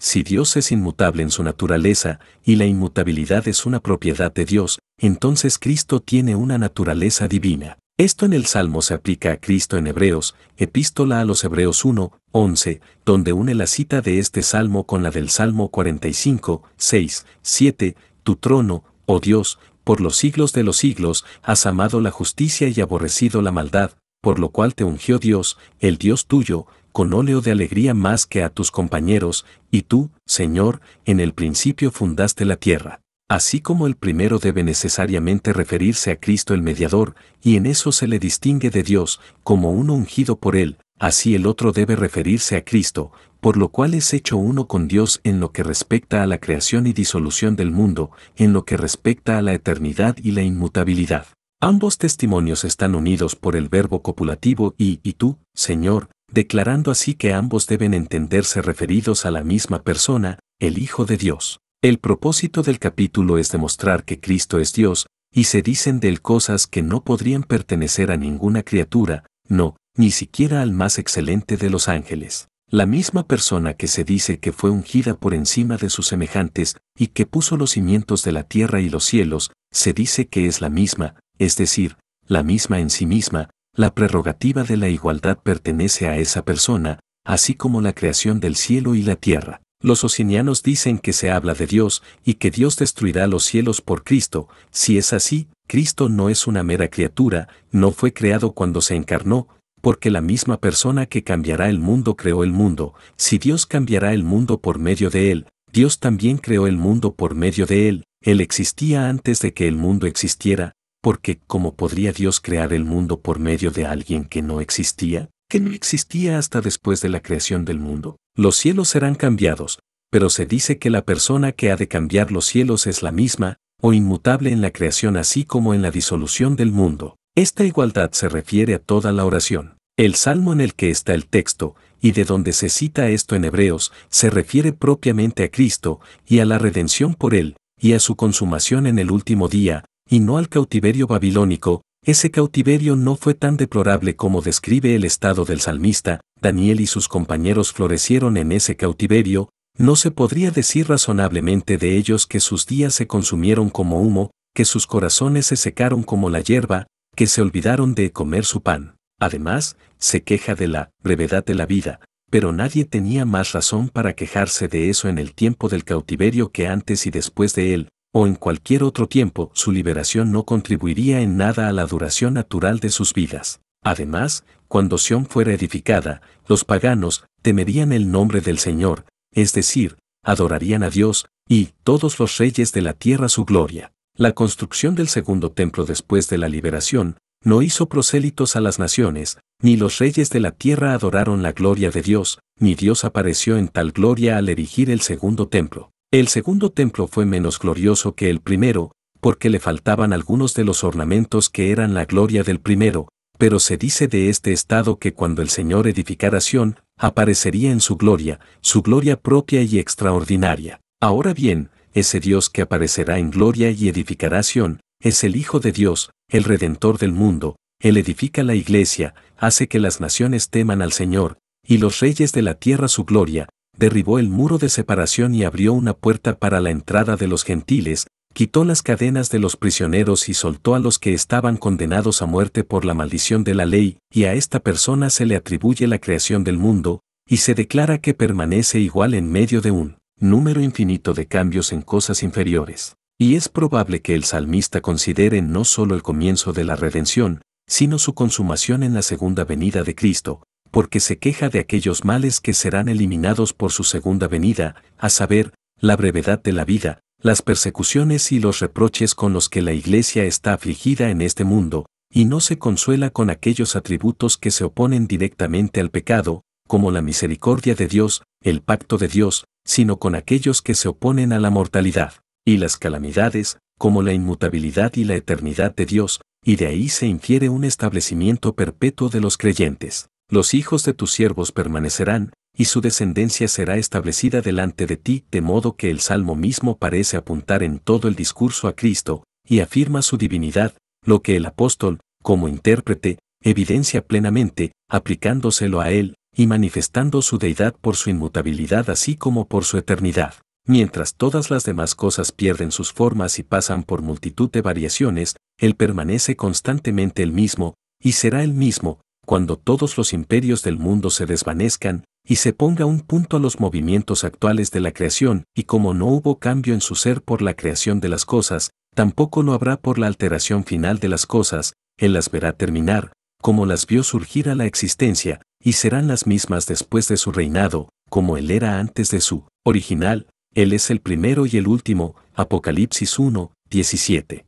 Si Dios es inmutable en su naturaleza y la inmutabilidad es una propiedad de Dios, entonces Cristo tiene una naturaleza divina. Esto en el Salmo se aplica a Cristo en Hebreos, epístola a los Hebreos 1, 11, donde une la cita de este Salmo con la del Salmo 45, 6, 7, Tu trono, oh Dios, por los siglos de los siglos, has amado la justicia y aborrecido la maldad, por lo cual te ungió Dios, el Dios tuyo, con óleo de alegría más que a tus compañeros, y tú, Señor, en el principio fundaste la tierra. Así como el primero debe necesariamente referirse a Cristo el mediador, y en eso se le distingue de Dios, como uno ungido por él, así el otro debe referirse a Cristo, por lo cual es hecho uno con Dios en lo que respecta a la creación y disolución del mundo, en lo que respecta a la eternidad y la inmutabilidad. Ambos testimonios están unidos por el verbo copulativo y, y tú, Señor, declarando así que ambos deben entenderse referidos a la misma persona, el Hijo de Dios. El propósito del capítulo es demostrar que Cristo es Dios, y se dicen de él cosas que no podrían pertenecer a ninguna criatura, no, ni siquiera al más excelente de los ángeles. La misma persona que se dice que fue ungida por encima de sus semejantes y que puso los cimientos de la tierra y los cielos, se dice que es la misma, es decir, la misma en sí misma, la prerrogativa de la igualdad pertenece a esa persona, así como la creación del cielo y la tierra. Los osinianos dicen que se habla de Dios y que Dios destruirá los cielos por Cristo. Si es así, Cristo no es una mera criatura, no fue creado cuando se encarnó, porque la misma persona que cambiará el mundo creó el mundo. Si Dios cambiará el mundo por medio de él, Dios también creó el mundo por medio de él. Él existía antes de que el mundo existiera, porque ¿cómo podría Dios crear el mundo por medio de alguien que no existía? que no existía hasta después de la creación del mundo. Los cielos serán cambiados, pero se dice que la persona que ha de cambiar los cielos es la misma, o inmutable en la creación así como en la disolución del mundo. Esta igualdad se refiere a toda la oración. El salmo en el que está el texto, y de donde se cita esto en Hebreos, se refiere propiamente a Cristo, y a la redención por él, y a su consumación en el último día, y no al cautiverio babilónico, ese cautiverio no fue tan deplorable como describe el estado del salmista, Daniel y sus compañeros florecieron en ese cautiverio, no se podría decir razonablemente de ellos que sus días se consumieron como humo, que sus corazones se secaron como la hierba, que se olvidaron de comer su pan. Además, se queja de la brevedad de la vida, pero nadie tenía más razón para quejarse de eso en el tiempo del cautiverio que antes y después de él, o en cualquier otro tiempo, su liberación no contribuiría en nada a la duración natural de sus vidas. Además, cuando Sión fuera edificada, los paganos temerían el nombre del Señor, es decir, adorarían a Dios, y todos los reyes de la tierra su gloria. La construcción del segundo templo después de la liberación no hizo prosélitos a las naciones, ni los reyes de la tierra adoraron la gloria de Dios, ni Dios apareció en tal gloria al erigir el segundo templo. El segundo templo fue menos glorioso que el primero, porque le faltaban algunos de los ornamentos que eran la gloria del primero, pero se dice de este estado que cuando el Señor edificara Sión, aparecería en su gloria, su gloria propia y extraordinaria. Ahora bien, ese Dios que aparecerá en gloria y edificará Sión, es el Hijo de Dios, el Redentor del mundo, Él edifica la iglesia, hace que las naciones teman al Señor, y los reyes de la tierra su gloria, derribó el muro de separación y abrió una puerta para la entrada de los gentiles, quitó las cadenas de los prisioneros y soltó a los que estaban condenados a muerte por la maldición de la ley, y a esta persona se le atribuye la creación del mundo, y se declara que permanece igual en medio de un número infinito de cambios en cosas inferiores. Y es probable que el salmista considere no solo el comienzo de la redención, sino su consumación en la segunda venida de Cristo, porque se queja de aquellos males que serán eliminados por su segunda venida, a saber, la brevedad de la vida, las persecuciones y los reproches con los que la Iglesia está afligida en este mundo, y no se consuela con aquellos atributos que se oponen directamente al pecado, como la misericordia de Dios, el pacto de Dios, sino con aquellos que se oponen a la mortalidad, y las calamidades, como la inmutabilidad y la eternidad de Dios, y de ahí se infiere un establecimiento perpetuo de los creyentes los hijos de tus siervos permanecerán, y su descendencia será establecida delante de ti, de modo que el Salmo mismo parece apuntar en todo el discurso a Cristo, y afirma su divinidad, lo que el apóstol, como intérprete, evidencia plenamente, aplicándoselo a él, y manifestando su deidad por su inmutabilidad así como por su eternidad. Mientras todas las demás cosas pierden sus formas y pasan por multitud de variaciones, Él permanece constantemente el mismo, y será el mismo, cuando todos los imperios del mundo se desvanezcan, y se ponga un punto a los movimientos actuales de la creación, y como no hubo cambio en su ser por la creación de las cosas, tampoco lo habrá por la alteración final de las cosas, Él las verá terminar, como las vio surgir a la existencia, y serán las mismas después de su reinado, como Él era antes de su original, Él es el primero y el último, Apocalipsis 1, 17.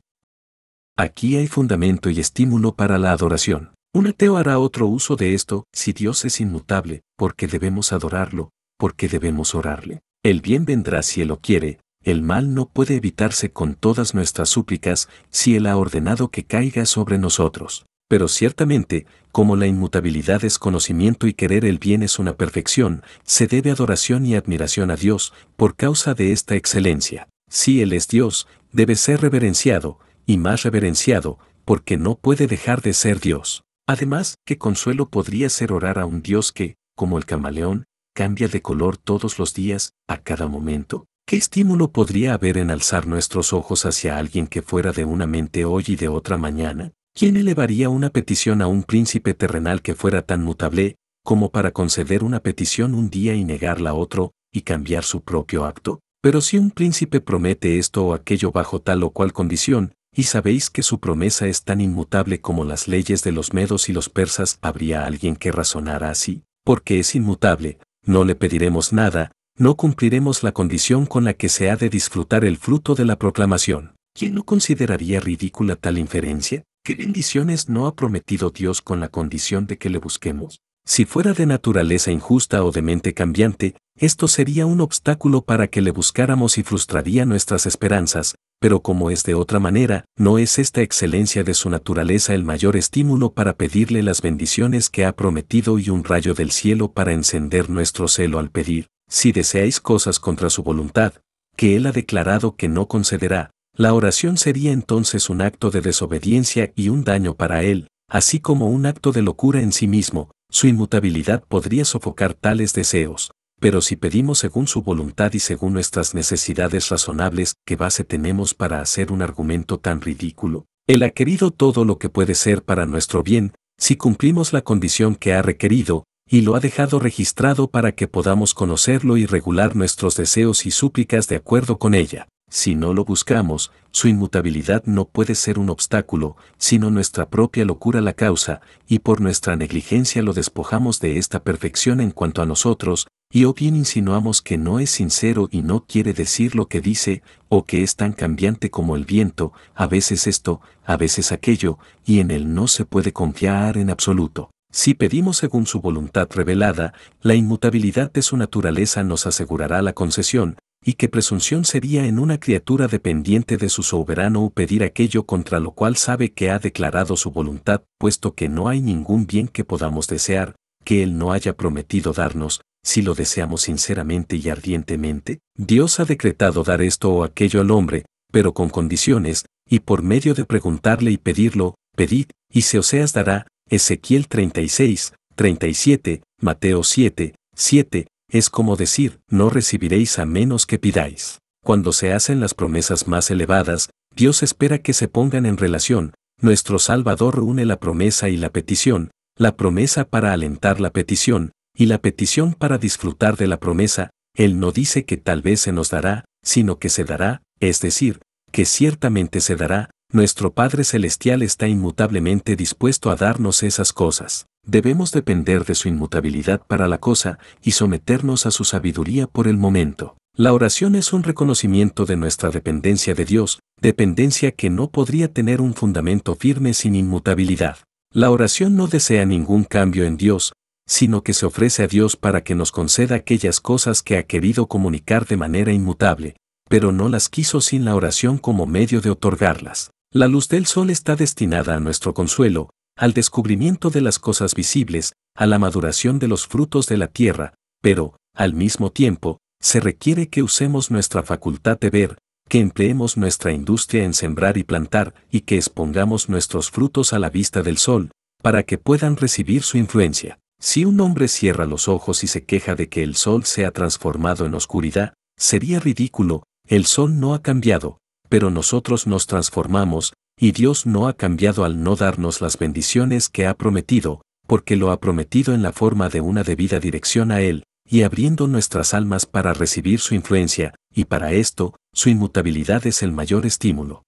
Aquí hay fundamento y estímulo para la adoración. Un ateo hará otro uso de esto, si Dios es inmutable, porque debemos adorarlo, porque debemos orarle. El bien vendrá si Él lo quiere, el mal no puede evitarse con todas nuestras súplicas si Él ha ordenado que caiga sobre nosotros. Pero ciertamente, como la inmutabilidad es conocimiento y querer el bien es una perfección, se debe adoración y admiración a Dios por causa de esta excelencia. Si Él es Dios, debe ser reverenciado, y más reverenciado, porque no puede dejar de ser Dios. Además, qué consuelo podría ser orar a un Dios que, como el camaleón, cambia de color todos los días, a cada momento. ¿Qué estímulo podría haber en alzar nuestros ojos hacia alguien que fuera de una mente hoy y de otra mañana? ¿Quién elevaría una petición a un príncipe terrenal que fuera tan mutable, como para conceder una petición un día y negarla otro, y cambiar su propio acto? Pero si un príncipe promete esto o aquello bajo tal o cual condición, y sabéis que su promesa es tan inmutable como las leyes de los medos y los persas. Habría alguien que razonara así, porque es inmutable, no le pediremos nada, no cumpliremos la condición con la que se ha de disfrutar el fruto de la proclamación. ¿Quién no consideraría ridícula tal inferencia? ¿Qué bendiciones no ha prometido Dios con la condición de que le busquemos? Si fuera de naturaleza injusta o de mente cambiante, esto sería un obstáculo para que le buscáramos y frustraría nuestras esperanzas, pero como es de otra manera, no es esta excelencia de su naturaleza el mayor estímulo para pedirle las bendiciones que ha prometido y un rayo del cielo para encender nuestro celo al pedir, si deseáis cosas contra su voluntad, que él ha declarado que no concederá, la oración sería entonces un acto de desobediencia y un daño para él, así como un acto de locura en sí mismo, su inmutabilidad podría sofocar tales deseos, pero si pedimos según su voluntad y según nuestras necesidades razonables, ¿qué base tenemos para hacer un argumento tan ridículo? Él ha querido todo lo que puede ser para nuestro bien, si cumplimos la condición que ha requerido, y lo ha dejado registrado para que podamos conocerlo y regular nuestros deseos y súplicas de acuerdo con ella. Si no lo buscamos, su inmutabilidad no puede ser un obstáculo, sino nuestra propia locura la causa, y por nuestra negligencia lo despojamos de esta perfección en cuanto a nosotros, y o oh bien insinuamos que no es sincero y no quiere decir lo que dice, o que es tan cambiante como el viento, a veces esto, a veces aquello, y en él no se puede confiar en absoluto. Si pedimos según su voluntad revelada, la inmutabilidad de su naturaleza nos asegurará la concesión, y qué presunción sería en una criatura dependiente de su soberano pedir aquello contra lo cual sabe que ha declarado su voluntad, puesto que no hay ningún bien que podamos desear, que él no haya prometido darnos, si lo deseamos sinceramente y ardientemente, Dios ha decretado dar esto o aquello al hombre, pero con condiciones, y por medio de preguntarle y pedirlo, pedid, y se os dará, Ezequiel 36, 37, Mateo 7, 7, es como decir, no recibiréis a menos que pidáis. Cuando se hacen las promesas más elevadas, Dios espera que se pongan en relación, nuestro Salvador une la promesa y la petición, la promesa para alentar la petición, y la petición para disfrutar de la promesa, Él no dice que tal vez se nos dará, sino que se dará, es decir, que ciertamente se dará, nuestro Padre Celestial está inmutablemente dispuesto a darnos esas cosas. Debemos depender de su inmutabilidad para la cosa y someternos a su sabiduría por el momento. La oración es un reconocimiento de nuestra dependencia de Dios, dependencia que no podría tener un fundamento firme sin inmutabilidad. La oración no desea ningún cambio en Dios, sino que se ofrece a Dios para que nos conceda aquellas cosas que ha querido comunicar de manera inmutable, pero no las quiso sin la oración como medio de otorgarlas. La luz del sol está destinada a nuestro consuelo, al descubrimiento de las cosas visibles, a la maduración de los frutos de la tierra, pero, al mismo tiempo, se requiere que usemos nuestra facultad de ver, que empleemos nuestra industria en sembrar y plantar, y que expongamos nuestros frutos a la vista del sol, para que puedan recibir su influencia. Si un hombre cierra los ojos y se queja de que el sol se ha transformado en oscuridad, sería ridículo, el sol no ha cambiado, pero nosotros nos transformamos, y Dios no ha cambiado al no darnos las bendiciones que ha prometido, porque lo ha prometido en la forma de una debida dirección a Él, y abriendo nuestras almas para recibir su influencia, y para esto, su inmutabilidad es el mayor estímulo.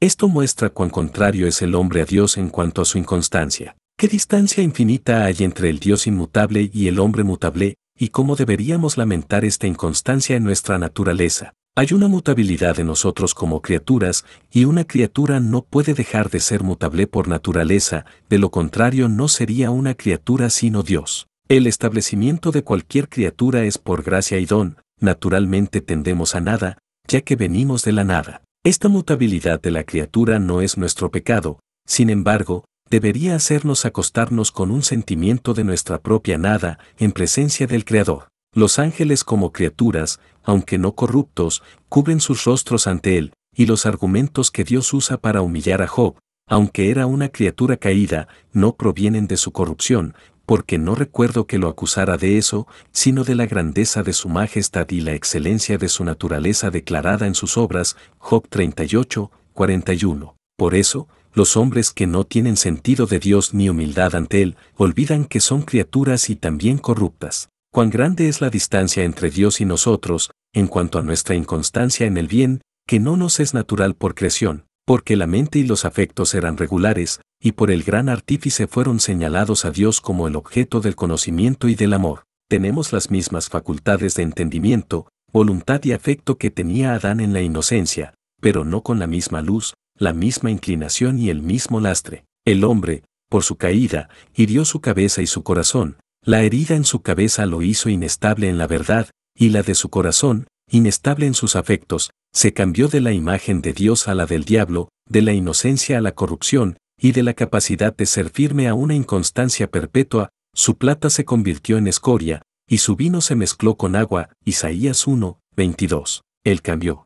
Esto muestra cuán contrario es el hombre a Dios en cuanto a su inconstancia. ¿Qué distancia infinita hay entre el Dios inmutable y el hombre mutable, y cómo deberíamos lamentar esta inconstancia en nuestra naturaleza? Hay una mutabilidad en nosotros como criaturas, y una criatura no puede dejar de ser mutable por naturaleza, de lo contrario no sería una criatura sino Dios. El establecimiento de cualquier criatura es por gracia y don, naturalmente tendemos a nada, ya que venimos de la nada. Esta mutabilidad de la criatura no es nuestro pecado, sin embargo, debería hacernos acostarnos con un sentimiento de nuestra propia nada en presencia del Creador. Los ángeles como criaturas, aunque no corruptos, cubren sus rostros ante Él, y los argumentos que Dios usa para humillar a Job, aunque era una criatura caída, no provienen de su corrupción, porque no recuerdo que lo acusara de eso, sino de la grandeza de su majestad y la excelencia de su naturaleza declarada en sus obras, Job 38, 41. Por eso, los hombres que no tienen sentido de Dios ni humildad ante Él, olvidan que son criaturas y también corruptas. Cuán grande es la distancia entre Dios y nosotros, en cuanto a nuestra inconstancia en el bien, que no nos es natural por creación, porque la mente y los afectos eran regulares, y por el gran artífice fueron señalados a Dios como el objeto del conocimiento y del amor. Tenemos las mismas facultades de entendimiento, voluntad y afecto que tenía Adán en la inocencia, pero no con la misma luz, la misma inclinación y el mismo lastre. El hombre, por su caída, hirió su cabeza y su corazón, la herida en su cabeza lo hizo inestable en la verdad, y la de su corazón, inestable en sus afectos, se cambió de la imagen de Dios a la del diablo, de la inocencia a la corrupción, y de la capacidad de ser firme a una inconstancia perpetua, su plata se convirtió en escoria, y su vino se mezcló con agua, Isaías 1, 22. Él cambió.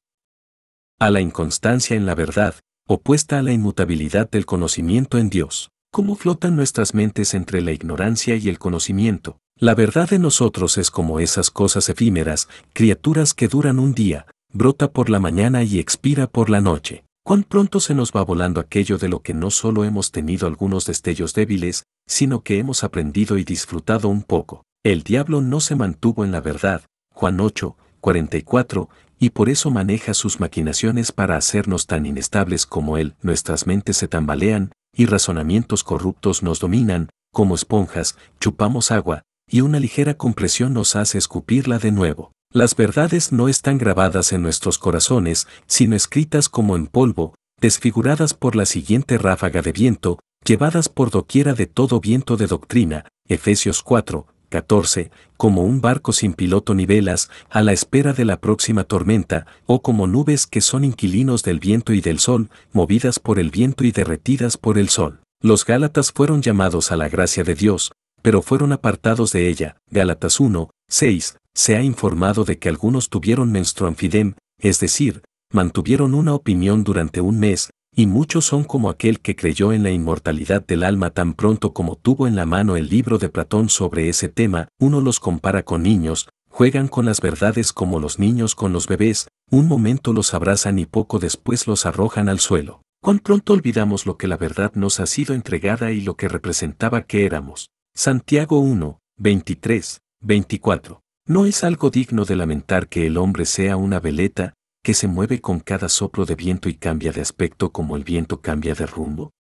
A la inconstancia en la verdad, opuesta a la inmutabilidad del conocimiento en Dios. ¿Cómo flotan nuestras mentes entre la ignorancia y el conocimiento? La verdad de nosotros es como esas cosas efímeras, criaturas que duran un día, brota por la mañana y expira por la noche. Cuán pronto se nos va volando aquello de lo que no solo hemos tenido algunos destellos débiles, sino que hemos aprendido y disfrutado un poco. El diablo no se mantuvo en la verdad, Juan 8, 44, y por eso maneja sus maquinaciones para hacernos tan inestables como Él, nuestras mentes se tambalean, y razonamientos corruptos nos dominan, como esponjas, chupamos agua, y una ligera compresión nos hace escupirla de nuevo. Las verdades no están grabadas en nuestros corazones, sino escritas como en polvo, desfiguradas por la siguiente ráfaga de viento, llevadas por doquiera de todo viento de doctrina, Efesios 4, 14, como un barco sin piloto ni velas, a la espera de la próxima tormenta, o como nubes que son inquilinos del viento y del sol, movidas por el viento y derretidas por el sol. Los Gálatas fueron llamados a la gracia de Dios, pero fueron apartados de ella. Gálatas 1, 6, se ha informado de que algunos tuvieron menstruanfidem, es decir, mantuvieron una opinión durante un mes, y muchos son como aquel que creyó en la inmortalidad del alma tan pronto como tuvo en la mano el libro de Platón sobre ese tema, uno los compara con niños, juegan con las verdades como los niños con los bebés, un momento los abrazan y poco después los arrojan al suelo. Cuán pronto olvidamos lo que la verdad nos ha sido entregada y lo que representaba que éramos. Santiago 1, 23, 24. No es algo digno de lamentar que el hombre sea una veleta, que se mueve con cada soplo de viento y cambia de aspecto como el viento cambia de rumbo?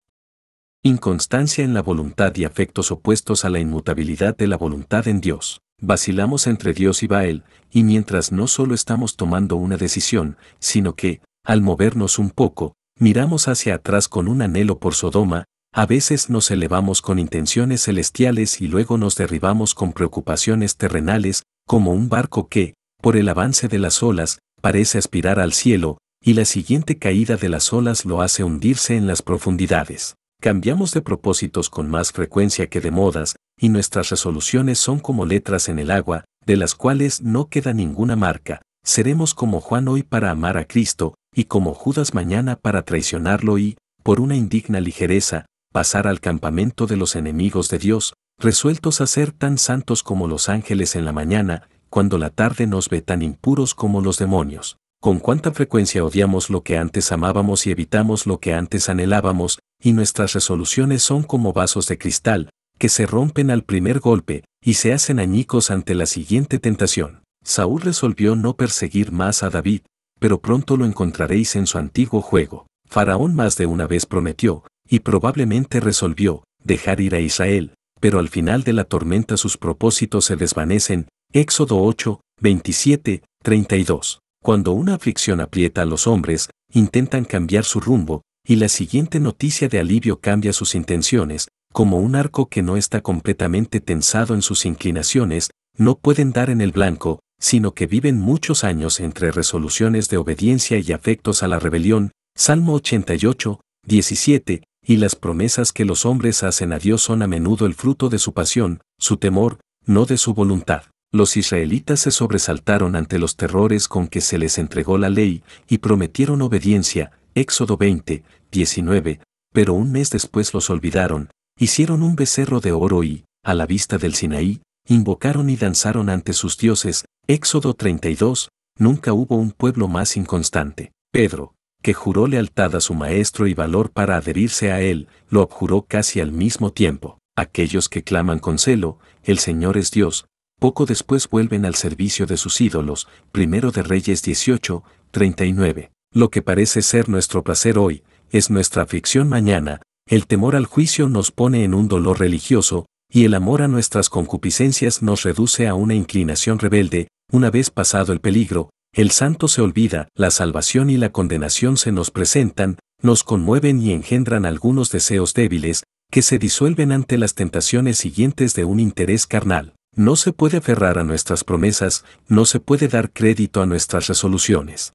Inconstancia en la voluntad y afectos opuestos a la inmutabilidad de la voluntad en Dios. Vacilamos entre Dios y Baal, y mientras no solo estamos tomando una decisión, sino que, al movernos un poco, miramos hacia atrás con un anhelo por Sodoma, a veces nos elevamos con intenciones celestiales y luego nos derribamos con preocupaciones terrenales, como un barco que, por el avance de las olas, parece aspirar al cielo, y la siguiente caída de las olas lo hace hundirse en las profundidades. Cambiamos de propósitos con más frecuencia que de modas, y nuestras resoluciones son como letras en el agua, de las cuales no queda ninguna marca. Seremos como Juan hoy para amar a Cristo, y como Judas mañana para traicionarlo y, por una indigna ligereza, pasar al campamento de los enemigos de Dios, resueltos a ser tan santos como los ángeles en la mañana, cuando la tarde nos ve tan impuros como los demonios, con cuánta frecuencia odiamos lo que antes amábamos y evitamos lo que antes anhelábamos, y nuestras resoluciones son como vasos de cristal, que se rompen al primer golpe, y se hacen añicos ante la siguiente tentación. Saúl resolvió no perseguir más a David, pero pronto lo encontraréis en su antiguo juego. Faraón más de una vez prometió, y probablemente resolvió, dejar ir a Israel, pero al final de la tormenta sus propósitos se desvanecen, Éxodo 8, 27, 32. Cuando una aflicción aprieta a los hombres, intentan cambiar su rumbo, y la siguiente noticia de alivio cambia sus intenciones, como un arco que no está completamente tensado en sus inclinaciones, no pueden dar en el blanco, sino que viven muchos años entre resoluciones de obediencia y afectos a la rebelión, Salmo 88, 17, y las promesas que los hombres hacen a Dios son a menudo el fruto de su pasión, su temor, no de su voluntad los israelitas se sobresaltaron ante los terrores con que se les entregó la ley y prometieron obediencia, Éxodo 20, 19, pero un mes después los olvidaron, hicieron un becerro de oro y, a la vista del Sinaí, invocaron y danzaron ante sus dioses, Éxodo 32, nunca hubo un pueblo más inconstante. Pedro, que juró lealtad a su maestro y valor para adherirse a él, lo abjuró casi al mismo tiempo. Aquellos que claman con celo, el Señor es Dios, poco después vuelven al servicio de sus ídolos, primero de Reyes 18, 39. Lo que parece ser nuestro placer hoy, es nuestra aflicción mañana, el temor al juicio nos pone en un dolor religioso, y el amor a nuestras concupiscencias nos reduce a una inclinación rebelde, una vez pasado el peligro, el santo se olvida, la salvación y la condenación se nos presentan, nos conmueven y engendran algunos deseos débiles, que se disuelven ante las tentaciones siguientes de un interés carnal. No se puede aferrar a nuestras promesas, no se puede dar crédito a nuestras resoluciones.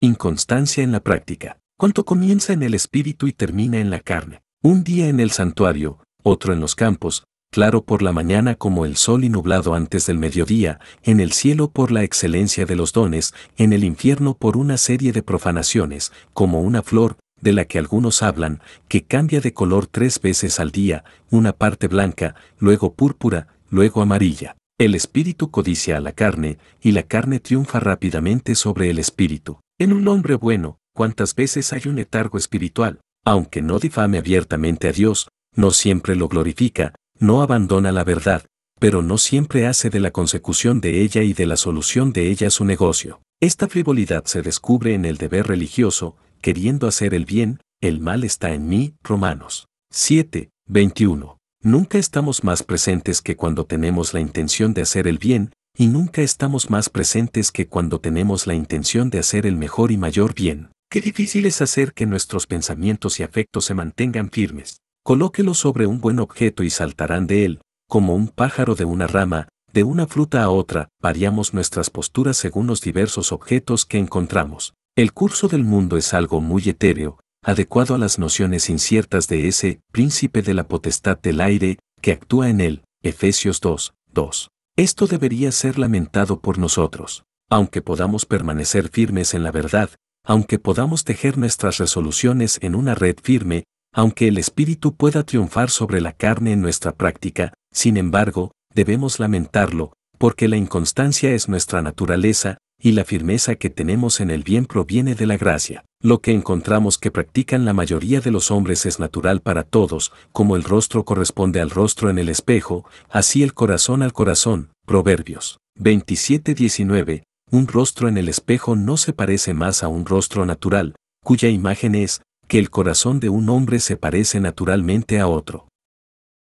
Inconstancia en la práctica. Cuanto comienza en el espíritu y termina en la carne. Un día en el santuario, otro en los campos, claro por la mañana como el sol y nublado antes del mediodía, en el cielo por la excelencia de los dones, en el infierno por una serie de profanaciones, como una flor, de la que algunos hablan, que cambia de color tres veces al día, una parte blanca, luego púrpura, luego amarilla. El espíritu codicia a la carne, y la carne triunfa rápidamente sobre el espíritu. En un hombre bueno, ¿cuántas veces hay un letargo espiritual? Aunque no difame abiertamente a Dios, no siempre lo glorifica, no abandona la verdad, pero no siempre hace de la consecución de ella y de la solución de ella su negocio. Esta frivolidad se descubre en el deber religioso, queriendo hacer el bien, el mal está en mí, Romanos 7, 21. Nunca estamos más presentes que cuando tenemos la intención de hacer el bien, y nunca estamos más presentes que cuando tenemos la intención de hacer el mejor y mayor bien. Qué difícil es hacer que nuestros pensamientos y afectos se mantengan firmes. Colóquelos sobre un buen objeto y saltarán de él, como un pájaro de una rama, de una fruta a otra, variamos nuestras posturas según los diversos objetos que encontramos. El curso del mundo es algo muy etéreo, adecuado a las nociones inciertas de ese príncipe de la potestad del aire, que actúa en él, Efesios 2, 2. Esto debería ser lamentado por nosotros, aunque podamos permanecer firmes en la verdad, aunque podamos tejer nuestras resoluciones en una red firme, aunque el espíritu pueda triunfar sobre la carne en nuestra práctica, sin embargo, debemos lamentarlo, porque la inconstancia es nuestra naturaleza, y la firmeza que tenemos en el bien proviene de la gracia. Lo que encontramos que practican la mayoría de los hombres es natural para todos, como el rostro corresponde al rostro en el espejo, así el corazón al corazón. Proverbios 27:19. Un rostro en el espejo no se parece más a un rostro natural, cuya imagen es, que el corazón de un hombre se parece naturalmente a otro.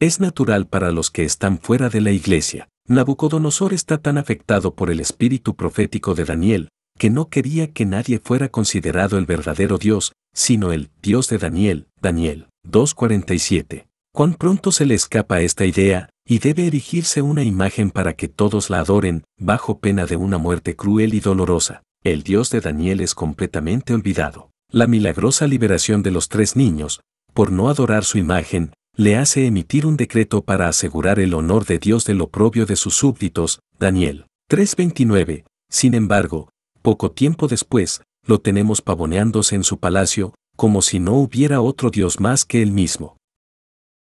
Es natural para los que están fuera de la iglesia, Nabucodonosor está tan afectado por el espíritu profético de Daniel, que no quería que nadie fuera considerado el verdadero Dios, sino el Dios de Daniel, Daniel 2.47. Cuán pronto se le escapa esta idea, y debe erigirse una imagen para que todos la adoren, bajo pena de una muerte cruel y dolorosa. El Dios de Daniel es completamente olvidado. La milagrosa liberación de los tres niños, por no adorar su imagen, le hace emitir un decreto para asegurar el honor de Dios del oprobio de sus súbditos, Daniel 3:29. Sin embargo, poco tiempo después, lo tenemos pavoneándose en su palacio, como si no hubiera otro Dios más que él mismo.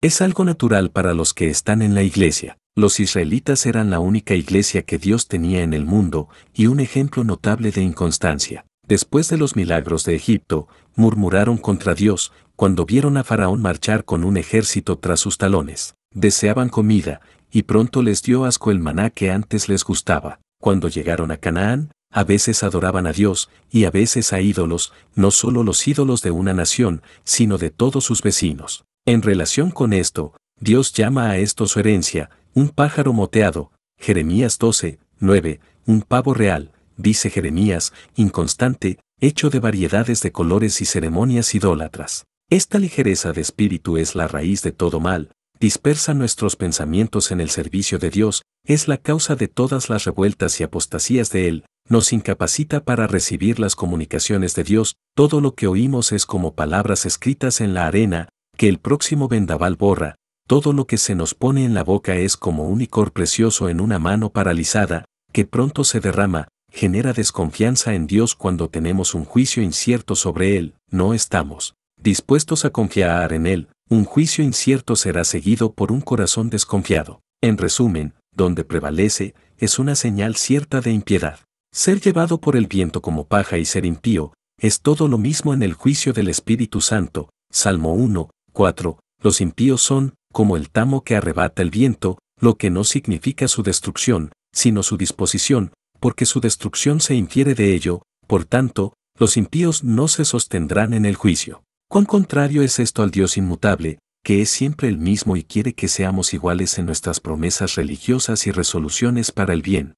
Es algo natural para los que están en la iglesia. Los israelitas eran la única iglesia que Dios tenía en el mundo y un ejemplo notable de inconstancia. Después de los milagros de Egipto, murmuraron contra Dios, cuando vieron a Faraón marchar con un ejército tras sus talones. Deseaban comida, y pronto les dio asco el maná que antes les gustaba. Cuando llegaron a Canaán, a veces adoraban a Dios, y a veces a ídolos, no solo los ídolos de una nación, sino de todos sus vecinos. En relación con esto, Dios llama a esto su herencia, un pájaro moteado, Jeremías 12, 9, un pavo real, dice Jeremías, inconstante, hecho de variedades de colores y ceremonias idólatras. Esta ligereza de espíritu es la raíz de todo mal, dispersa nuestros pensamientos en el servicio de Dios, es la causa de todas las revueltas y apostasías de Él, nos incapacita para recibir las comunicaciones de Dios, todo lo que oímos es como palabras escritas en la arena, que el próximo vendaval borra, todo lo que se nos pone en la boca es como un licor precioso en una mano paralizada, que pronto se derrama, genera desconfianza en Dios cuando tenemos un juicio incierto sobre Él, no estamos dispuestos a confiar en Él, un juicio incierto será seguido por un corazón desconfiado. En resumen, donde prevalece, es una señal cierta de impiedad. Ser llevado por el viento como paja y ser impío, es todo lo mismo en el juicio del Espíritu Santo. Salmo 1, 4. Los impíos son, como el tamo que arrebata el viento, lo que no significa su destrucción, sino su disposición, porque su destrucción se infiere de ello, por tanto, los impíos no se sostendrán en el juicio. Cuán contrario es esto al Dios inmutable, que es siempre el mismo y quiere que seamos iguales en nuestras promesas religiosas y resoluciones para el bien.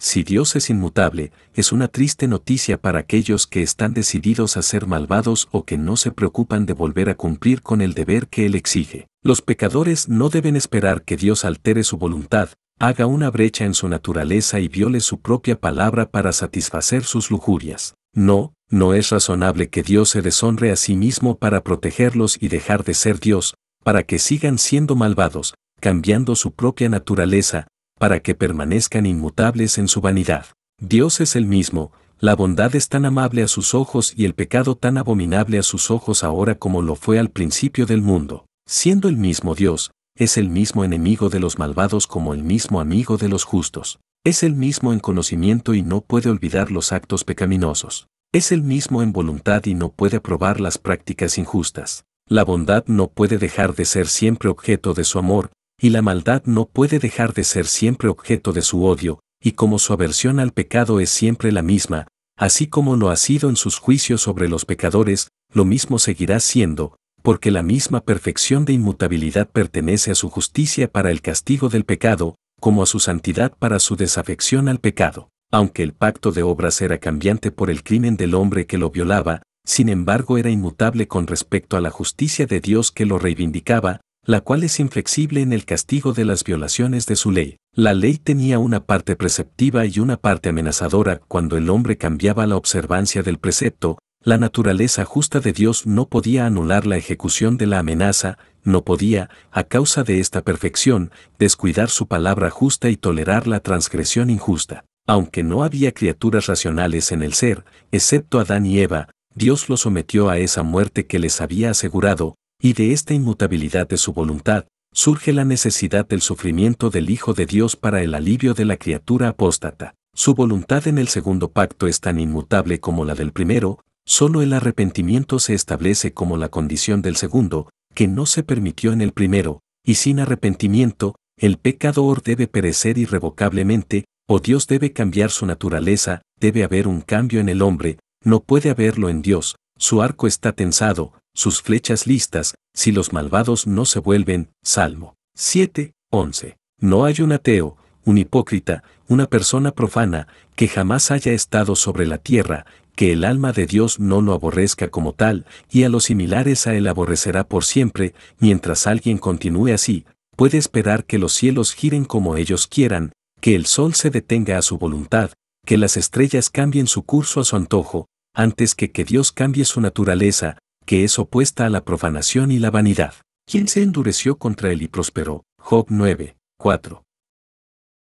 Si Dios es inmutable, es una triste noticia para aquellos que están decididos a ser malvados o que no se preocupan de volver a cumplir con el deber que Él exige. Los pecadores no deben esperar que Dios altere su voluntad, haga una brecha en su naturaleza y viole su propia palabra para satisfacer sus lujurias. No, no es razonable que Dios se deshonre a sí mismo para protegerlos y dejar de ser Dios, para que sigan siendo malvados, cambiando su propia naturaleza, para que permanezcan inmutables en su vanidad. Dios es el mismo, la bondad es tan amable a sus ojos y el pecado tan abominable a sus ojos ahora como lo fue al principio del mundo. Siendo el mismo Dios, es el mismo enemigo de los malvados como el mismo amigo de los justos. Es el mismo en conocimiento y no puede olvidar los actos pecaminosos. Es el mismo en voluntad y no puede aprobar las prácticas injustas. La bondad no puede dejar de ser siempre objeto de su amor, y la maldad no puede dejar de ser siempre objeto de su odio, y como su aversión al pecado es siempre la misma, así como lo ha sido en sus juicios sobre los pecadores, lo mismo seguirá siendo, porque la misma perfección de inmutabilidad pertenece a su justicia para el castigo del pecado, como a su santidad para su desafección al pecado. Aunque el pacto de obras era cambiante por el crimen del hombre que lo violaba, sin embargo era inmutable con respecto a la justicia de Dios que lo reivindicaba, la cual es inflexible en el castigo de las violaciones de su ley. La ley tenía una parte preceptiva y una parte amenazadora cuando el hombre cambiaba la observancia del precepto, la naturaleza justa de Dios no podía anular la ejecución de la amenaza, no podía, a causa de esta perfección, descuidar su palabra justa y tolerar la transgresión injusta. Aunque no había criaturas racionales en el ser, excepto Adán y Eva, Dios lo sometió a esa muerte que les había asegurado, y de esta inmutabilidad de su voluntad, surge la necesidad del sufrimiento del Hijo de Dios para el alivio de la criatura apóstata. Su voluntad en el segundo pacto es tan inmutable como la del primero, Solo el arrepentimiento se establece como la condición del segundo, que no se permitió en el primero, y sin arrepentimiento, el pecador debe perecer irrevocablemente, o Dios debe cambiar su naturaleza, debe haber un cambio en el hombre, no puede haberlo en Dios, su arco está tensado, sus flechas listas, si los malvados no se vuelven, Salmo 7, 11. No hay un ateo, un hipócrita, una persona profana, que jamás haya estado sobre la tierra, que el alma de Dios no lo aborrezca como tal, y a los similares a él aborrecerá por siempre, mientras alguien continúe así, puede esperar que los cielos giren como ellos quieran, que el sol se detenga a su voluntad, que las estrellas cambien su curso a su antojo, antes que que Dios cambie su naturaleza, que es opuesta a la profanación y la vanidad. Quien se endureció contra él y prosperó. Job 9, 4.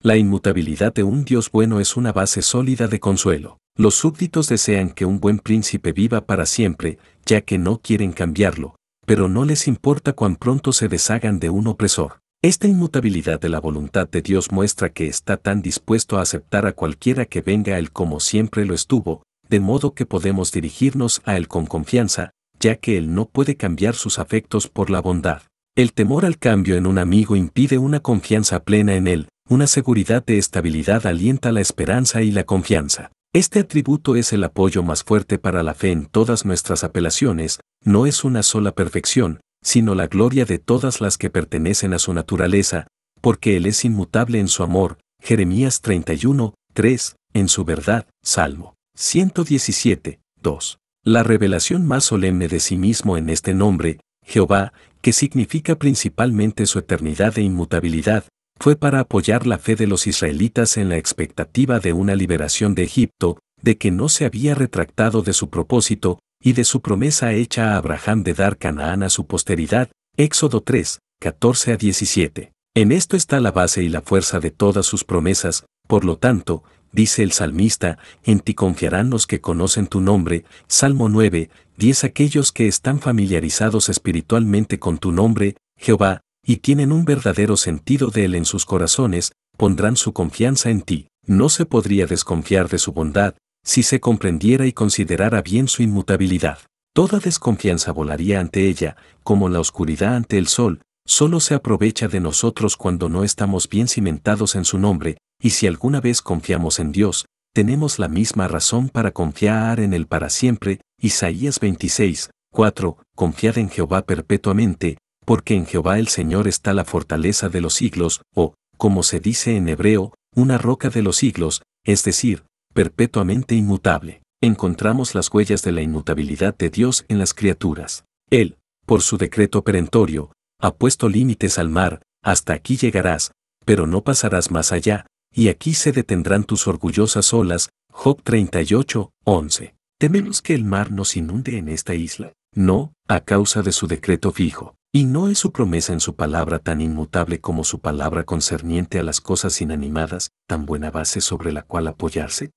La inmutabilidad de un Dios bueno es una base sólida de consuelo. Los súbditos desean que un buen príncipe viva para siempre, ya que no quieren cambiarlo, pero no les importa cuán pronto se deshagan de un opresor. Esta inmutabilidad de la voluntad de Dios muestra que está tan dispuesto a aceptar a cualquiera que venga a Él como siempre lo estuvo, de modo que podemos dirigirnos a Él con confianza, ya que Él no puede cambiar sus afectos por la bondad. El temor al cambio en un amigo impide una confianza plena en Él, una seguridad de estabilidad alienta la esperanza y la confianza. Este atributo es el apoyo más fuerte para la fe en todas nuestras apelaciones, no es una sola perfección, sino la gloria de todas las que pertenecen a su naturaleza, porque Él es inmutable en su amor, Jeremías 31, 3, en su verdad, Salmo 117, 2. La revelación más solemne de sí mismo en este nombre, Jehová, que significa principalmente su eternidad e inmutabilidad, fue para apoyar la fe de los israelitas en la expectativa de una liberación de Egipto, de que no se había retractado de su propósito y de su promesa hecha a Abraham de dar Canaán a su posteridad, Éxodo 3, 14 a 17. En esto está la base y la fuerza de todas sus promesas, por lo tanto, dice el salmista, en ti confiarán los que conocen tu nombre, Salmo 9, 10 aquellos que están familiarizados espiritualmente con tu nombre, Jehová, y tienen un verdadero sentido de Él en sus corazones, pondrán su confianza en ti. No se podría desconfiar de su bondad si se comprendiera y considerara bien su inmutabilidad. Toda desconfianza volaría ante ella, como la oscuridad ante el sol, solo se aprovecha de nosotros cuando no estamos bien cimentados en su nombre, y si alguna vez confiamos en Dios, tenemos la misma razón para confiar en Él para siempre, Isaías 26, 4, confiad en Jehová perpetuamente, porque en Jehová el Señor está la fortaleza de los siglos, o, como se dice en hebreo, una roca de los siglos, es decir, perpetuamente inmutable. Encontramos las huellas de la inmutabilidad de Dios en las criaturas. Él, por su decreto perentorio, ha puesto límites al mar, hasta aquí llegarás, pero no pasarás más allá, y aquí se detendrán tus orgullosas olas, Job 38, 11. ¿Tememos que el mar nos inunde en esta isla? No, a causa de su decreto fijo. ¿Y no es su promesa en su palabra tan inmutable como su palabra concerniente a las cosas inanimadas, tan buena base sobre la cual apoyarse?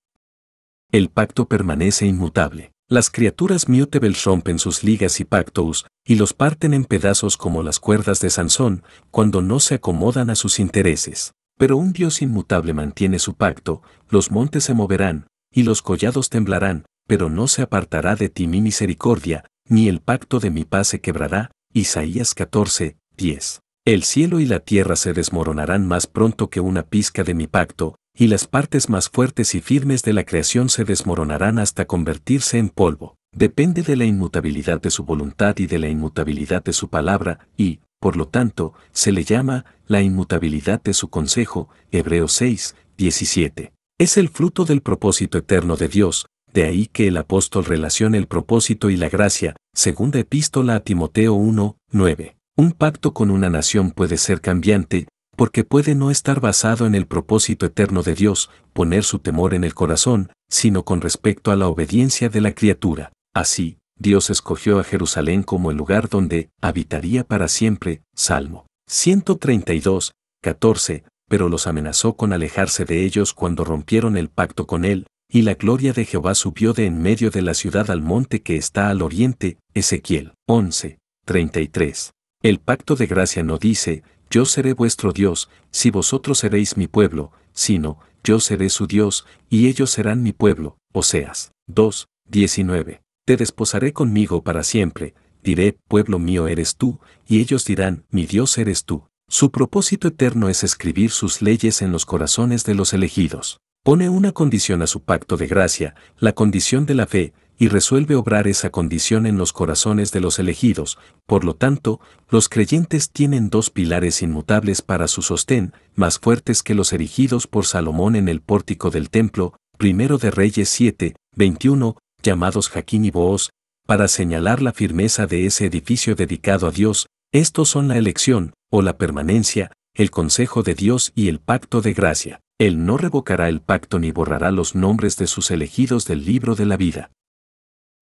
El pacto permanece inmutable. Las criaturas mutable rompen sus ligas y pactos, y los parten en pedazos como las cuerdas de Sansón, cuando no se acomodan a sus intereses. Pero un Dios inmutable mantiene su pacto, los montes se moverán, y los collados temblarán, pero no se apartará de ti mi misericordia, ni el pacto de mi paz se quebrará, Isaías 14, 10. El cielo y la tierra se desmoronarán más pronto que una pizca de mi pacto, y las partes más fuertes y firmes de la creación se desmoronarán hasta convertirse en polvo. Depende de la inmutabilidad de su voluntad y de la inmutabilidad de su palabra, y, por lo tanto, se le llama la inmutabilidad de su consejo, Hebreos 6, 17. Es el fruto del propósito eterno de Dios, de ahí que el apóstol relacione el propósito y la gracia, segunda epístola a Timoteo 1, 9. Un pacto con una nación puede ser cambiante, porque puede no estar basado en el propósito eterno de Dios, poner su temor en el corazón, sino con respecto a la obediencia de la criatura. Así, Dios escogió a Jerusalén como el lugar donde habitaría para siempre, Salmo 132, 14, pero los amenazó con alejarse de ellos cuando rompieron el pacto con él, y la gloria de Jehová subió de en medio de la ciudad al monte que está al oriente, Ezequiel 11, 33. El pacto de gracia no dice, yo seré vuestro Dios, si vosotros seréis mi pueblo, sino, yo seré su Dios, y ellos serán mi pueblo. Oseas 2, 19. Te desposaré conmigo para siempre, diré, pueblo mío eres tú, y ellos dirán, mi Dios eres tú. Su propósito eterno es escribir sus leyes en los corazones de los elegidos. Pone una condición a su pacto de gracia, la condición de la fe, y resuelve obrar esa condición en los corazones de los elegidos. Por lo tanto, los creyentes tienen dos pilares inmutables para su sostén, más fuertes que los erigidos por Salomón en el pórtico del templo, primero de Reyes 7, 21, llamados Jaquín y Booz, para señalar la firmeza de ese edificio dedicado a Dios, estos son la elección, o la permanencia, el consejo de Dios y el pacto de gracia. Él no revocará el pacto ni borrará los nombres de sus elegidos del libro de la vida.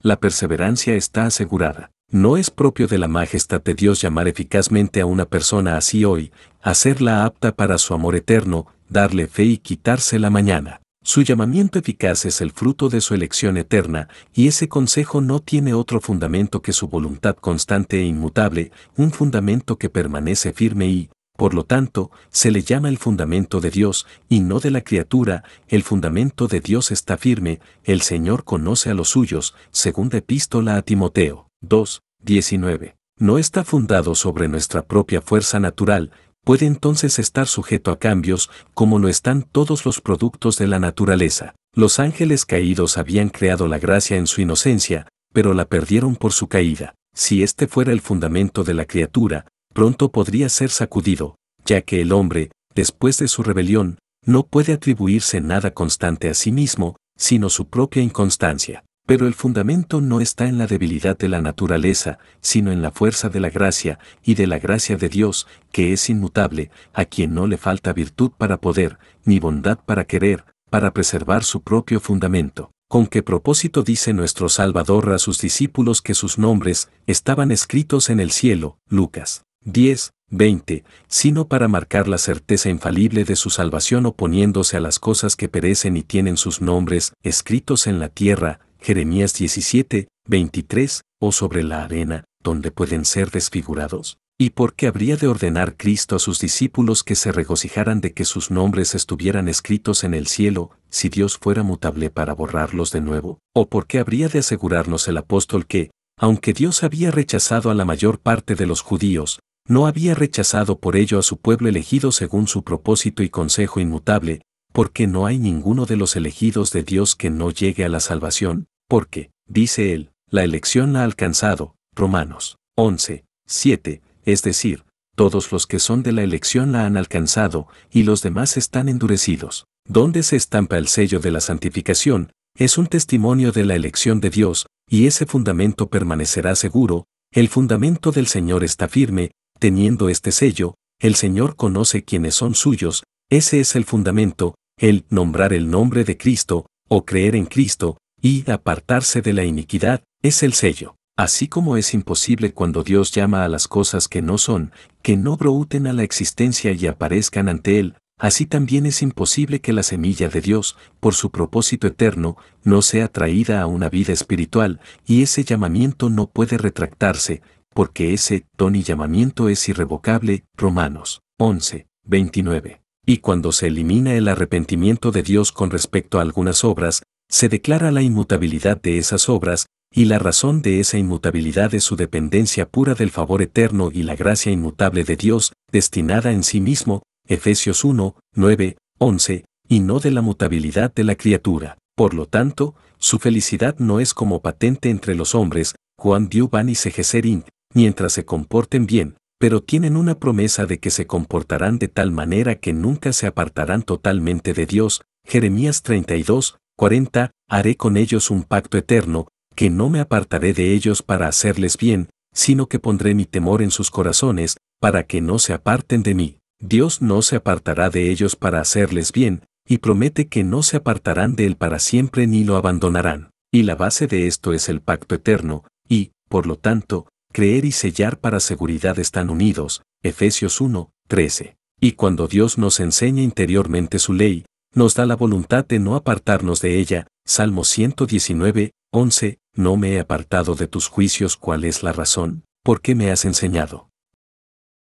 La perseverancia está asegurada. No es propio de la majestad de Dios llamar eficazmente a una persona así hoy, hacerla apta para su amor eterno, darle fe y quitársela mañana. Su llamamiento eficaz es el fruto de su elección eterna, y ese consejo no tiene otro fundamento que su voluntad constante e inmutable, un fundamento que permanece firme y, por lo tanto, se le llama el fundamento de Dios y no de la criatura, el fundamento de Dios está firme, el Señor conoce a los suyos, segunda epístola a Timoteo 2, 19. No está fundado sobre nuestra propia fuerza natural, puede entonces estar sujeto a cambios, como lo están todos los productos de la naturaleza. Los ángeles caídos habían creado la gracia en su inocencia, pero la perdieron por su caída. Si este fuera el fundamento de la criatura, pronto podría ser sacudido, ya que el hombre, después de su rebelión, no puede atribuirse nada constante a sí mismo, sino su propia inconstancia. Pero el fundamento no está en la debilidad de la naturaleza, sino en la fuerza de la gracia y de la gracia de Dios, que es inmutable, a quien no le falta virtud para poder, ni bondad para querer, para preservar su propio fundamento. ¿Con qué propósito dice nuestro Salvador a sus discípulos que sus nombres estaban escritos en el cielo? Lucas 10, 20, sino para marcar la certeza infalible de su salvación oponiéndose a las cosas que perecen y tienen sus nombres escritos en la tierra, Jeremías 17, 23, o sobre la arena, donde pueden ser desfigurados. ¿Y por qué habría de ordenar Cristo a sus discípulos que se regocijaran de que sus nombres estuvieran escritos en el cielo, si Dios fuera mutable para borrarlos de nuevo? ¿O por qué habría de asegurarnos el apóstol que, aunque Dios había rechazado a la mayor parte de los judíos, no había rechazado por ello a su pueblo elegido según su propósito y consejo inmutable, porque no hay ninguno de los elegidos de Dios que no llegue a la salvación, porque, dice él, la elección la ha alcanzado, Romanos 11, 7, es decir, todos los que son de la elección la han alcanzado, y los demás están endurecidos. Donde se estampa el sello de la santificación, es un testimonio de la elección de Dios, y ese fundamento permanecerá seguro, el fundamento del Señor está firme, Teniendo este sello, el Señor conoce quienes son suyos, ese es el fundamento, el nombrar el nombre de Cristo, o creer en Cristo, y apartarse de la iniquidad, es el sello. Así como es imposible cuando Dios llama a las cosas que no son, que no brouten a la existencia y aparezcan ante Él, así también es imposible que la semilla de Dios, por su propósito eterno, no sea traída a una vida espiritual, y ese llamamiento no puede retractarse, porque ese don y llamamiento es irrevocable, Romanos 11, 29. Y cuando se elimina el arrepentimiento de Dios con respecto a algunas obras, se declara la inmutabilidad de esas obras, y la razón de esa inmutabilidad es su dependencia pura del favor eterno y la gracia inmutable de Dios, destinada en sí mismo, Efesios 1, 9, 11, y no de la mutabilidad de la criatura. Por lo tanto, su felicidad no es como patente entre los hombres, Juan y Segeserin, mientras se comporten bien, pero tienen una promesa de que se comportarán de tal manera que nunca se apartarán totalmente de Dios. Jeremías 32, 40, haré con ellos un pacto eterno, que no me apartaré de ellos para hacerles bien, sino que pondré mi temor en sus corazones, para que no se aparten de mí. Dios no se apartará de ellos para hacerles bien, y promete que no se apartarán de él para siempre ni lo abandonarán. Y la base de esto es el pacto eterno, y, por lo tanto, creer y sellar para seguridad están unidos, Efesios 1, 13. Y cuando Dios nos enseña interiormente su ley, nos da la voluntad de no apartarnos de ella, Salmo 119, 11, no me he apartado de tus juicios, ¿cuál es la razón? ¿Por qué me has enseñado?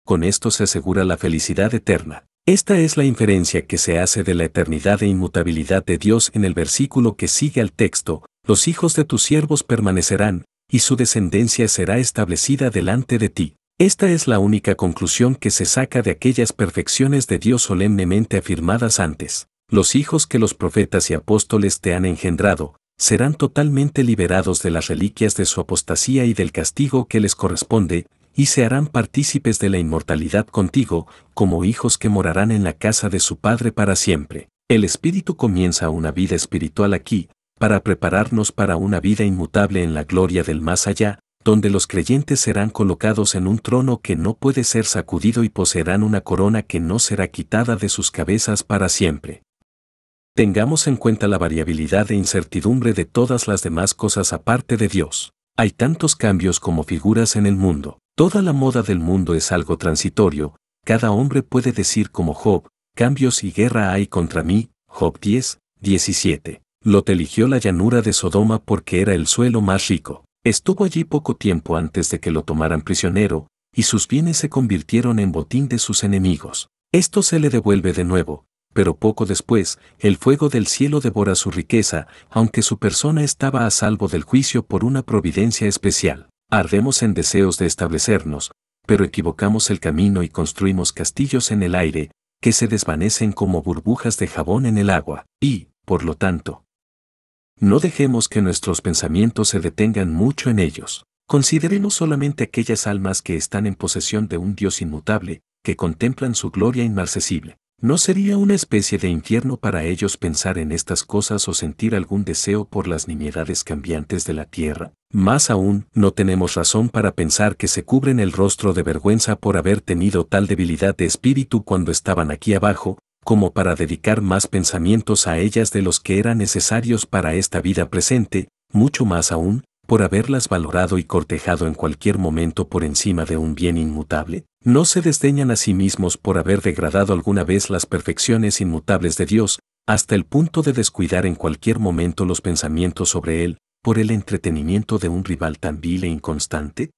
Con esto se asegura la felicidad eterna. Esta es la inferencia que se hace de la eternidad e inmutabilidad de Dios en el versículo que sigue al texto, los hijos de tus siervos permanecerán, y su descendencia será establecida delante de ti. Esta es la única conclusión que se saca de aquellas perfecciones de Dios solemnemente afirmadas antes. Los hijos que los profetas y apóstoles te han engendrado, serán totalmente liberados de las reliquias de su apostasía y del castigo que les corresponde, y se harán partícipes de la inmortalidad contigo, como hijos que morarán en la casa de su Padre para siempre. El espíritu comienza una vida espiritual aquí, para prepararnos para una vida inmutable en la gloria del más allá, donde los creyentes serán colocados en un trono que no puede ser sacudido y poseerán una corona que no será quitada de sus cabezas para siempre. Tengamos en cuenta la variabilidad e incertidumbre de todas las demás cosas aparte de Dios. Hay tantos cambios como figuras en el mundo. Toda la moda del mundo es algo transitorio. Cada hombre puede decir como Job, cambios y guerra hay contra mí, Job 10, 17. Lot eligió la llanura de Sodoma porque era el suelo más rico. Estuvo allí poco tiempo antes de que lo tomaran prisionero, y sus bienes se convirtieron en botín de sus enemigos. Esto se le devuelve de nuevo, pero poco después, el fuego del cielo devora su riqueza, aunque su persona estaba a salvo del juicio por una providencia especial. Ardemos en deseos de establecernos, pero equivocamos el camino y construimos castillos en el aire, que se desvanecen como burbujas de jabón en el agua, y, por lo tanto, no dejemos que nuestros pensamientos se detengan mucho en ellos. Consideremos solamente aquellas almas que están en posesión de un Dios inmutable, que contemplan su gloria inmarcesible. ¿No sería una especie de infierno para ellos pensar en estas cosas o sentir algún deseo por las nimiedades cambiantes de la tierra? Más aún, no tenemos razón para pensar que se cubren el rostro de vergüenza por haber tenido tal debilidad de espíritu cuando estaban aquí abajo, como para dedicar más pensamientos a ellas de los que eran necesarios para esta vida presente, mucho más aún, por haberlas valorado y cortejado en cualquier momento por encima de un bien inmutable, no se desdeñan a sí mismos por haber degradado alguna vez las perfecciones inmutables de Dios, hasta el punto de descuidar en cualquier momento los pensamientos sobre Él, por el entretenimiento de un rival tan vil e inconstante?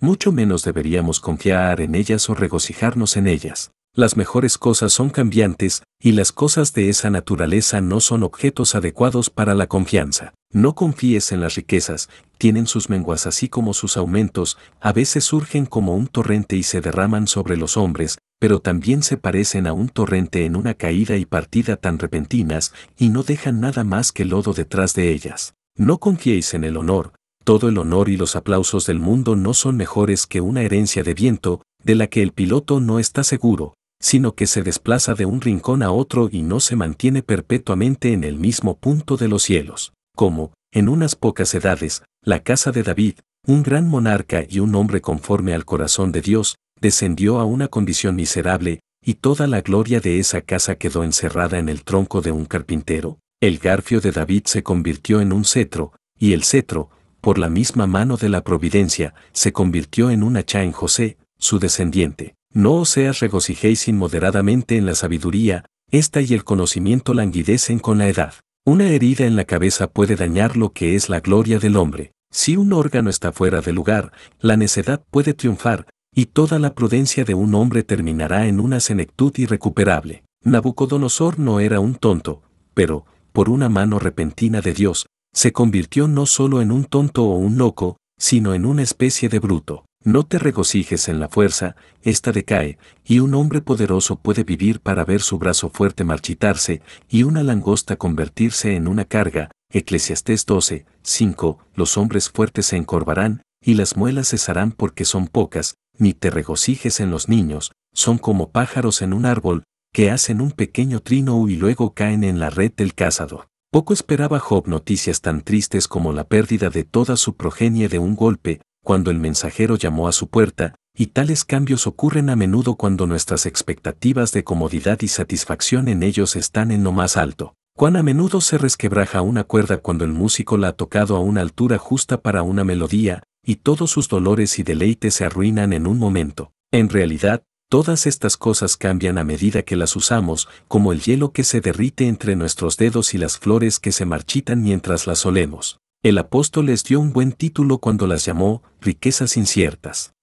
Mucho menos deberíamos confiar en ellas o regocijarnos en ellas. Las mejores cosas son cambiantes, y las cosas de esa naturaleza no son objetos adecuados para la confianza. No confíes en las riquezas, tienen sus menguas así como sus aumentos, a veces surgen como un torrente y se derraman sobre los hombres, pero también se parecen a un torrente en una caída y partida tan repentinas, y no dejan nada más que lodo detrás de ellas. No confiéis en el honor, todo el honor y los aplausos del mundo no son mejores que una herencia de viento, de la que el piloto no está seguro, sino que se desplaza de un rincón a otro y no se mantiene perpetuamente en el mismo punto de los cielos, como, en unas pocas edades, la casa de David, un gran monarca y un hombre conforme al corazón de Dios, descendió a una condición miserable, y toda la gloria de esa casa quedó encerrada en el tronco de un carpintero. El garfio de David se convirtió en un cetro, y el cetro, por la misma mano de la providencia, se convirtió en un hacha en José, su descendiente. No os seas regocijéis inmoderadamente en la sabiduría, esta y el conocimiento languidecen con la edad. Una herida en la cabeza puede dañar lo que es la gloria del hombre. Si un órgano está fuera de lugar, la necedad puede triunfar, y toda la prudencia de un hombre terminará en una senectud irrecuperable. Nabucodonosor no era un tonto, pero, por una mano repentina de Dios, se convirtió no solo en un tonto o un loco, sino en una especie de bruto. No te regocijes en la fuerza, ésta decae, y un hombre poderoso puede vivir para ver su brazo fuerte marchitarse y una langosta convertirse en una carga. Eclesiastés 12, 5. Los hombres fuertes se encorvarán, y las muelas cesarán porque son pocas, ni te regocijes en los niños, son como pájaros en un árbol, que hacen un pequeño trino y luego caen en la red del cazador. Poco esperaba Job noticias tan tristes como la pérdida de toda su progenie de un golpe, cuando el mensajero llamó a su puerta, y tales cambios ocurren a menudo cuando nuestras expectativas de comodidad y satisfacción en ellos están en lo más alto. Cuán a menudo se resquebraja una cuerda cuando el músico la ha tocado a una altura justa para una melodía, y todos sus dolores y deleites se arruinan en un momento. En realidad, todas estas cosas cambian a medida que las usamos, como el hielo que se derrite entre nuestros dedos y las flores que se marchitan mientras las olemos. El apóstol les dio un buen título cuando las llamó riquezas inciertas.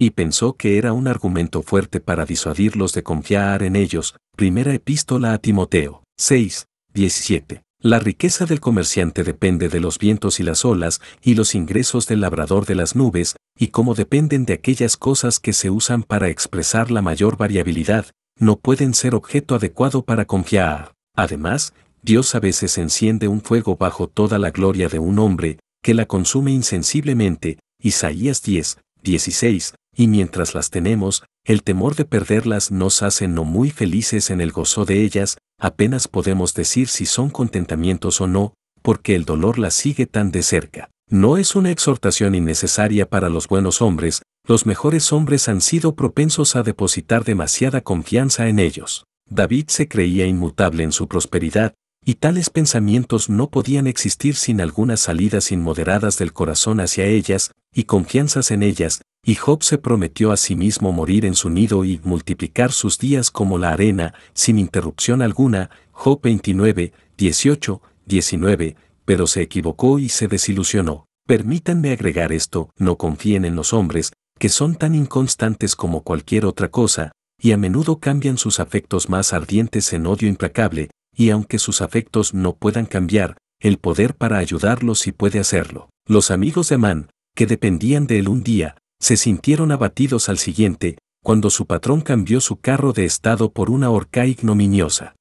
Y pensó que era un argumento fuerte para disuadirlos de confiar en ellos. Primera epístola a Timoteo 6, 17. La riqueza del comerciante depende de los vientos y las olas y los ingresos del labrador de las nubes, y como dependen de aquellas cosas que se usan para expresar la mayor variabilidad, no pueden ser objeto adecuado para confiar. Además, Dios a veces enciende un fuego bajo toda la gloria de un hombre, que la consume insensiblemente, Isaías 10, 16, y mientras las tenemos, el temor de perderlas nos hace no muy felices en el gozo de ellas, apenas podemos decir si son contentamientos o no, porque el dolor las sigue tan de cerca. No es una exhortación innecesaria para los buenos hombres, los mejores hombres han sido propensos a depositar demasiada confianza en ellos. David se creía inmutable en su prosperidad, y tales pensamientos no podían existir sin algunas salidas inmoderadas del corazón hacia ellas, y confianzas en ellas, y Job se prometió a sí mismo morir en su nido y multiplicar sus días como la arena, sin interrupción alguna, Job 29, 18, 19, pero se equivocó y se desilusionó. Permítanme agregar esto, no confíen en los hombres, que son tan inconstantes como cualquier otra cosa, y a menudo cambian sus afectos más ardientes en odio implacable, y aunque sus afectos no puedan cambiar, el poder para ayudarlos si puede hacerlo. Los amigos de Amán, que dependían de él un día, se sintieron abatidos al siguiente, cuando su patrón cambió su carro de estado por una horca ignominiosa.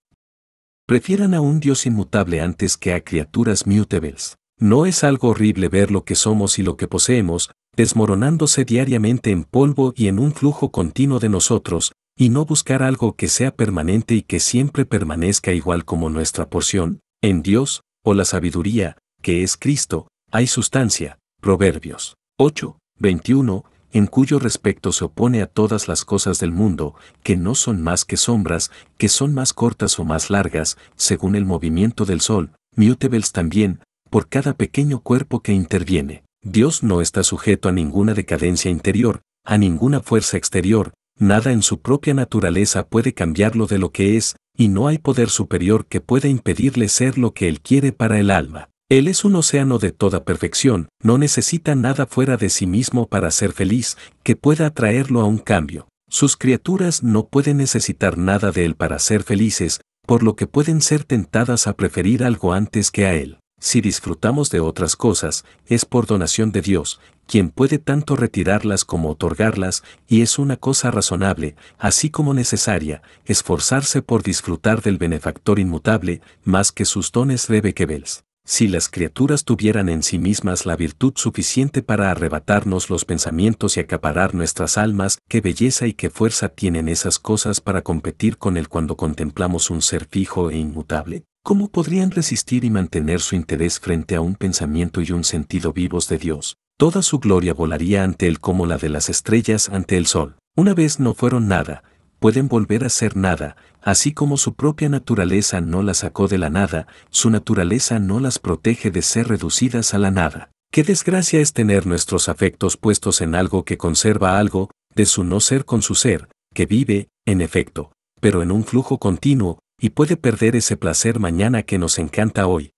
Prefieran a un Dios inmutable antes que a criaturas mutables. No es algo horrible ver lo que somos y lo que poseemos, desmoronándose diariamente en polvo y en un flujo continuo de nosotros, y no buscar algo que sea permanente y que siempre permanezca igual como nuestra porción, en Dios, o la sabiduría, que es Cristo, hay sustancia, Proverbios 8, 21, en cuyo respecto se opone a todas las cosas del mundo, que no son más que sombras, que son más cortas o más largas, según el movimiento del sol, mutebles también, por cada pequeño cuerpo que interviene. Dios no está sujeto a ninguna decadencia interior, a ninguna fuerza exterior, nada en su propia naturaleza puede cambiarlo de lo que es, y no hay poder superior que pueda impedirle ser lo que él quiere para el alma. Él es un océano de toda perfección, no necesita nada fuera de sí mismo para ser feliz, que pueda atraerlo a un cambio. Sus criaturas no pueden necesitar nada de él para ser felices, por lo que pueden ser tentadas a preferir algo antes que a él. Si disfrutamos de otras cosas, es por donación de Dios, quien puede tanto retirarlas como otorgarlas, y es una cosa razonable, así como necesaria, esforzarse por disfrutar del benefactor inmutable, más que sus dones rebequebels. Si las criaturas tuvieran en sí mismas la virtud suficiente para arrebatarnos los pensamientos y acaparar nuestras almas, qué belleza y qué fuerza tienen esas cosas para competir con él cuando contemplamos un ser fijo e inmutable. ¿Cómo podrían resistir y mantener su interés frente a un pensamiento y un sentido vivos de Dios? Toda su gloria volaría ante él como la de las estrellas ante el sol. Una vez no fueron nada, pueden volver a ser nada, así como su propia naturaleza no las sacó de la nada, su naturaleza no las protege de ser reducidas a la nada. Qué desgracia es tener nuestros afectos puestos en algo que conserva algo, de su no ser con su ser, que vive, en efecto, pero en un flujo continuo, y puede perder ese placer mañana que nos encanta hoy,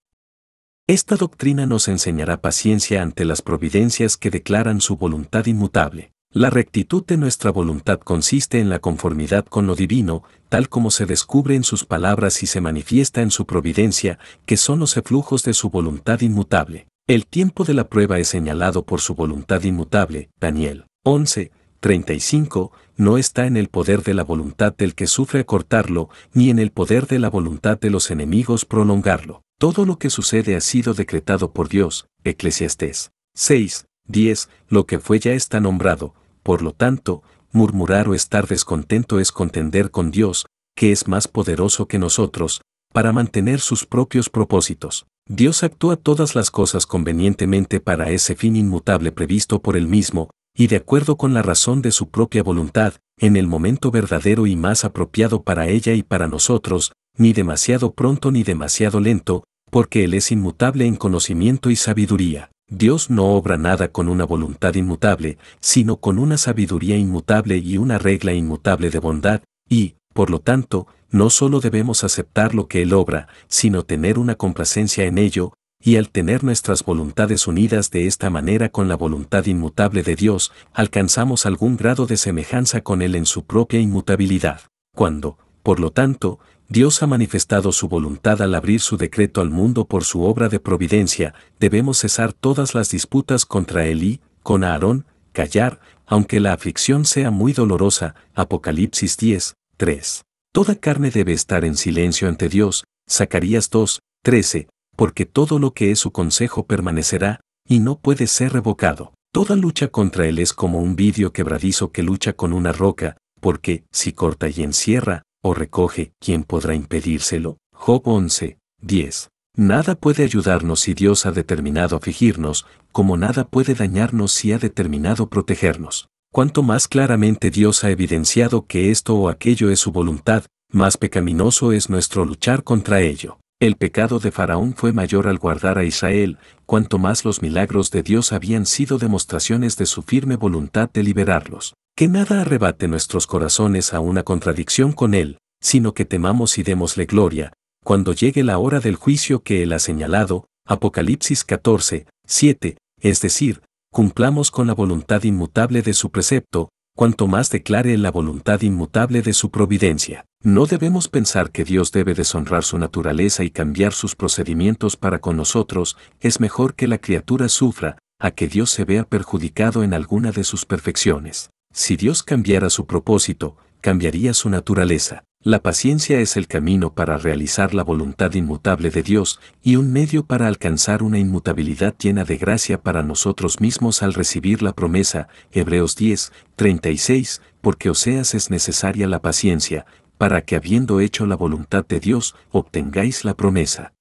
esta doctrina nos enseñará paciencia ante las providencias que declaran su voluntad inmutable. La rectitud de nuestra voluntad consiste en la conformidad con lo divino, tal como se descubre en sus palabras y se manifiesta en su providencia, que son los eflujos de su voluntad inmutable. El tiempo de la prueba es señalado por su voluntad inmutable, Daniel 11, 35, no está en el poder de la voluntad del que sufre acortarlo, ni en el poder de la voluntad de los enemigos prolongarlo. Todo lo que sucede ha sido decretado por Dios, Eclesiastes 6, 10, lo que fue ya está nombrado, por lo tanto, murmurar o estar descontento es contender con Dios, que es más poderoso que nosotros, para mantener sus propios propósitos. Dios actúa todas las cosas convenientemente para ese fin inmutable previsto por él mismo, y de acuerdo con la razón de su propia voluntad, en el momento verdadero y más apropiado para ella y para nosotros, ni demasiado pronto ni demasiado lento, porque Él es inmutable en conocimiento y sabiduría. Dios no obra nada con una voluntad inmutable, sino con una sabiduría inmutable y una regla inmutable de bondad, y, por lo tanto, no solo debemos aceptar lo que Él obra, sino tener una complacencia en ello, y al tener nuestras voluntades unidas de esta manera con la voluntad inmutable de Dios, alcanzamos algún grado de semejanza con Él en su propia inmutabilidad. Cuando, por lo tanto, Dios ha manifestado su voluntad al abrir su decreto al mundo por su obra de providencia, debemos cesar todas las disputas contra él y, con Aarón, callar, aunque la aflicción sea muy dolorosa. Apocalipsis 10, 3. Toda carne debe estar en silencio ante Dios. Zacarías 2, 13. Porque todo lo que es su consejo permanecerá, y no puede ser revocado. Toda lucha contra él es como un vidrio quebradizo que lucha con una roca, porque, si corta y encierra, o recoge, ¿quién podrá impedírselo? Job 11, 10. Nada puede ayudarnos si Dios ha determinado afligirnos, como nada puede dañarnos si ha determinado protegernos. Cuanto más claramente Dios ha evidenciado que esto o aquello es su voluntad, más pecaminoso es nuestro luchar contra ello. El pecado de Faraón fue mayor al guardar a Israel, cuanto más los milagros de Dios habían sido demostraciones de su firme voluntad de liberarlos. Que nada arrebate nuestros corazones a una contradicción con Él, sino que temamos y démosle gloria, cuando llegue la hora del juicio que Él ha señalado, Apocalipsis 14, 7, es decir, cumplamos con la voluntad inmutable de su precepto, cuanto más declare la voluntad inmutable de su providencia. No debemos pensar que Dios debe deshonrar su naturaleza y cambiar sus procedimientos para con nosotros, es mejor que la criatura sufra, a que Dios se vea perjudicado en alguna de sus perfecciones. Si Dios cambiara su propósito, cambiaría su naturaleza. La paciencia es el camino para realizar la voluntad inmutable de Dios y un medio para alcanzar una inmutabilidad llena de gracia para nosotros mismos al recibir la promesa, Hebreos 10, 36, porque Oseas es necesaria la paciencia, para que habiendo hecho la voluntad de Dios, obtengáis la promesa.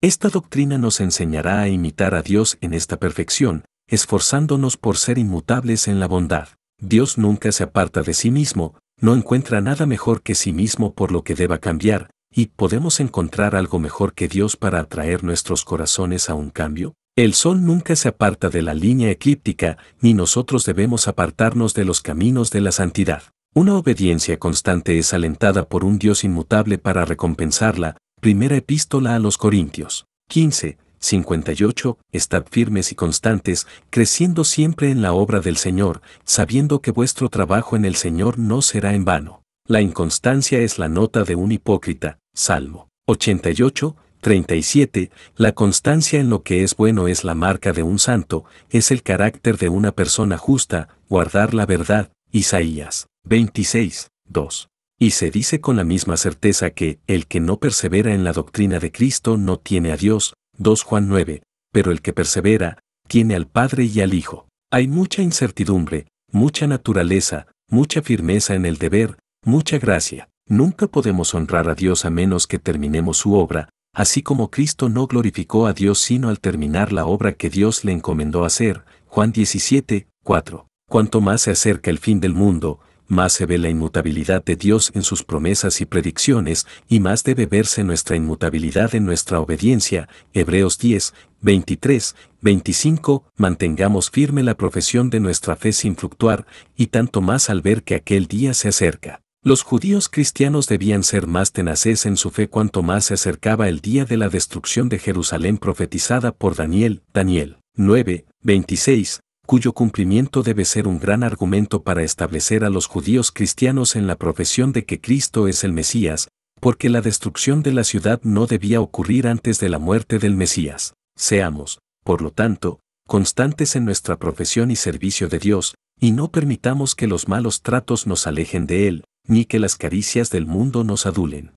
Esta doctrina nos enseñará a imitar a Dios en esta perfección, esforzándonos por ser inmutables en la bondad. Dios nunca se aparta de sí mismo, no encuentra nada mejor que sí mismo por lo que deba cambiar, y podemos encontrar algo mejor que Dios para atraer nuestros corazones a un cambio. El Sol nunca se aparta de la línea eclíptica, ni nosotros debemos apartarnos de los caminos de la santidad. Una obediencia constante es alentada por un Dios inmutable para recompensarla. Primera epístola a los Corintios 15, 58, estad firmes y constantes, creciendo siempre en la obra del Señor, sabiendo que vuestro trabajo en el Señor no será en vano. La inconstancia es la nota de un hipócrita. Salmo 88, 37. La constancia en lo que es bueno es la marca de un santo, es el carácter de una persona justa, guardar la verdad. Isaías 26, 2. Y se dice con la misma certeza que, el que no persevera en la doctrina de Cristo no tiene a Dios, 2 Juan 9, pero el que persevera, tiene al Padre y al Hijo. Hay mucha incertidumbre, mucha naturaleza, mucha firmeza en el deber, mucha gracia. Nunca podemos honrar a Dios a menos que terminemos su obra, así como Cristo no glorificó a Dios sino al terminar la obra que Dios le encomendó hacer. Juan 17, 4. Cuanto más se acerca el fin del mundo, más se ve la inmutabilidad de Dios en sus promesas y predicciones, y más debe verse nuestra inmutabilidad en nuestra obediencia. Hebreos 10, 23, 25. Mantengamos firme la profesión de nuestra fe sin fluctuar, y tanto más al ver que aquel día se acerca. Los judíos cristianos debían ser más tenaces en su fe cuanto más se acercaba el día de la destrucción de Jerusalén profetizada por Daniel, Daniel 9, 26, cuyo cumplimiento debe ser un gran argumento para establecer a los judíos cristianos en la profesión de que Cristo es el Mesías, porque la destrucción de la ciudad no debía ocurrir antes de la muerte del Mesías. Seamos, por lo tanto, constantes en nuestra profesión y servicio de Dios, y no permitamos que los malos tratos nos alejen de Él, ni que las caricias del mundo nos adulen.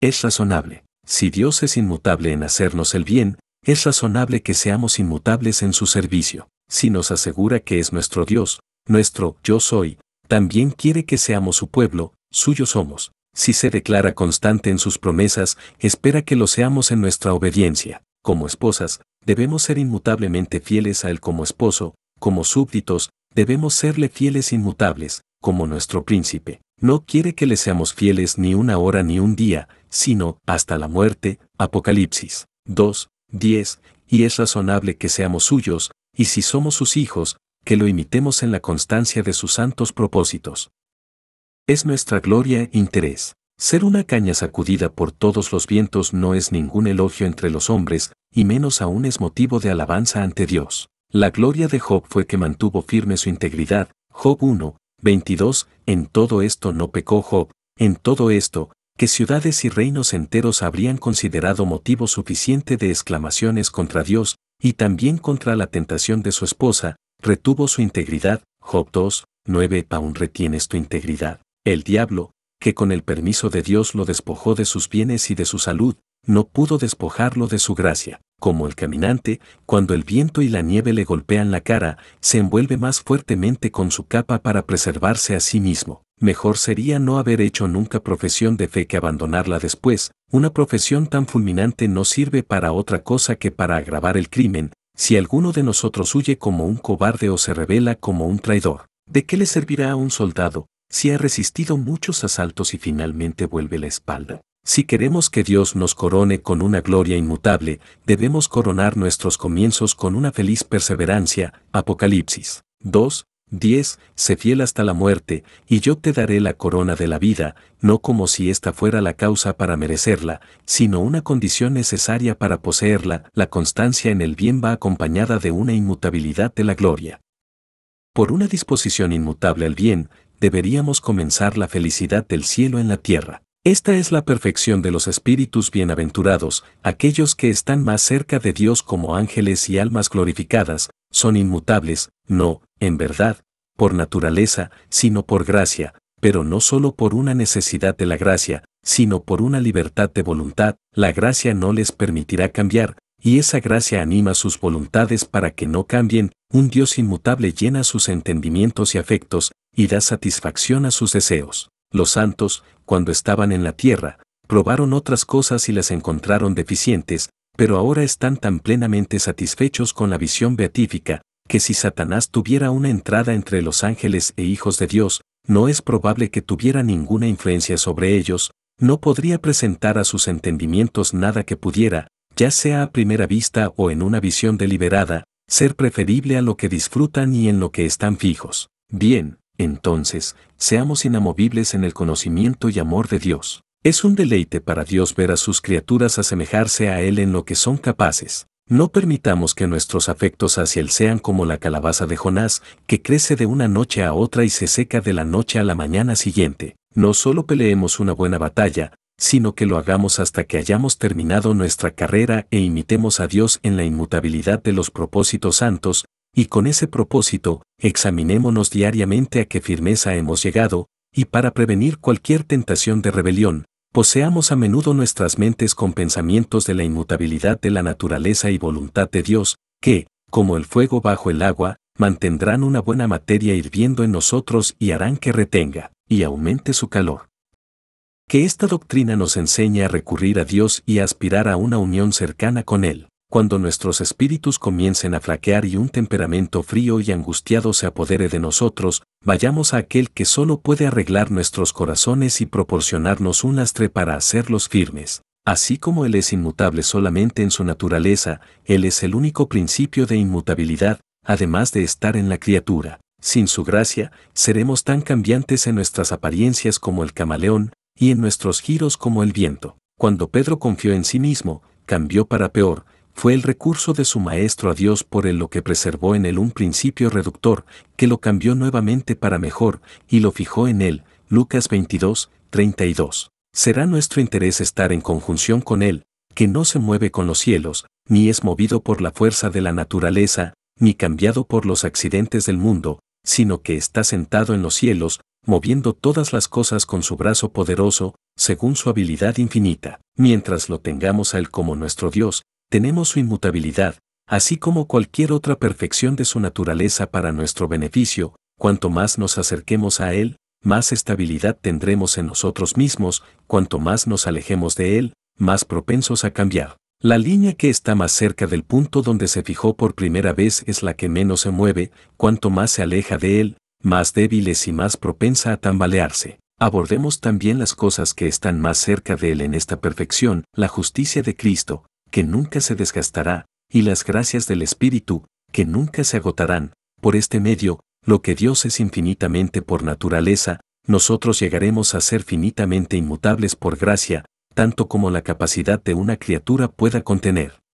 Es razonable, si Dios es inmutable en hacernos el bien, es razonable que seamos inmutables en su servicio si nos asegura que es nuestro Dios, nuestro yo soy, también quiere que seamos su pueblo, suyos somos. Si se declara constante en sus promesas, espera que lo seamos en nuestra obediencia. Como esposas, debemos ser inmutablemente fieles a Él como esposo, como súbditos, debemos serle fieles inmutables, como nuestro príncipe. No quiere que le seamos fieles ni una hora ni un día, sino hasta la muerte. Apocalipsis 2, 10. Y es razonable que seamos suyos, y si somos sus hijos, que lo imitemos en la constancia de sus santos propósitos. Es nuestra gloria e interés. Ser una caña sacudida por todos los vientos no es ningún elogio entre los hombres, y menos aún es motivo de alabanza ante Dios. La gloria de Job fue que mantuvo firme su integridad. Job 1, 22, en todo esto no pecó Job, en todo esto, que ciudades y reinos enteros habrían considerado motivo suficiente de exclamaciones contra Dios, y también contra la tentación de su esposa, retuvo su integridad, Job 2, 9 Aún retienes tu integridad. El diablo, que con el permiso de Dios lo despojó de sus bienes y de su salud, no pudo despojarlo de su gracia. Como el caminante, cuando el viento y la nieve le golpean la cara, se envuelve más fuertemente con su capa para preservarse a sí mismo mejor sería no haber hecho nunca profesión de fe que abandonarla después, una profesión tan fulminante no sirve para otra cosa que para agravar el crimen, si alguno de nosotros huye como un cobarde o se revela como un traidor. ¿De qué le servirá a un soldado si ha resistido muchos asaltos y finalmente vuelve la espalda? Si queremos que Dios nos corone con una gloria inmutable, debemos coronar nuestros comienzos con una feliz perseverancia. Apocalipsis 2, 10. Sé fiel hasta la muerte, y yo te daré la corona de la vida, no como si esta fuera la causa para merecerla, sino una condición necesaria para poseerla, la constancia en el bien va acompañada de una inmutabilidad de la gloria. Por una disposición inmutable al bien, deberíamos comenzar la felicidad del cielo en la tierra. Esta es la perfección de los espíritus bienaventurados, aquellos que están más cerca de Dios como ángeles y almas glorificadas, son inmutables, no, en verdad, por naturaleza, sino por gracia, pero no solo por una necesidad de la gracia, sino por una libertad de voluntad, la gracia no les permitirá cambiar, y esa gracia anima sus voluntades para que no cambien, un Dios inmutable llena sus entendimientos y afectos, y da satisfacción a sus deseos. Los santos, cuando estaban en la tierra, probaron otras cosas y las encontraron deficientes, pero ahora están tan plenamente satisfechos con la visión beatífica, que si Satanás tuviera una entrada entre los ángeles e hijos de Dios, no es probable que tuviera ninguna influencia sobre ellos, no podría presentar a sus entendimientos nada que pudiera, ya sea a primera vista o en una visión deliberada, ser preferible a lo que disfrutan y en lo que están fijos. Bien, entonces, seamos inamovibles en el conocimiento y amor de Dios. Es un deleite para Dios ver a sus criaturas asemejarse a Él en lo que son capaces. No permitamos que nuestros afectos hacia Él sean como la calabaza de Jonás, que crece de una noche a otra y se seca de la noche a la mañana siguiente. No solo peleemos una buena batalla, sino que lo hagamos hasta que hayamos terminado nuestra carrera e imitemos a Dios en la inmutabilidad de los propósitos santos, y con ese propósito, examinémonos diariamente a qué firmeza hemos llegado, y para prevenir cualquier tentación de rebelión, poseamos a menudo nuestras mentes con pensamientos de la inmutabilidad de la naturaleza y voluntad de Dios, que, como el fuego bajo el agua, mantendrán una buena materia hirviendo en nosotros y harán que retenga y aumente su calor. Que esta doctrina nos enseñe a recurrir a Dios y a aspirar a una unión cercana con Él cuando nuestros espíritus comiencen a flaquear y un temperamento frío y angustiado se apodere de nosotros, vayamos a aquel que solo puede arreglar nuestros corazones y proporcionarnos un lastre para hacerlos firmes. Así como Él es inmutable solamente en su naturaleza, Él es el único principio de inmutabilidad, además de estar en la criatura. Sin su gracia, seremos tan cambiantes en nuestras apariencias como el camaleón, y en nuestros giros como el viento. Cuando Pedro confió en sí mismo, cambió para peor, fue el recurso de su Maestro a Dios por el lo que preservó en él un principio reductor, que lo cambió nuevamente para mejor, y lo fijó en él. Lucas 22, 32. Será nuestro interés estar en conjunción con él, que no se mueve con los cielos, ni es movido por la fuerza de la naturaleza, ni cambiado por los accidentes del mundo, sino que está sentado en los cielos, moviendo todas las cosas con su brazo poderoso, según su habilidad infinita. Mientras lo tengamos a Él como nuestro Dios, tenemos su inmutabilidad, así como cualquier otra perfección de su naturaleza para nuestro beneficio, cuanto más nos acerquemos a Él, más estabilidad tendremos en nosotros mismos, cuanto más nos alejemos de Él, más propensos a cambiar. La línea que está más cerca del punto donde se fijó por primera vez es la que menos se mueve, cuanto más se aleja de Él, más débiles y más propensa a tambalearse. Abordemos también las cosas que están más cerca de Él en esta perfección, la justicia de Cristo, que nunca se desgastará, y las gracias del Espíritu, que nunca se agotarán. Por este medio, lo que Dios es infinitamente por naturaleza, nosotros llegaremos a ser finitamente inmutables por gracia, tanto como la capacidad de una criatura pueda contener.